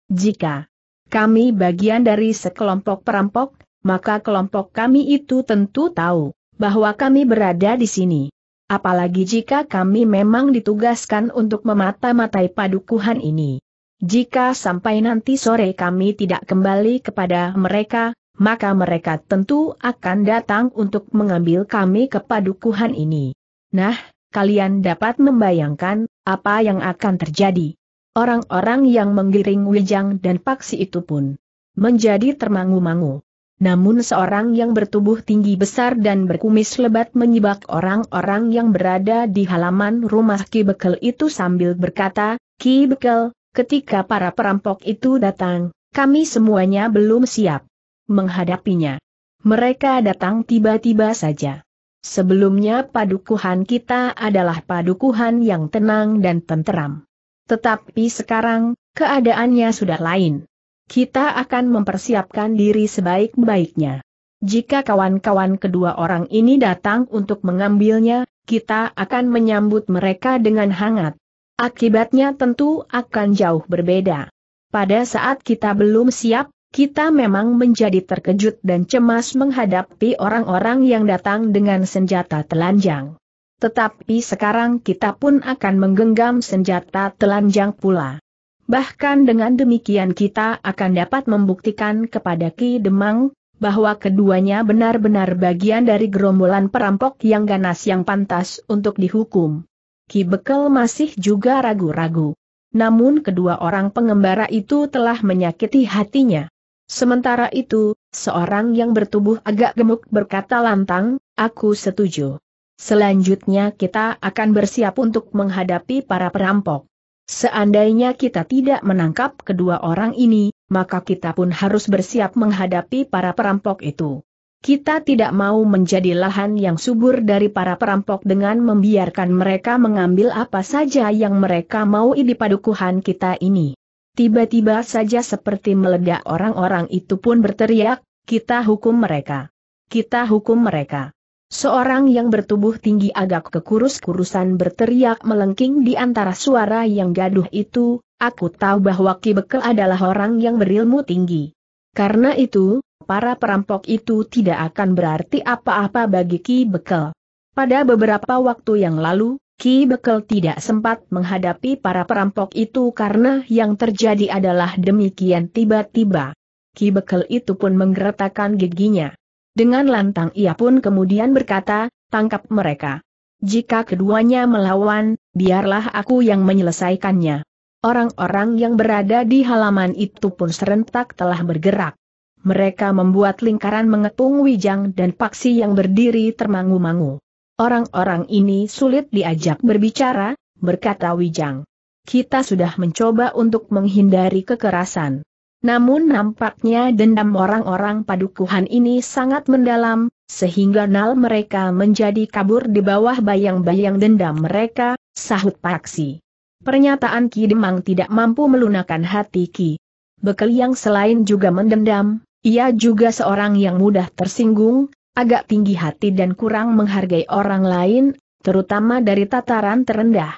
Jika kami bagian dari sekelompok perampok, maka kelompok kami itu tentu tahu bahwa kami berada di sini. Apalagi jika kami memang ditugaskan untuk memata-matai padukuhan ini. Jika sampai nanti sore kami tidak kembali kepada mereka, maka mereka tentu akan datang untuk mengambil kami ke padukuhan ini. Nah, kalian dapat membayangkan apa yang akan terjadi. Orang-orang yang menggiring Wijang dan Paksi itu pun menjadi termangu-mangu. Namun seorang yang bertubuh tinggi besar dan berkumis lebat menyibak orang-orang yang berada di halaman rumah Ki Bekel itu sambil berkata, Ki Bekel, ketika para perampok itu datang, kami semuanya belum siap menghadapinya. Mereka datang tiba-tiba saja. Sebelumnya padukuhan kita adalah padukuhan yang tenang dan tenteram. Tetapi sekarang, keadaannya sudah lain. Kita akan mempersiapkan diri sebaik-baiknya. Jika kawan-kawan kedua orang ini datang untuk mengambilnya, kita akan menyambut mereka dengan hangat. Akibatnya tentu akan jauh berbeda. Pada saat kita belum siap, kita memang menjadi terkejut dan cemas menghadapi orang-orang yang datang dengan senjata telanjang. Tetapi sekarang kita pun akan menggenggam senjata telanjang pula. Bahkan dengan demikian kita akan dapat membuktikan kepada Ki Demang, bahwa keduanya benar-benar bagian dari gerombolan perampok yang ganas yang pantas untuk dihukum. Ki Bekel masih juga ragu-ragu. Namun kedua orang pengembara itu telah menyakiti hatinya. Sementara itu, seorang yang bertubuh agak gemuk berkata lantang, aku setuju. Selanjutnya kita akan bersiap untuk menghadapi para perampok. Seandainya kita tidak menangkap kedua orang ini, maka kita pun harus bersiap menghadapi para perampok itu. Kita tidak mau menjadi lahan yang subur dari para perampok dengan membiarkan mereka mengambil apa saja yang mereka mau di padukuhan kita ini. Tiba-tiba saja seperti meledak orang-orang itu pun berteriak, kita hukum mereka. Kita hukum mereka. Seorang yang bertubuh tinggi agak kekurus-kurusan berteriak melengking di antara suara yang gaduh itu, aku tahu bahwa Ki Bekel adalah orang yang berilmu tinggi. Karena itu, para perampok itu tidak akan berarti apa-apa bagi Ki Bekel. Pada beberapa waktu yang lalu, Ki Bekel tidak sempat menghadapi para perampok itu karena yang terjadi adalah demikian tiba-tiba. Ki Bekel itu pun menggeretakkan giginya. Dengan lantang ia pun kemudian berkata, tangkap mereka. Jika keduanya melawan, biarlah aku yang menyelesaikannya. Orang-orang yang berada di halaman itu pun serentak telah bergerak. Mereka membuat lingkaran mengepung Wijang dan Paksi yang berdiri termangu-mangu. Orang-orang ini sulit diajak berbicara, berkata Wijang. Kita sudah mencoba untuk menghindari kekerasan. Namun nampaknya dendam orang-orang padukuhan ini sangat mendalam, sehingga nal mereka menjadi kabur di bawah bayang-bayang dendam mereka, sahut Paksi. Pernyataan Ki Demang tidak mampu melunakan hati Ki. Bekel yang selain juga mendendam, ia juga seorang yang mudah tersinggung, agak tinggi hati dan kurang menghargai orang lain, terutama dari tataran terendah.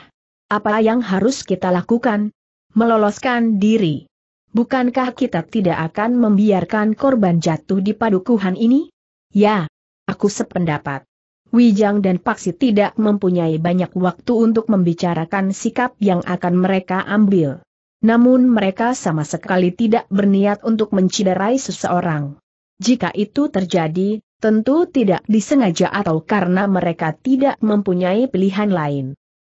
Apa yang harus kita lakukan? Meloloskan diri. Bukankah kita tidak akan membiarkan korban jatuh di padukuhan ini? Ya, aku sependapat. Wijang dan Paksi tidak mempunyai banyak waktu untuk membicarakan sikap yang akan mereka ambil. Namun mereka sama sekali tidak berniat untuk menciderai seseorang. Jika itu terjadi, tentu tidak disengaja atau karena mereka tidak mempunyai pilihan lain.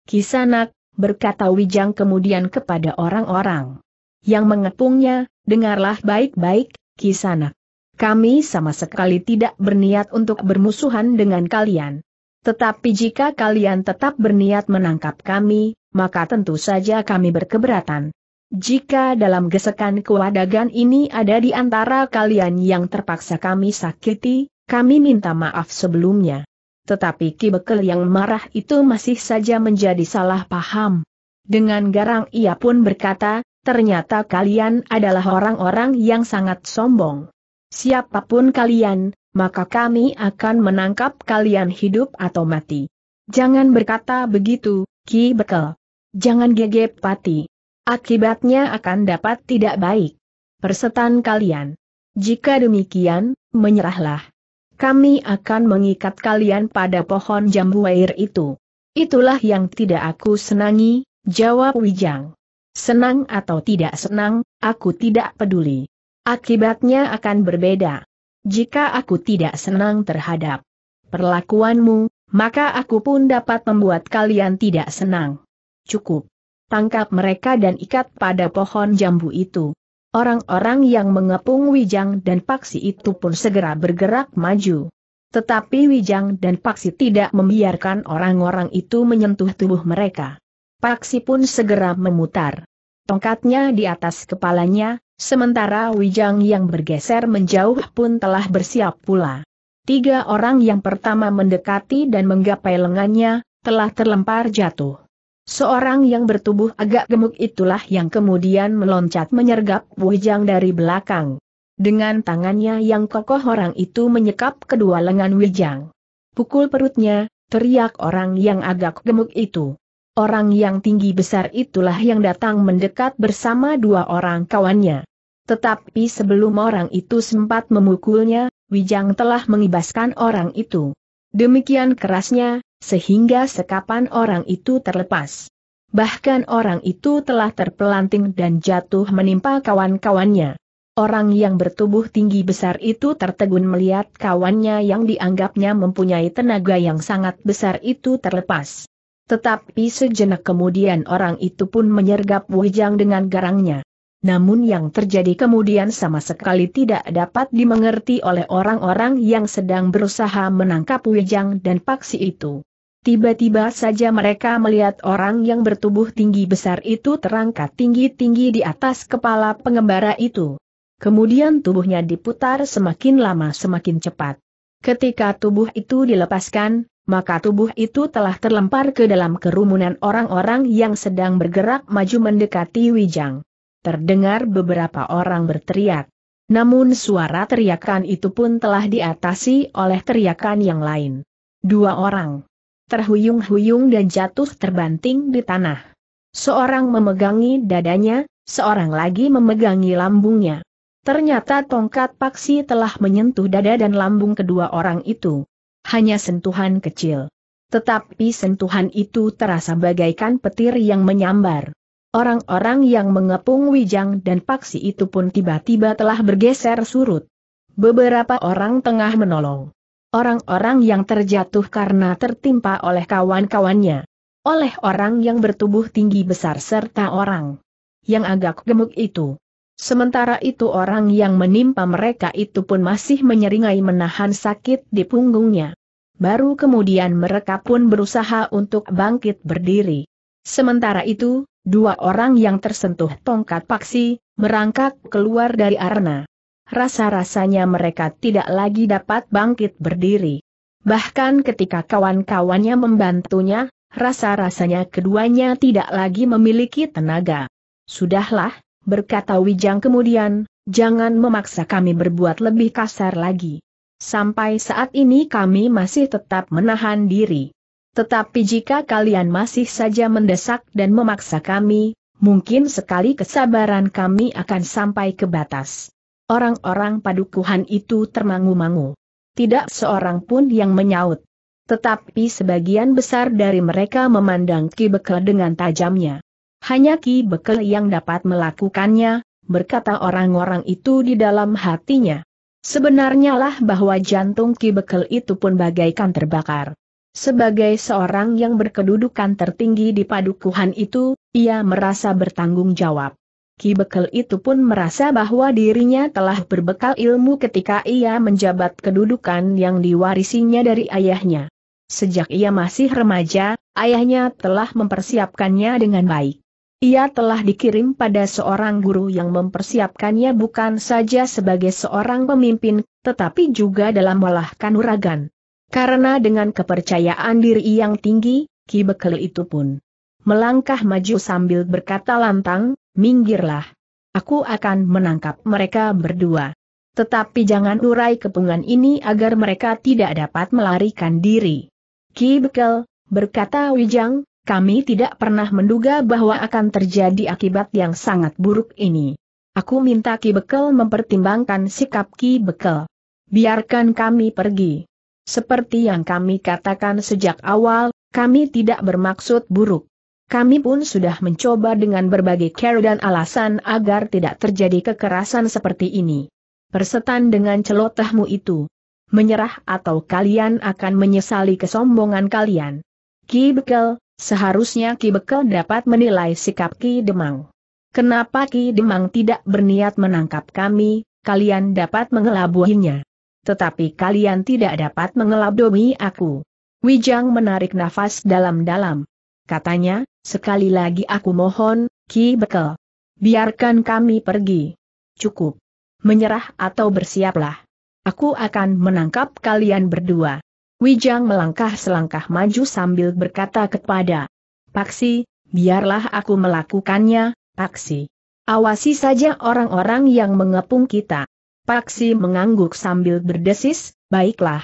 Kisanak, berkata Wijang kemudian kepada orang-orang yang mengepungnya, dengarlah baik-baik, Kisanak. Kami sama sekali tidak berniat untuk bermusuhan dengan kalian. Tetapi jika kalian tetap berniat menangkap kami, maka tentu saja kami berkeberatan. Jika dalam gesekan kewadagan ini ada di antara kalian yang terpaksa kami sakiti, kami minta maaf sebelumnya. Tetapi Ki Bekel yang marah itu masih saja menjadi salah paham. Dengan garang ia pun berkata, ternyata kalian adalah orang-orang yang sangat sombong. Siapapun kalian, maka kami akan menangkap kalian hidup atau mati. Jangan berkata begitu, Ki Bekel. Jangan gegep pati. Akibatnya akan dapat tidak baik. Persetan kalian. Jika demikian, menyerahlah. Kami akan mengikat kalian pada pohon jambu air itu. Itulah yang tidak aku senangi, jawab Wijang. Senang atau tidak senang, aku tidak peduli. Akibatnya akan berbeda. Jika aku tidak senang terhadap perlakuanmu, maka aku pun dapat membuat kalian tidak senang. Cukup tangkap mereka dan ikat pada pohon jambu itu. Orang-orang yang mengepung Wijang dan Paksi itu pun segera bergerak maju. Tetapi Wijang dan Paksi tidak membiarkan orang-orang itu menyentuh tubuh mereka. Paksi pun segera memutar tongkatnya di atas kepalanya, sementara Wijang yang bergeser menjauh pun telah bersiap pula. Tiga orang yang pertama mendekati dan menggapai lengannya, telah terlempar jatuh. Seorang yang bertubuh agak gemuk itulah yang kemudian meloncat menyergap Wujang dari belakang. Dengan tangannya yang kokoh orang itu menyekap kedua lengan Wujang. Pukul perutnya, teriak orang yang agak gemuk itu. Orang yang tinggi besar itulah yang datang mendekat bersama dua orang kawannya. Tetapi sebelum orang itu sempat memukulnya, Wijang telah mengibaskan orang itu. Demikian kerasnya, sehingga sekapan orang itu terlepas. Bahkan orang itu telah terpelanting dan jatuh menimpa kawan-kawannya. Orang yang bertubuh tinggi besar itu tertegun melihat kawannya yang dianggapnya mempunyai tenaga yang sangat besar itu terlepas. Tetapi sejenak kemudian orang itu pun menyergap Wujang dengan garangnya. Namun yang terjadi kemudian sama sekali tidak dapat dimengerti oleh orang-orang yang sedang berusaha menangkap Wujang dan Paksi itu. Tiba-tiba saja mereka melihat orang yang bertubuh tinggi besar itu terangkat tinggi-tinggi di atas kepala pengembara itu. Kemudian tubuhnya diputar semakin lama semakin cepat. Ketika tubuh itu dilepaskan, maka tubuh itu telah terlempar ke dalam kerumunan orang-orang yang sedang bergerak maju mendekati Wijang. Terdengar beberapa orang berteriak. Namun suara teriakan itu pun telah diatasi oleh teriakan yang lain. Dua orang terhuyung-huyung dan jatuh terbanting di tanah. Seorang memegangi dadanya, seorang lagi memegangi lambungnya. Ternyata tongkat paksi telah menyentuh dada dan lambung kedua orang itu. Hanya sentuhan kecil. Tetapi sentuhan itu terasa bagaikan petir yang menyambar. Orang-orang yang mengepung Wijang dan Paksi itu pun tiba-tiba telah bergeser surut. Beberapa orang tengah menolong orang-orang yang terjatuh karena tertimpa oleh kawan-kawannya, oleh orang yang bertubuh tinggi besar serta orang yang agak gemuk itu. Sementara itu orang yang menimpa mereka itu pun masih menyeringai menahan sakit di punggungnya. Baru kemudian mereka pun berusaha untuk bangkit berdiri. Sementara itu, dua orang yang tersentuh tongkat paksi, merangkak keluar dari arena rasa-rasanya mereka tidak lagi dapat bangkit berdiri. Bahkan ketika kawan-kawannya membantunya, rasa-rasanya keduanya tidak lagi memiliki tenaga. Sudahlah, berkata Wijang kemudian, jangan memaksa kami berbuat lebih kasar lagi. Sampai saat ini kami masih tetap menahan diri. Tetapi jika kalian masih saja mendesak dan memaksa kami, mungkin sekali kesabaran kami akan sampai ke batas. Orang-orang padukuhan itu termangu-mangu. Tidak seorang pun yang menyaut. Tetapi sebagian besar dari mereka memandang Ki Bekel dengan tajamnya. Hanya Ki Bekel yang dapat melakukannya, berkata orang-orang itu di dalam hatinya. Sebenarnya lah bahwa jantung Ki Bekel itu pun bagaikan terbakar. Sebagai seorang yang berkedudukan tertinggi di padukuhan itu, ia merasa bertanggung jawab. Ki Bekel itu pun merasa bahwa dirinya telah berbekal ilmu ketika ia menjabat kedudukan yang diwarisinya dari ayahnya. Sejak ia masih remaja, ayahnya telah mempersiapkannya dengan baik. Ia telah dikirim pada seorang guru yang mempersiapkannya bukan saja sebagai seorang pemimpin, tetapi juga dalam olah kanuragan. Karena dengan kepercayaan diri yang tinggi, Ki Bekel itu pun melangkah maju sambil berkata lantang, minggirlah. Aku akan menangkap mereka berdua. Tetapi jangan urai kepungan ini agar mereka tidak dapat melarikan diri. Ki Bekel, berkata Wijang, kami tidak pernah menduga bahwa akan terjadi akibat yang sangat buruk ini. Aku minta Ki Bekel mempertimbangkan sikap Ki Bekel. Biarkan kami pergi. Seperti yang kami katakan sejak awal, kami tidak bermaksud buruk. Kami pun sudah mencoba dengan berbagai cara dan alasan agar tidak terjadi kekerasan seperti ini. Persetan dengan celotehmu itu. Menyerah atau kalian akan menyesali kesombongan kalian. Ki Bekel, seharusnya Ki Bekel dapat menilai sikap Ki Demang. Kenapa Ki Demang tidak berniat menangkap kami, kalian dapat mengelabuhinya. Tetapi kalian tidak dapat mengelabuhi aku. Wijang menarik nafas dalam-dalam. Katanya, sekali lagi aku mohon, Ki Bekel. Biarkan kami pergi. Cukup. Menyerah atau bersiaplah. Aku akan menangkap kalian berdua. Wijang melangkah selangkah maju sambil berkata kepada Paksi, biarlah aku melakukannya, Paksi. Awasi saja orang-orang yang mengepung kita. Paksi mengangguk sambil berdesis, baiklah.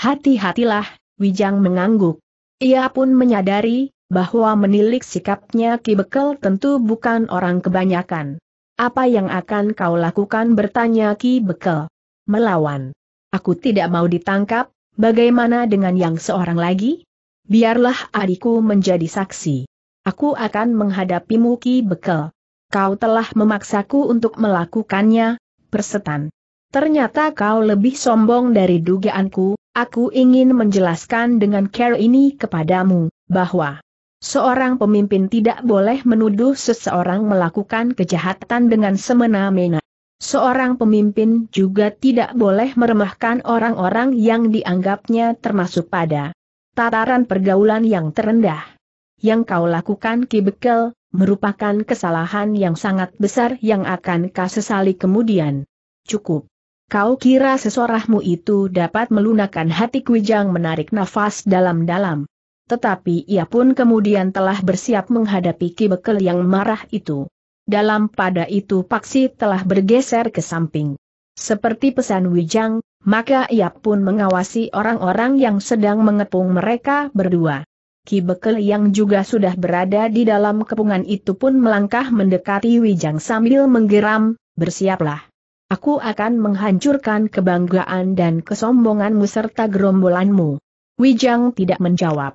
Hati-hatilah, Wijang mengangguk. Ia pun menyadari, bahwa menilik sikapnya Ki Bekel tentu bukan orang kebanyakan. Apa yang akan kau lakukan bertanya Ki Bekel? Melawan. Aku tidak mau ditangkap, bagaimana dengan yang seorang lagi? Biarlah adikku menjadi saksi. Aku akan menghadapimu Ki Bekel. Kau telah memaksaku untuk melakukannya, persetan. Ternyata kau lebih sombong dari dugaanku, aku ingin menjelaskan dengan care ini kepadamu, bahwa Seorang pemimpin tidak boleh menuduh seseorang melakukan kejahatan dengan semena-mena. Seorang pemimpin juga tidak boleh meremehkan orang-orang yang dianggapnya termasuk pada tataran pergaulan yang terendah. Yang kau lakukan Kibekel, merupakan kesalahan yang sangat besar yang akan kau sesali kemudian. Cukup. Kau kira sesorahmu itu dapat melunakkan hati kujang menarik nafas dalam-dalam tetapi ia pun kemudian telah bersiap menghadapi Ki Bekel yang marah itu. Dalam pada itu Paksi telah bergeser ke samping. Seperti pesan Wijang, maka ia pun mengawasi orang-orang yang sedang mengepung mereka berdua. Ki Bekel yang juga sudah berada di dalam kepungan itu pun melangkah mendekati Wijang sambil menggeram, bersiaplah. Aku akan menghancurkan kebanggaan dan kesombonganmu serta gerombolanmu. Wijang tidak menjawab.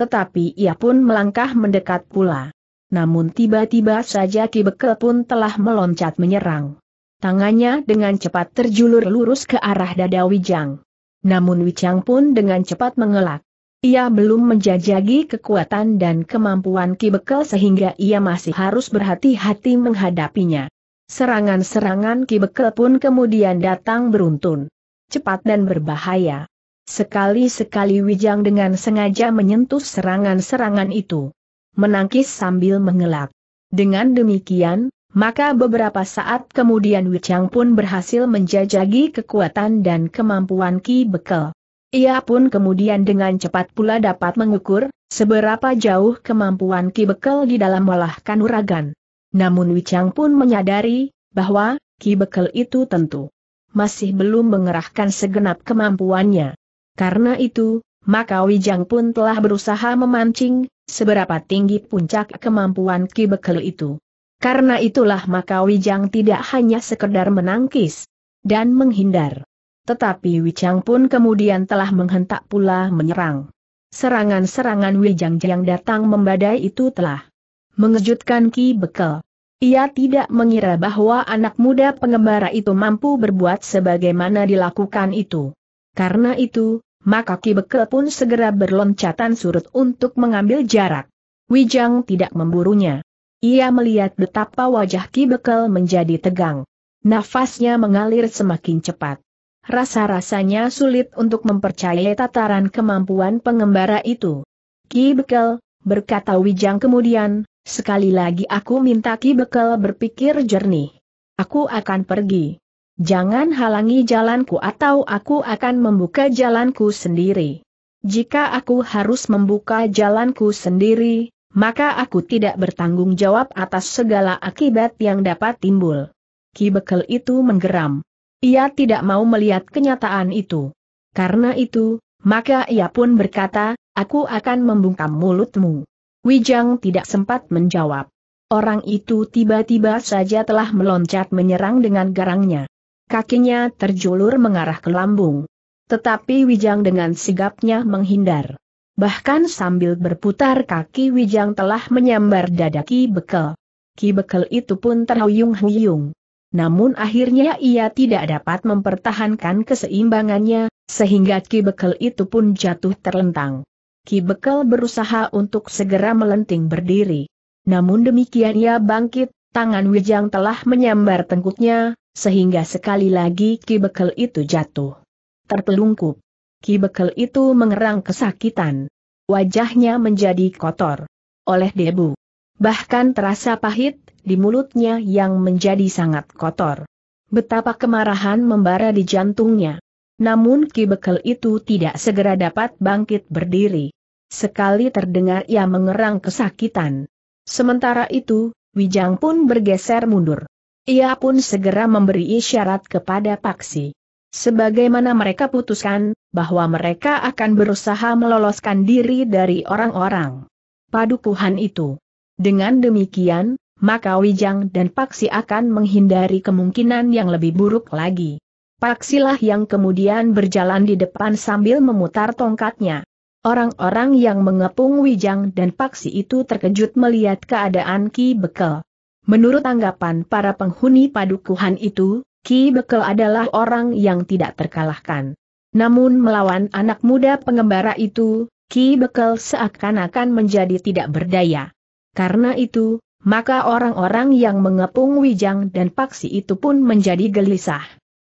Tetapi ia pun melangkah mendekat pula. Namun tiba-tiba saja Ki Bekel pun telah meloncat menyerang. Tangannya dengan cepat terjulur lurus ke arah dada Wijang. Namun Wijang pun dengan cepat mengelak. Ia belum menjajagi kekuatan dan kemampuan Ki Bekel sehingga ia masih harus berhati-hati menghadapinya. Serangan-serangan Ki Bekel pun kemudian datang beruntun, cepat dan berbahaya. Sekali-sekali Wijang dengan sengaja menyentuh serangan-serangan itu. Menangkis sambil mengelak. Dengan demikian, maka beberapa saat kemudian Wijang pun berhasil menjajagi kekuatan dan kemampuan Ki Bekel. Ia pun kemudian dengan cepat pula dapat mengukur, seberapa jauh kemampuan Ki Bekel di dalam melahkan uragan. Namun Wijang pun menyadari, bahwa, Ki Bekel itu tentu masih belum mengerahkan segenap kemampuannya. Karena itu, maka Wijang pun telah berusaha memancing, seberapa tinggi puncak kemampuan Ki Bekel itu. Karena itulah maka Wijang tidak hanya sekedar menangkis dan menghindar. Tetapi Wijang pun kemudian telah menghentak pula menyerang. Serangan-serangan Wijang yang datang membadai itu telah mengejutkan Ki Bekel. Ia tidak mengira bahwa anak muda pengembara itu mampu berbuat sebagaimana dilakukan itu. Karena itu, maka Ki Bekel pun segera berloncatan surut untuk mengambil jarak. Wijang tidak memburunya. Ia melihat betapa wajah Ki Bekel menjadi tegang. Nafasnya mengalir semakin cepat. Rasa-rasanya sulit untuk mempercayai tataran kemampuan pengembara itu. Ki Bekel, berkata Wijang kemudian, sekali lagi aku minta Ki Bekel berpikir jernih. Aku akan pergi. Jangan halangi jalanku atau aku akan membuka jalanku sendiri. Jika aku harus membuka jalanku sendiri, maka aku tidak bertanggung jawab atas segala akibat yang dapat timbul. Ki Bekel itu menggeram. Ia tidak mau melihat kenyataan itu. Karena itu, maka ia pun berkata, aku akan membungkam mulutmu. Wijang tidak sempat menjawab. Orang itu tiba-tiba saja telah meloncat menyerang dengan garangnya. Kakinya terjulur mengarah ke lambung. Tetapi Wijang dengan sigapnya menghindar. Bahkan sambil berputar kaki Wijang telah menyambar dada Ki Bekel. Ki Bekel itu pun terhuyung-huyung. Namun akhirnya ia tidak dapat mempertahankan keseimbangannya, sehingga Ki Bekel itu pun jatuh terlentang. Ki Bekel berusaha untuk segera melenting berdiri. Namun demikian ia bangkit, tangan Wijang telah menyambar tengkuknya, sehingga sekali lagi ki bekel itu jatuh. terpelungkup. Ki bekel itu mengerang kesakitan. Wajahnya menjadi kotor. Oleh debu. Bahkan terasa pahit, di mulutnya yang menjadi sangat kotor. Betapa kemarahan membara di jantungnya. Namun Ki Bekel itu tidak segera dapat bangkit berdiri. Sekali terdengar ia mengerang kesakitan. Sementara itu, Wijang pun bergeser mundur. Ia pun segera memberi isyarat kepada Paksi. Sebagaimana mereka putuskan, bahwa mereka akan berusaha meloloskan diri dari orang-orang padukuhan itu. Dengan demikian, maka Wijang dan Paksi akan menghindari kemungkinan yang lebih buruk lagi. Paksilah yang kemudian berjalan di depan sambil memutar tongkatnya. Orang-orang yang mengepung Wijang dan Paksi itu terkejut melihat keadaan Ki Bekel. Menurut anggapan para penghuni padukuhan itu, Ki Bekel adalah orang yang tidak terkalahkan. Namun melawan anak muda pengembara itu, Ki Bekel seakan-akan menjadi tidak berdaya. Karena itu, maka orang-orang yang mengepung Wijang dan Paksi itu pun menjadi gelisah.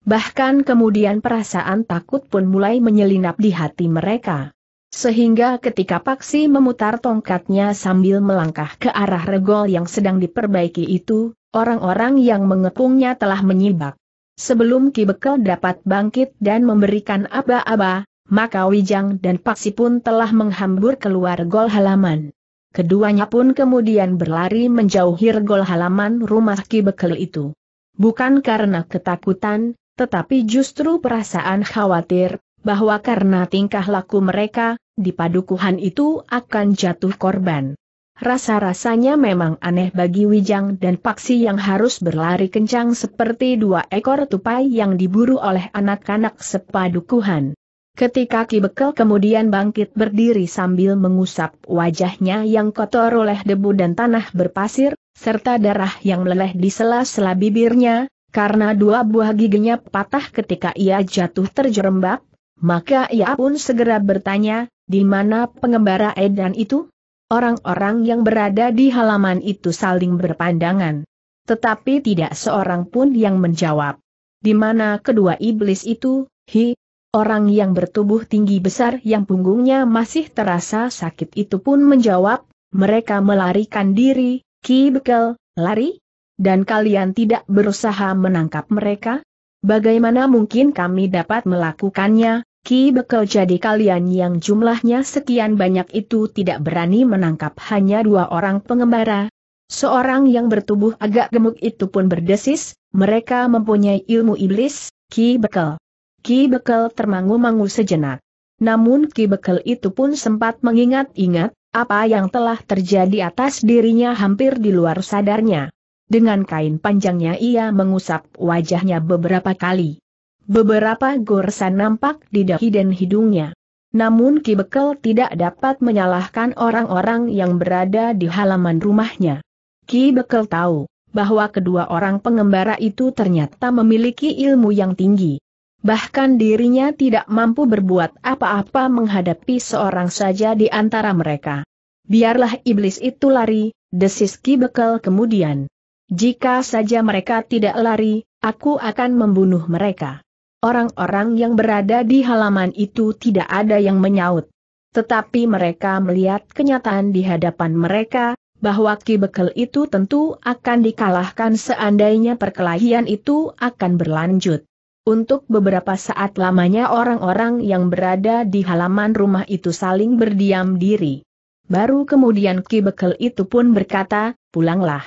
Bahkan kemudian perasaan takut pun mulai menyelinap di hati mereka. Sehingga ketika Paksi memutar tongkatnya sambil melangkah ke arah regol yang sedang diperbaiki itu, orang-orang yang mengepungnya telah menyibak. Sebelum Ki Bekel dapat bangkit dan memberikan aba-aba, maka Wijang dan Paksi pun telah menghambur keluar gol halaman. Keduanya pun kemudian berlari menjauhi regol halaman rumah Ki Bekel itu. Bukan karena ketakutan, tetapi justru perasaan khawatir, bahwa karena tingkah laku mereka, di padukuhan itu akan jatuh korban. Rasa-rasanya memang aneh bagi Wijang dan Paksi yang harus berlari kencang seperti dua ekor tupai yang diburu oleh anak-anak sepadukuhan. Ketika Ki Bekel kemudian bangkit berdiri sambil mengusap wajahnya yang kotor oleh debu dan tanah berpasir, serta darah yang meleleh di sela-sela bibirnya, karena dua buah giginya patah ketika ia jatuh terjerembab, maka ia pun segera bertanya, di mana pengembara edan itu? Orang-orang yang berada di halaman itu saling berpandangan. Tetapi tidak seorang pun yang menjawab. Di mana kedua iblis itu, hi, orang yang bertubuh tinggi besar yang punggungnya masih terasa sakit itu pun menjawab, mereka melarikan diri, ki bekel, lari? Dan kalian tidak berusaha menangkap mereka? Bagaimana mungkin kami dapat melakukannya, Ki bekel jadi kalian yang jumlahnya sekian banyak itu tidak berani menangkap hanya dua orang pengembara. Seorang yang bertubuh agak gemuk itu pun berdesis, mereka mempunyai ilmu iblis, Ki bekel. Ki bekel termangu-mangu sejenak. Namun Ki bekel itu pun sempat mengingat-ingat, apa yang telah terjadi atas dirinya hampir di luar sadarnya. Dengan kain panjangnya ia mengusap wajahnya beberapa kali. Beberapa goresan nampak di dahi dan hidungnya. Namun Ki Bekel tidak dapat menyalahkan orang-orang yang berada di halaman rumahnya. Ki Bekel tahu bahwa kedua orang pengembara itu ternyata memiliki ilmu yang tinggi. Bahkan dirinya tidak mampu berbuat apa-apa menghadapi seorang saja di antara mereka. Biarlah iblis itu lari, desis Ki Bekel kemudian. Jika saja mereka tidak lari, aku akan membunuh mereka. Orang-orang yang berada di halaman itu tidak ada yang menyaut. Tetapi mereka melihat kenyataan di hadapan mereka, bahwa Ki Bekel itu tentu akan dikalahkan seandainya perkelahian itu akan berlanjut. Untuk beberapa saat lamanya orang-orang yang berada di halaman rumah itu saling berdiam diri. Baru kemudian Ki Bekel itu pun berkata, pulanglah.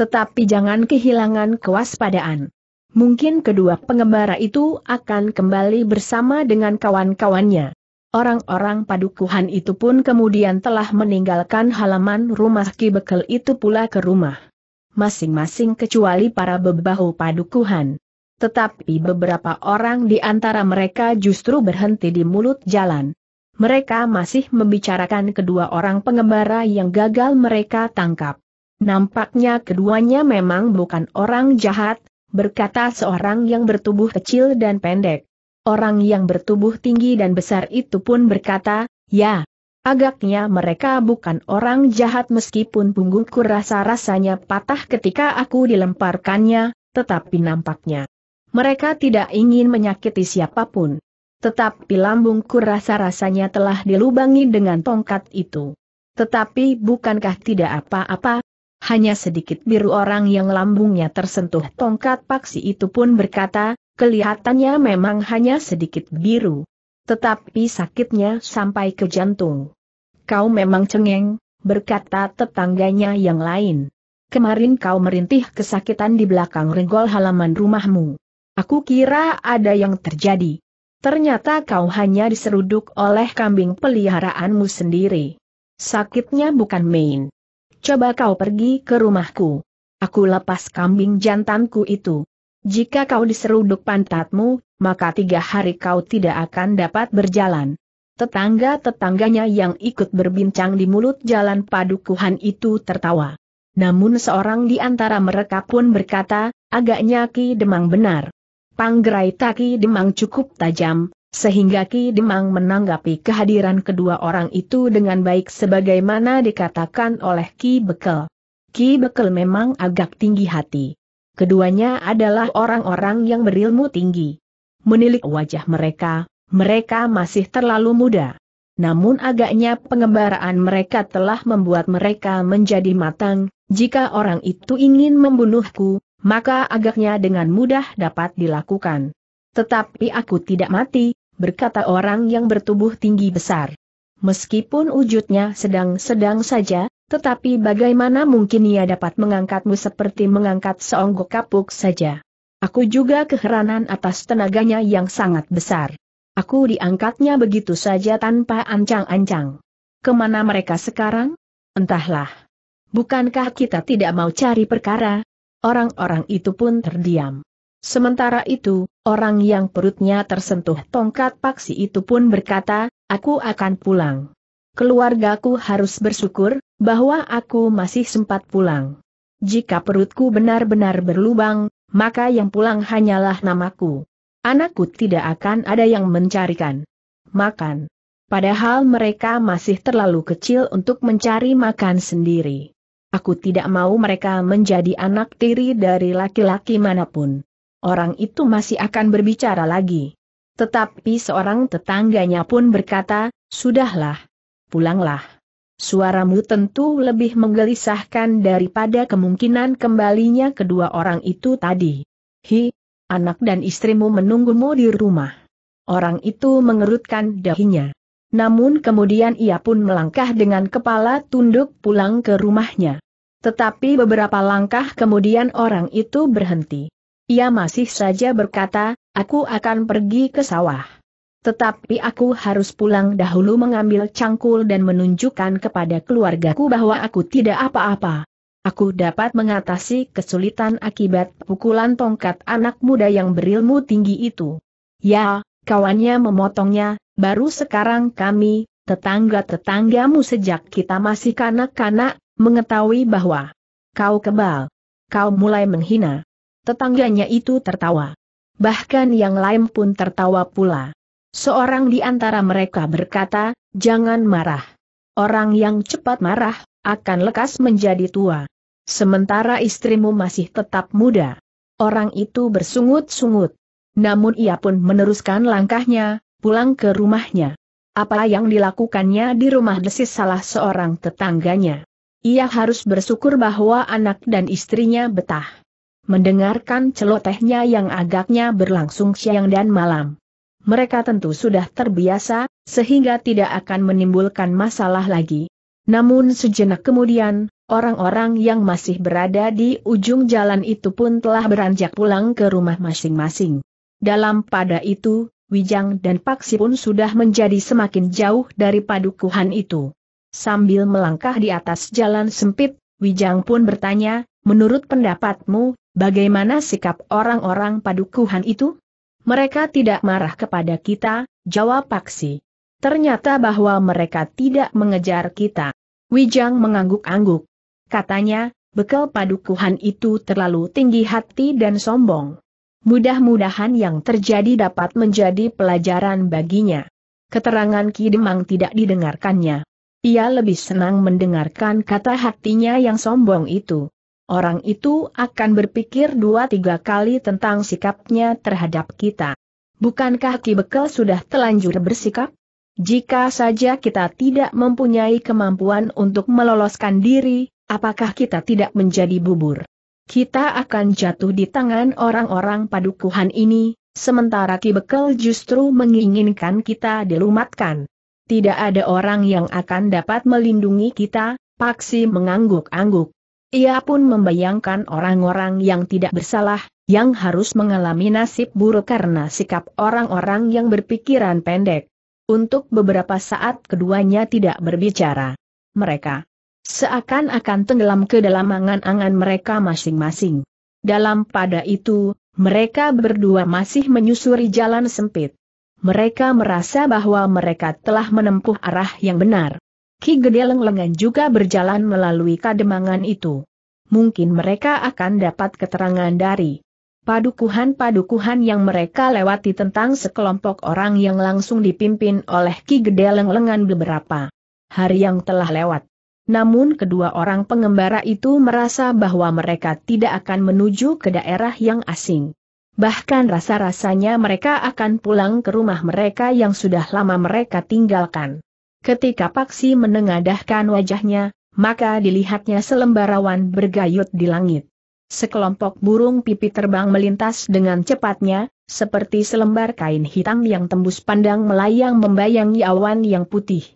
Tetapi jangan kehilangan kewaspadaan. Mungkin kedua pengembara itu akan kembali bersama dengan kawan-kawannya. Orang-orang padukuhan itu pun kemudian telah meninggalkan halaman rumah Ki Bekel itu pula ke rumah. Masing-masing kecuali para bebahu padukuhan. Tetapi beberapa orang di antara mereka justru berhenti di mulut jalan. Mereka masih membicarakan kedua orang pengembara yang gagal mereka tangkap. Nampaknya keduanya memang bukan orang jahat, berkata seorang yang bertubuh kecil dan pendek. Orang yang bertubuh tinggi dan besar itu pun berkata, ya, agaknya mereka bukan orang jahat meskipun punggungku rasa-rasanya patah ketika aku dilemparkannya, tetapi nampaknya. Mereka tidak ingin menyakiti siapapun. Tetapi lambungku rasa-rasanya telah dilubangi dengan tongkat itu. Tetapi bukankah tidak apa-apa, hanya sedikit biru orang yang lambungnya tersentuh tongkat paksi itu pun berkata, kelihatannya memang hanya sedikit biru. Tetapi sakitnya sampai ke jantung. Kau memang cengeng, berkata tetangganya yang lain. Kemarin kau merintih kesakitan di belakang regol halaman rumahmu. Aku kira ada yang terjadi. Ternyata kau hanya diseruduk oleh kambing peliharaanmu sendiri. Sakitnya bukan main. Coba kau pergi ke rumahku. Aku lepas kambing jantanku itu. Jika kau diseruduk pantatmu, maka tiga hari kau tidak akan dapat berjalan. Tetangga-tetangganya yang ikut berbincang di mulut jalan padukuhan itu tertawa. Namun seorang di antara mereka pun berkata, agaknya Ki Demang benar. Panggerai Taki Demang cukup tajam, sehingga Ki Demang menanggapi kehadiran kedua orang itu dengan baik sebagaimana dikatakan oleh Ki Bekel. Ki Bekel memang agak tinggi hati. Keduanya adalah orang-orang yang berilmu tinggi. Menilik wajah mereka, mereka masih terlalu muda. Namun agaknya pengembaraan mereka telah membuat mereka menjadi matang, jika orang itu ingin membunuhku, maka agaknya dengan mudah dapat dilakukan. Tetapi aku tidak mati, berkata orang yang bertubuh tinggi besar. Meskipun wujudnya sedang-sedang saja, tetapi bagaimana mungkin ia dapat mengangkatmu seperti mengangkat seonggok kapuk saja. Aku juga keheranan atas tenaganya yang sangat besar. Aku diangkatnya begitu saja tanpa ancang-ancang. Kemana mereka sekarang? Entahlah. Bukankah kita tidak mau cari perkara? Orang-orang itu pun terdiam. Sementara itu, orang yang perutnya tersentuh tongkat paksi itu pun berkata, aku akan pulang. Keluargaku harus bersyukur, bahwa aku masih sempat pulang. Jika perutku benar-benar berlubang, maka yang pulang hanyalah namaku. Anakku tidak akan ada yang mencarikan. Makan. Padahal mereka masih terlalu kecil untuk mencari makan sendiri. Aku tidak mau mereka menjadi anak tiri dari laki-laki manapun orang itu masih akan berbicara lagi. Tetapi seorang tetangganya pun berkata, Sudahlah, pulanglah. Suaramu tentu lebih menggelisahkan daripada kemungkinan kembalinya kedua orang itu tadi. Hi, anak dan istrimu menunggumu di rumah. Orang itu mengerutkan dahinya. Namun kemudian ia pun melangkah dengan kepala tunduk pulang ke rumahnya. Tetapi beberapa langkah kemudian orang itu berhenti. Ia masih saja berkata, aku akan pergi ke sawah. Tetapi aku harus pulang dahulu mengambil cangkul dan menunjukkan kepada keluargaku bahwa aku tidak apa-apa. Aku dapat mengatasi kesulitan akibat pukulan tongkat anak muda yang berilmu tinggi itu. Ya, kawannya memotongnya, baru sekarang kami, tetangga-tetanggamu sejak kita masih kanak-kanak, mengetahui bahwa kau kebal. Kau mulai menghina. Tetangganya itu tertawa. Bahkan yang lain pun tertawa pula. Seorang di antara mereka berkata, jangan marah. Orang yang cepat marah, akan lekas menjadi tua. Sementara istrimu masih tetap muda. Orang itu bersungut-sungut. Namun ia pun meneruskan langkahnya, pulang ke rumahnya. Apa yang dilakukannya di rumah desis salah seorang tetangganya. Ia harus bersyukur bahwa anak dan istrinya betah mendengarkan celotehnya yang agaknya berlangsung siang dan malam. Mereka tentu sudah terbiasa, sehingga tidak akan menimbulkan masalah lagi. Namun sejenak kemudian, orang-orang yang masih berada di ujung jalan itu pun telah beranjak pulang ke rumah masing-masing. Dalam pada itu, Wijang dan Paksi pun sudah menjadi semakin jauh dari padukuhan itu. Sambil melangkah di atas jalan sempit, Wijang pun bertanya, Menurut pendapatmu, bagaimana sikap orang-orang padukuhan itu? Mereka tidak marah kepada kita, jawab Paksi. Ternyata bahwa mereka tidak mengejar kita. Wijang mengangguk-angguk. Katanya, bekal padukuhan itu terlalu tinggi hati dan sombong. Mudah-mudahan yang terjadi dapat menjadi pelajaran baginya. Keterangan Ki Demang tidak didengarkannya. Ia lebih senang mendengarkan kata hatinya yang sombong itu orang itu akan berpikir dua tiga kali tentang sikapnya terhadap kita. Bukankah Ki Bekel sudah telanjur bersikap? Jika saja kita tidak mempunyai kemampuan untuk meloloskan diri, apakah kita tidak menjadi bubur? Kita akan jatuh di tangan orang-orang padukuhan ini, sementara Ki Bekel justru menginginkan kita dilumatkan. Tidak ada orang yang akan dapat melindungi kita, Paksi mengangguk-angguk. Ia pun membayangkan orang-orang yang tidak bersalah, yang harus mengalami nasib buruk karena sikap orang-orang yang berpikiran pendek. Untuk beberapa saat keduanya tidak berbicara. Mereka seakan-akan tenggelam ke dalam angan-angan mereka masing-masing. Dalam pada itu, mereka berdua masih menyusuri jalan sempit. Mereka merasa bahwa mereka telah menempuh arah yang benar. Ki Gede Lengan juga berjalan melalui kademangan itu. Mungkin mereka akan dapat keterangan dari padukuhan-padukuhan yang mereka lewati tentang sekelompok orang yang langsung dipimpin oleh Ki Gede Lengan beberapa hari yang telah lewat. Namun kedua orang pengembara itu merasa bahwa mereka tidak akan menuju ke daerah yang asing. Bahkan rasa-rasanya mereka akan pulang ke rumah mereka yang sudah lama mereka tinggalkan. Ketika Paksi menengadahkan wajahnya, maka dilihatnya selembarawan bergayut di langit. Sekelompok burung pipi terbang melintas dengan cepatnya, seperti selembar kain hitam yang tembus pandang melayang membayangi awan yang putih.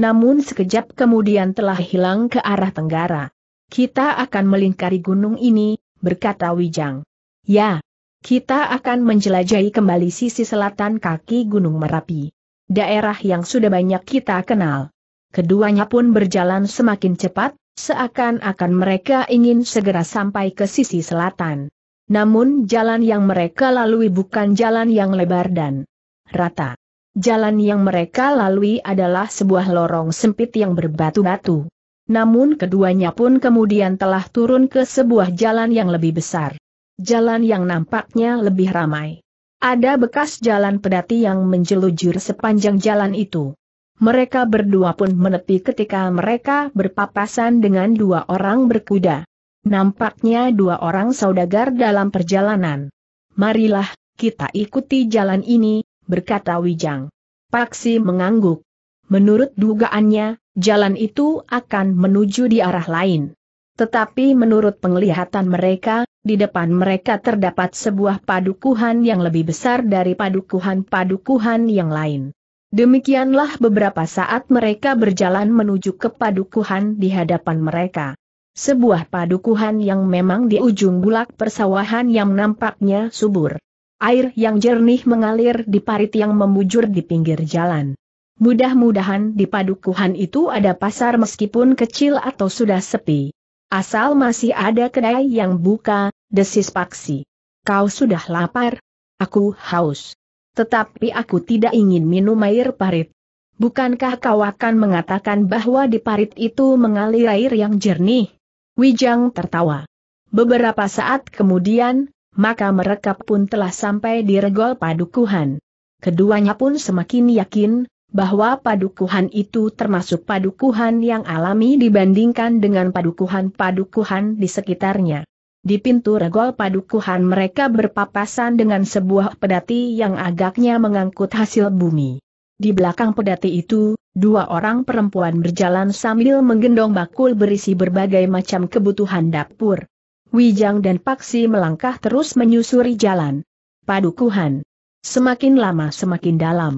Namun sekejap kemudian telah hilang ke arah tenggara. Kita akan melingkari gunung ini, berkata Wijang. Ya, kita akan menjelajahi kembali sisi selatan kaki Gunung Merapi daerah yang sudah banyak kita kenal. Keduanya pun berjalan semakin cepat, seakan-akan mereka ingin segera sampai ke sisi selatan. Namun jalan yang mereka lalui bukan jalan yang lebar dan rata. Jalan yang mereka lalui adalah sebuah lorong sempit yang berbatu-batu. Namun keduanya pun kemudian telah turun ke sebuah jalan yang lebih besar. Jalan yang nampaknya lebih ramai. Ada bekas jalan pedati yang menjelujur sepanjang jalan itu. Mereka berdua pun menepi ketika mereka berpapasan dengan dua orang berkuda. Nampaknya dua orang saudagar dalam perjalanan. Marilah, kita ikuti jalan ini, berkata Wijang. Paksi mengangguk. Menurut dugaannya, jalan itu akan menuju di arah lain. Tetapi menurut penglihatan mereka, di depan mereka terdapat sebuah padukuhan yang lebih besar dari padukuhan-padukuhan yang lain. Demikianlah beberapa saat mereka berjalan menuju ke padukuhan di hadapan mereka. Sebuah padukuhan yang memang di ujung bulak persawahan yang nampaknya subur. Air yang jernih mengalir di parit yang membujur di pinggir jalan. Mudah-mudahan di padukuhan itu ada pasar meskipun kecil atau sudah sepi. Asal masih ada kedai yang buka, desis Paksi. Kau sudah lapar? Aku haus. Tetapi aku tidak ingin minum air parit. Bukankah kau akan mengatakan bahwa di parit itu mengalir air yang jernih? Wijang tertawa. Beberapa saat kemudian, maka mereka pun telah sampai di regol padukuhan. Keduanya pun semakin yakin bahwa padukuhan itu termasuk padukuhan yang alami dibandingkan dengan padukuhan-padukuhan di sekitarnya. Di pintu regol padukuhan mereka berpapasan dengan sebuah pedati yang agaknya mengangkut hasil bumi. Di belakang pedati itu, dua orang perempuan berjalan sambil menggendong bakul berisi berbagai macam kebutuhan dapur. Wijang dan Paksi melangkah terus menyusuri jalan. Padukuhan. Semakin lama semakin dalam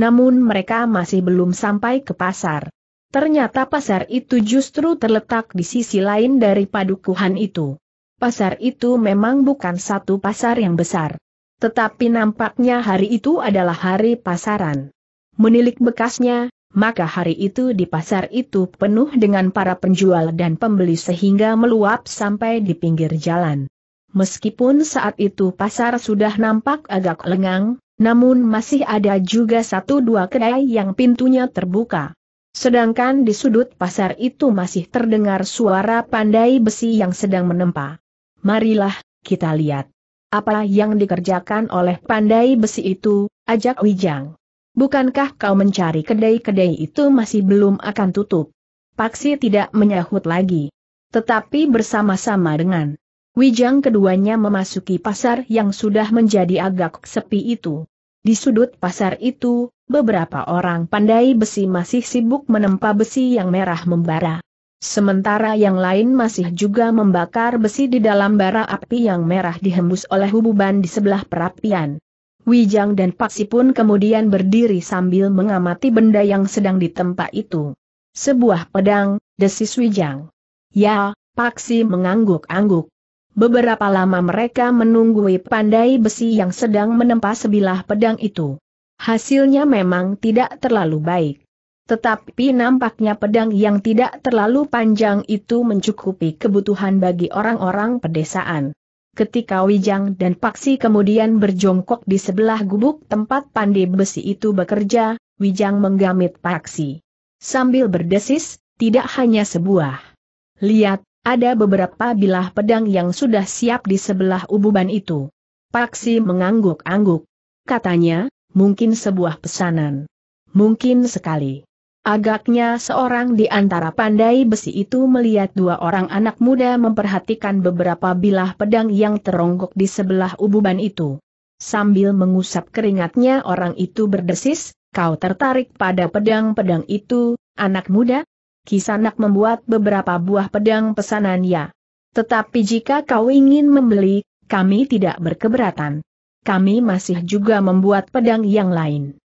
namun mereka masih belum sampai ke pasar. Ternyata pasar itu justru terletak di sisi lain dari padukuhan itu. Pasar itu memang bukan satu pasar yang besar. Tetapi nampaknya hari itu adalah hari pasaran. Menilik bekasnya, maka hari itu di pasar itu penuh dengan para penjual dan pembeli sehingga meluap sampai di pinggir jalan. Meskipun saat itu pasar sudah nampak agak lengang, namun masih ada juga satu dua kedai yang pintunya terbuka. Sedangkan di sudut pasar itu masih terdengar suara pandai besi yang sedang menempa. Marilah, kita lihat. Apa yang dikerjakan oleh pandai besi itu, ajak Wijang. Bukankah kau mencari kedai-kedai itu masih belum akan tutup? Paksi tidak menyahut lagi. Tetapi bersama-sama dengan Wijang keduanya memasuki pasar yang sudah menjadi agak sepi itu. Di sudut pasar itu, beberapa orang pandai besi masih sibuk menempa besi yang merah membara. Sementara yang lain masih juga membakar besi di dalam bara api yang merah dihembus oleh hububan di sebelah perapian. Wijang dan Paksi pun kemudian berdiri sambil mengamati benda yang sedang ditempa itu. Sebuah pedang, desis Wijang. Ya, Paksi mengangguk-angguk. Beberapa lama mereka menunggui pandai besi yang sedang menempa sebilah pedang itu. Hasilnya memang tidak terlalu baik. Tetapi nampaknya pedang yang tidak terlalu panjang itu mencukupi kebutuhan bagi orang-orang pedesaan. Ketika Wijang dan Paksi kemudian berjongkok di sebelah gubuk tempat pandai besi itu bekerja, Wijang menggamit Paksi. Sambil berdesis, tidak hanya sebuah. Lihat, ada beberapa bilah pedang yang sudah siap di sebelah ububan itu. Paksi mengangguk-angguk. Katanya, mungkin sebuah pesanan. Mungkin sekali. Agaknya seorang di antara pandai besi itu melihat dua orang anak muda memperhatikan beberapa bilah pedang yang teronggok di sebelah ububan itu. Sambil mengusap keringatnya orang itu berdesis, kau tertarik pada pedang-pedang itu, anak muda? Kisanak membuat beberapa buah pedang pesanan ya. Tetapi jika kau ingin membeli, kami tidak berkeberatan. Kami masih juga membuat pedang yang lain.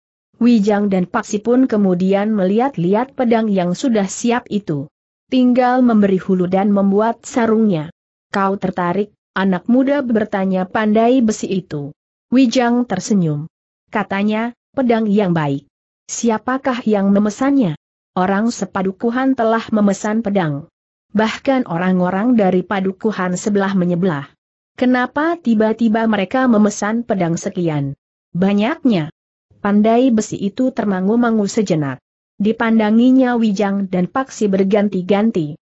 Wijang dan Paksi pun kemudian melihat-lihat pedang yang sudah siap itu. Tinggal memberi hulu dan membuat sarungnya. Kau tertarik, anak muda bertanya pandai besi itu. Wijang tersenyum. Katanya, pedang yang baik. Siapakah yang memesannya? orang sepadukuhan telah memesan pedang. Bahkan orang-orang dari padukuhan sebelah menyebelah. Kenapa tiba-tiba mereka memesan pedang sekian? Banyaknya. Pandai besi itu termangu-mangu sejenak. Dipandanginya Wijang dan Paksi berganti-ganti.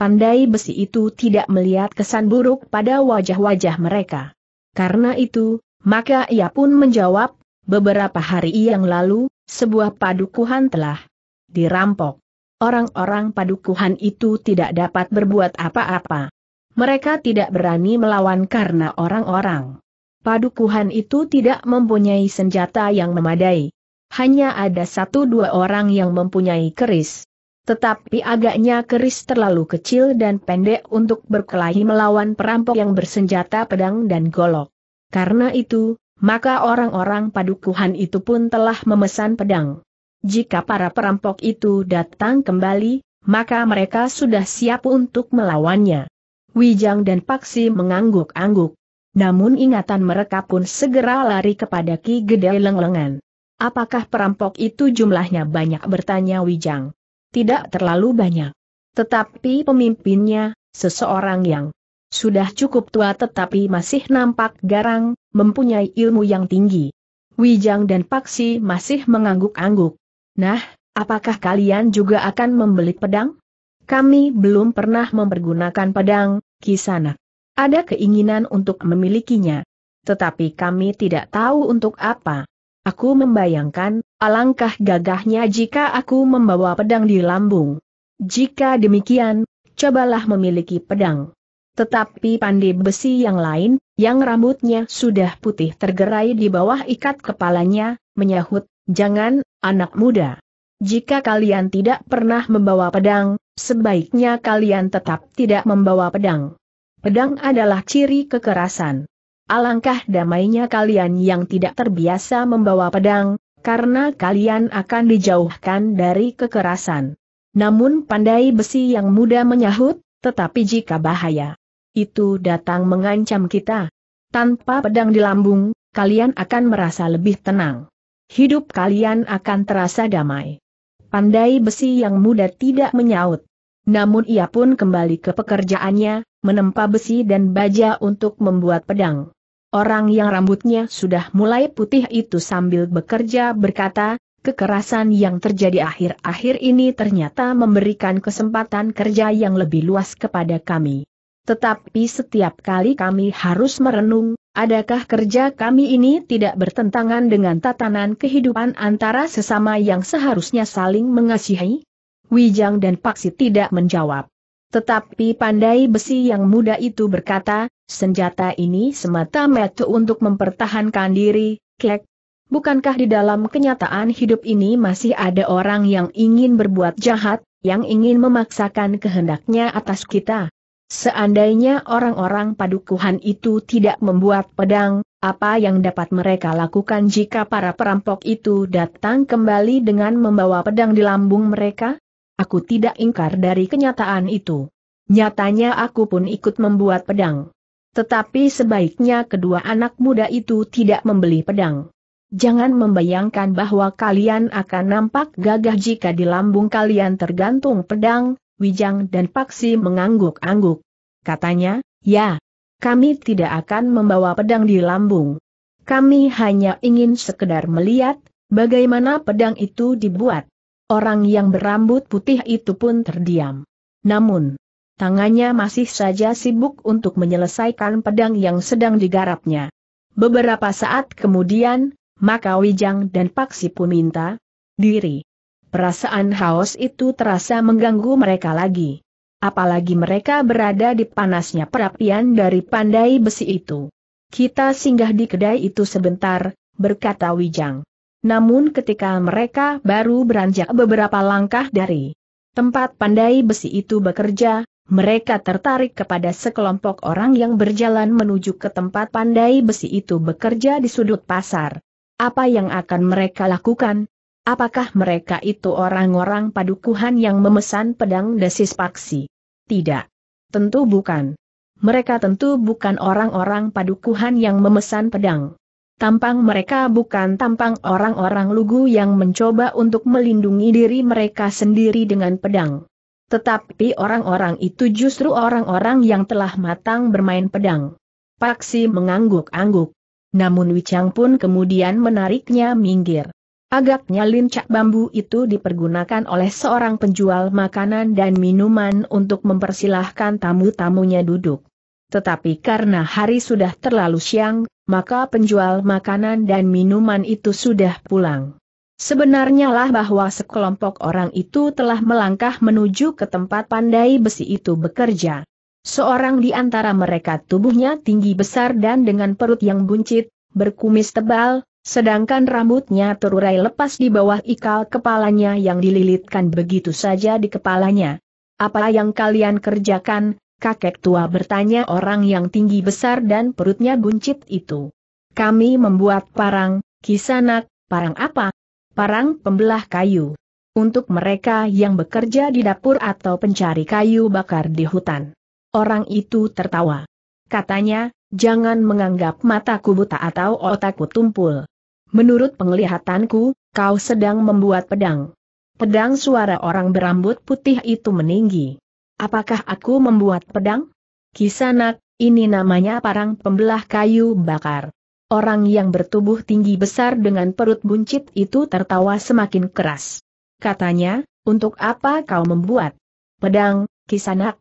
Pandai besi itu tidak melihat kesan buruk pada wajah-wajah mereka. Karena itu, maka ia pun menjawab, beberapa hari yang lalu, sebuah padukuhan telah dirampok. Orang-orang padukuhan itu tidak dapat berbuat apa-apa. Mereka tidak berani melawan karena orang-orang padukuhan itu tidak mempunyai senjata yang memadai. Hanya ada satu dua orang yang mempunyai keris. Tetapi agaknya keris terlalu kecil dan pendek untuk berkelahi melawan perampok yang bersenjata pedang dan golok. Karena itu, maka orang-orang padukuhan itu pun telah memesan pedang. Jika para perampok itu datang kembali, maka mereka sudah siap untuk melawannya. Wijang dan Paksi mengangguk-angguk. Namun ingatan mereka pun segera lari kepada Ki Gede Lenglengan. Apakah perampok itu jumlahnya banyak bertanya Wijang? Tidak terlalu banyak. Tetapi pemimpinnya, seseorang yang sudah cukup tua tetapi masih nampak garang, mempunyai ilmu yang tinggi. Wijang dan Paksi masih mengangguk-angguk. Nah, apakah kalian juga akan membeli pedang? Kami belum pernah mempergunakan pedang, Kisana. Ada keinginan untuk memilikinya. Tetapi kami tidak tahu untuk apa. Aku membayangkan, alangkah gagahnya jika aku membawa pedang di lambung. Jika demikian, cobalah memiliki pedang. Tetapi pandai besi yang lain, yang rambutnya sudah putih tergerai di bawah ikat kepalanya, menyahut, jangan, anak muda. Jika kalian tidak pernah membawa pedang, sebaiknya kalian tetap tidak membawa pedang. Pedang adalah ciri kekerasan. Alangkah damainya kalian yang tidak terbiasa membawa pedang, karena kalian akan dijauhkan dari kekerasan. Namun pandai besi yang muda menyahut, tetapi jika bahaya itu datang mengancam kita, tanpa pedang di lambung, kalian akan merasa lebih tenang. Hidup kalian akan terasa damai. Pandai besi yang muda tidak menyaut. Namun ia pun kembali ke pekerjaannya, menempa besi dan baja untuk membuat pedang. Orang yang rambutnya sudah mulai putih itu sambil bekerja berkata, kekerasan yang terjadi akhir-akhir ini ternyata memberikan kesempatan kerja yang lebih luas kepada kami. Tetapi setiap kali kami harus merenung, Adakah kerja kami ini tidak bertentangan dengan tatanan kehidupan antara sesama yang seharusnya saling mengasihi? Wijang dan Paksi tidak menjawab. Tetapi pandai besi yang muda itu berkata, senjata ini semata metu untuk mempertahankan diri, Kek. Bukankah di dalam kenyataan hidup ini masih ada orang yang ingin berbuat jahat, yang ingin memaksakan kehendaknya atas kita? Seandainya orang-orang padukuhan itu tidak membuat pedang, apa yang dapat mereka lakukan jika para perampok itu datang kembali dengan membawa pedang di lambung mereka? Aku tidak ingkar dari kenyataan itu. Nyatanya aku pun ikut membuat pedang. Tetapi sebaiknya kedua anak muda itu tidak membeli pedang. Jangan membayangkan bahwa kalian akan nampak gagah jika di lambung kalian tergantung pedang, Wijang dan Paksi mengangguk-angguk. Katanya, ya, kami tidak akan membawa pedang di lambung. Kami hanya ingin sekedar melihat, bagaimana pedang itu dibuat. Orang yang berambut putih itu pun terdiam. Namun, tangannya masih saja sibuk untuk menyelesaikan pedang yang sedang digarapnya. Beberapa saat kemudian, maka Wijang dan Paksi pun minta diri. Perasaan haus itu terasa mengganggu mereka lagi apalagi mereka berada di panasnya perapian dari pandai besi itu. Kita singgah di kedai itu sebentar, berkata Wijang. Namun ketika mereka baru beranjak beberapa langkah dari tempat pandai besi itu bekerja, mereka tertarik kepada sekelompok orang yang berjalan menuju ke tempat pandai besi itu bekerja di sudut pasar. Apa yang akan mereka lakukan? Apakah mereka itu orang-orang padukuhan yang memesan pedang desis paksi? Tidak. Tentu bukan. Mereka tentu bukan orang-orang padukuhan yang memesan pedang. Tampang mereka bukan tampang orang-orang lugu yang mencoba untuk melindungi diri mereka sendiri dengan pedang. Tetapi orang-orang itu justru orang-orang yang telah matang bermain pedang. Paksi mengangguk-angguk. Namun Wicang pun kemudian menariknya minggir. Agaknya lincak bambu itu dipergunakan oleh seorang penjual makanan dan minuman untuk mempersilahkan tamu-tamunya duduk. Tetapi karena hari sudah terlalu siang, maka penjual makanan dan minuman itu sudah pulang. Sebenarnya lah bahwa sekelompok orang itu telah melangkah menuju ke tempat pandai besi itu bekerja. Seorang di antara mereka tubuhnya tinggi besar dan dengan perut yang buncit, berkumis tebal, Sedangkan rambutnya terurai lepas di bawah ikal kepalanya yang dililitkan begitu saja di kepalanya. Apa yang kalian kerjakan, kakek tua bertanya orang yang tinggi besar dan perutnya buncit itu. Kami membuat parang, kisanak, parang apa? Parang pembelah kayu. Untuk mereka yang bekerja di dapur atau pencari kayu bakar di hutan. Orang itu tertawa. Katanya, jangan menganggap mataku buta atau otakku tumpul. Menurut penglihatanku, kau sedang membuat pedang. Pedang suara orang berambut putih itu meninggi. Apakah aku membuat pedang? Kisanak, ini namanya parang pembelah kayu bakar. Orang yang bertubuh tinggi besar dengan perut buncit itu tertawa semakin keras. Katanya, untuk apa kau membuat pedang, Kisanak?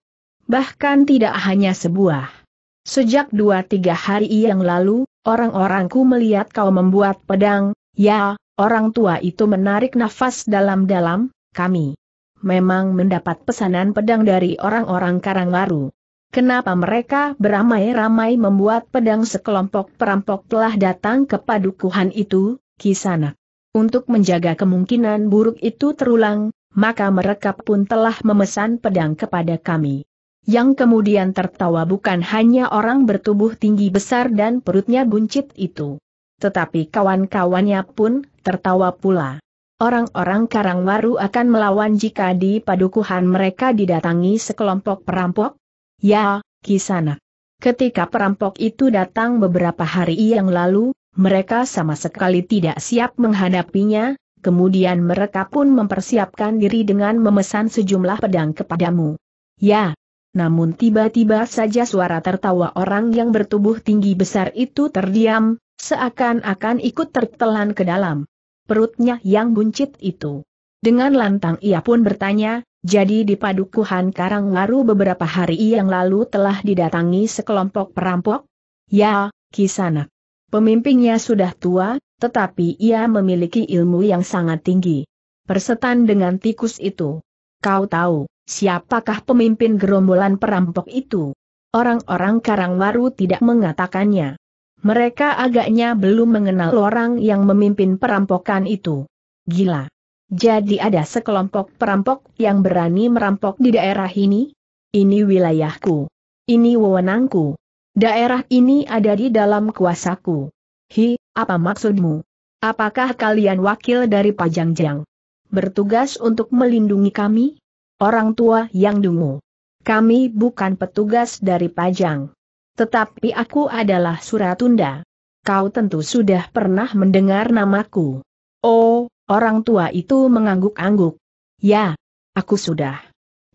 Bahkan tidak hanya sebuah. Sejak dua-tiga hari yang lalu, orang-orangku melihat kau membuat pedang, ya, orang tua itu menarik nafas dalam-dalam, kami. Memang mendapat pesanan pedang dari orang-orang Karangwaru. Kenapa mereka beramai-ramai membuat pedang sekelompok perampok telah datang ke padukuhan itu, Kisanak. Untuk menjaga kemungkinan buruk itu terulang, maka mereka pun telah memesan pedang kepada kami yang kemudian tertawa bukan hanya orang bertubuh tinggi besar dan perutnya buncit itu. Tetapi kawan-kawannya pun tertawa pula. Orang-orang Karangwaru akan melawan jika di padukuhan mereka didatangi sekelompok perampok? Ya, Kisana. Ketika perampok itu datang beberapa hari yang lalu, mereka sama sekali tidak siap menghadapinya, kemudian mereka pun mempersiapkan diri dengan memesan sejumlah pedang kepadamu. Ya, namun tiba-tiba saja suara tertawa orang yang bertubuh tinggi besar itu terdiam, seakan-akan ikut tertelan ke dalam perutnya yang buncit itu. Dengan lantang ia pun bertanya, jadi di padukuhan Karangwaru beberapa hari yang lalu telah didatangi sekelompok perampok? Ya, Kisanak. Pemimpinnya sudah tua, tetapi ia memiliki ilmu yang sangat tinggi. Persetan dengan tikus itu. Kau tahu, Siapakah pemimpin gerombolan perampok itu? Orang-orang Karangwaru tidak mengatakannya. Mereka agaknya belum mengenal orang yang memimpin perampokan itu. Gila. Jadi ada sekelompok perampok yang berani merampok di daerah ini? Ini wilayahku. Ini wewenangku. Daerah ini ada di dalam kuasaku. Hi, apa maksudmu? Apakah kalian wakil dari Pajangjang? Bertugas untuk melindungi kami? orang tua yang dungu. Kami bukan petugas dari Pajang. Tetapi aku adalah Suratunda. Kau tentu sudah pernah mendengar namaku. Oh, orang tua itu mengangguk-angguk. Ya, aku sudah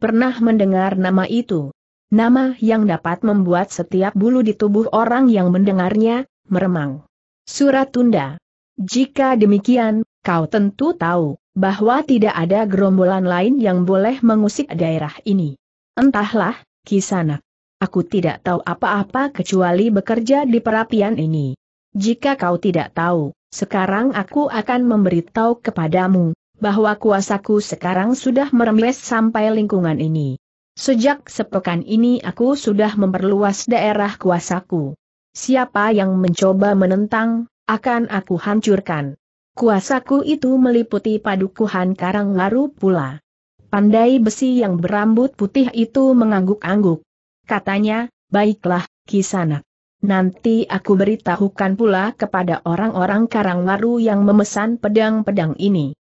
pernah mendengar nama itu. Nama yang dapat membuat setiap bulu di tubuh orang yang mendengarnya, meremang. Suratunda. Jika demikian, kau tentu tahu bahwa tidak ada gerombolan lain yang boleh mengusik daerah ini. Entahlah, Kisanak. Aku tidak tahu apa-apa kecuali bekerja di perapian ini. Jika kau tidak tahu, sekarang aku akan memberitahu kepadamu, bahwa kuasaku sekarang sudah merembes sampai lingkungan ini. Sejak sepekan ini aku sudah memperluas daerah kuasaku. Siapa yang mencoba menentang, akan aku hancurkan. Kuasaku itu meliputi padukuhan Karangwaru pula. Pandai besi yang berambut putih itu mengangguk-angguk. Katanya, baiklah, kisanak. Nanti aku beritahukan pula kepada orang-orang Karangwaru yang memesan pedang-pedang ini.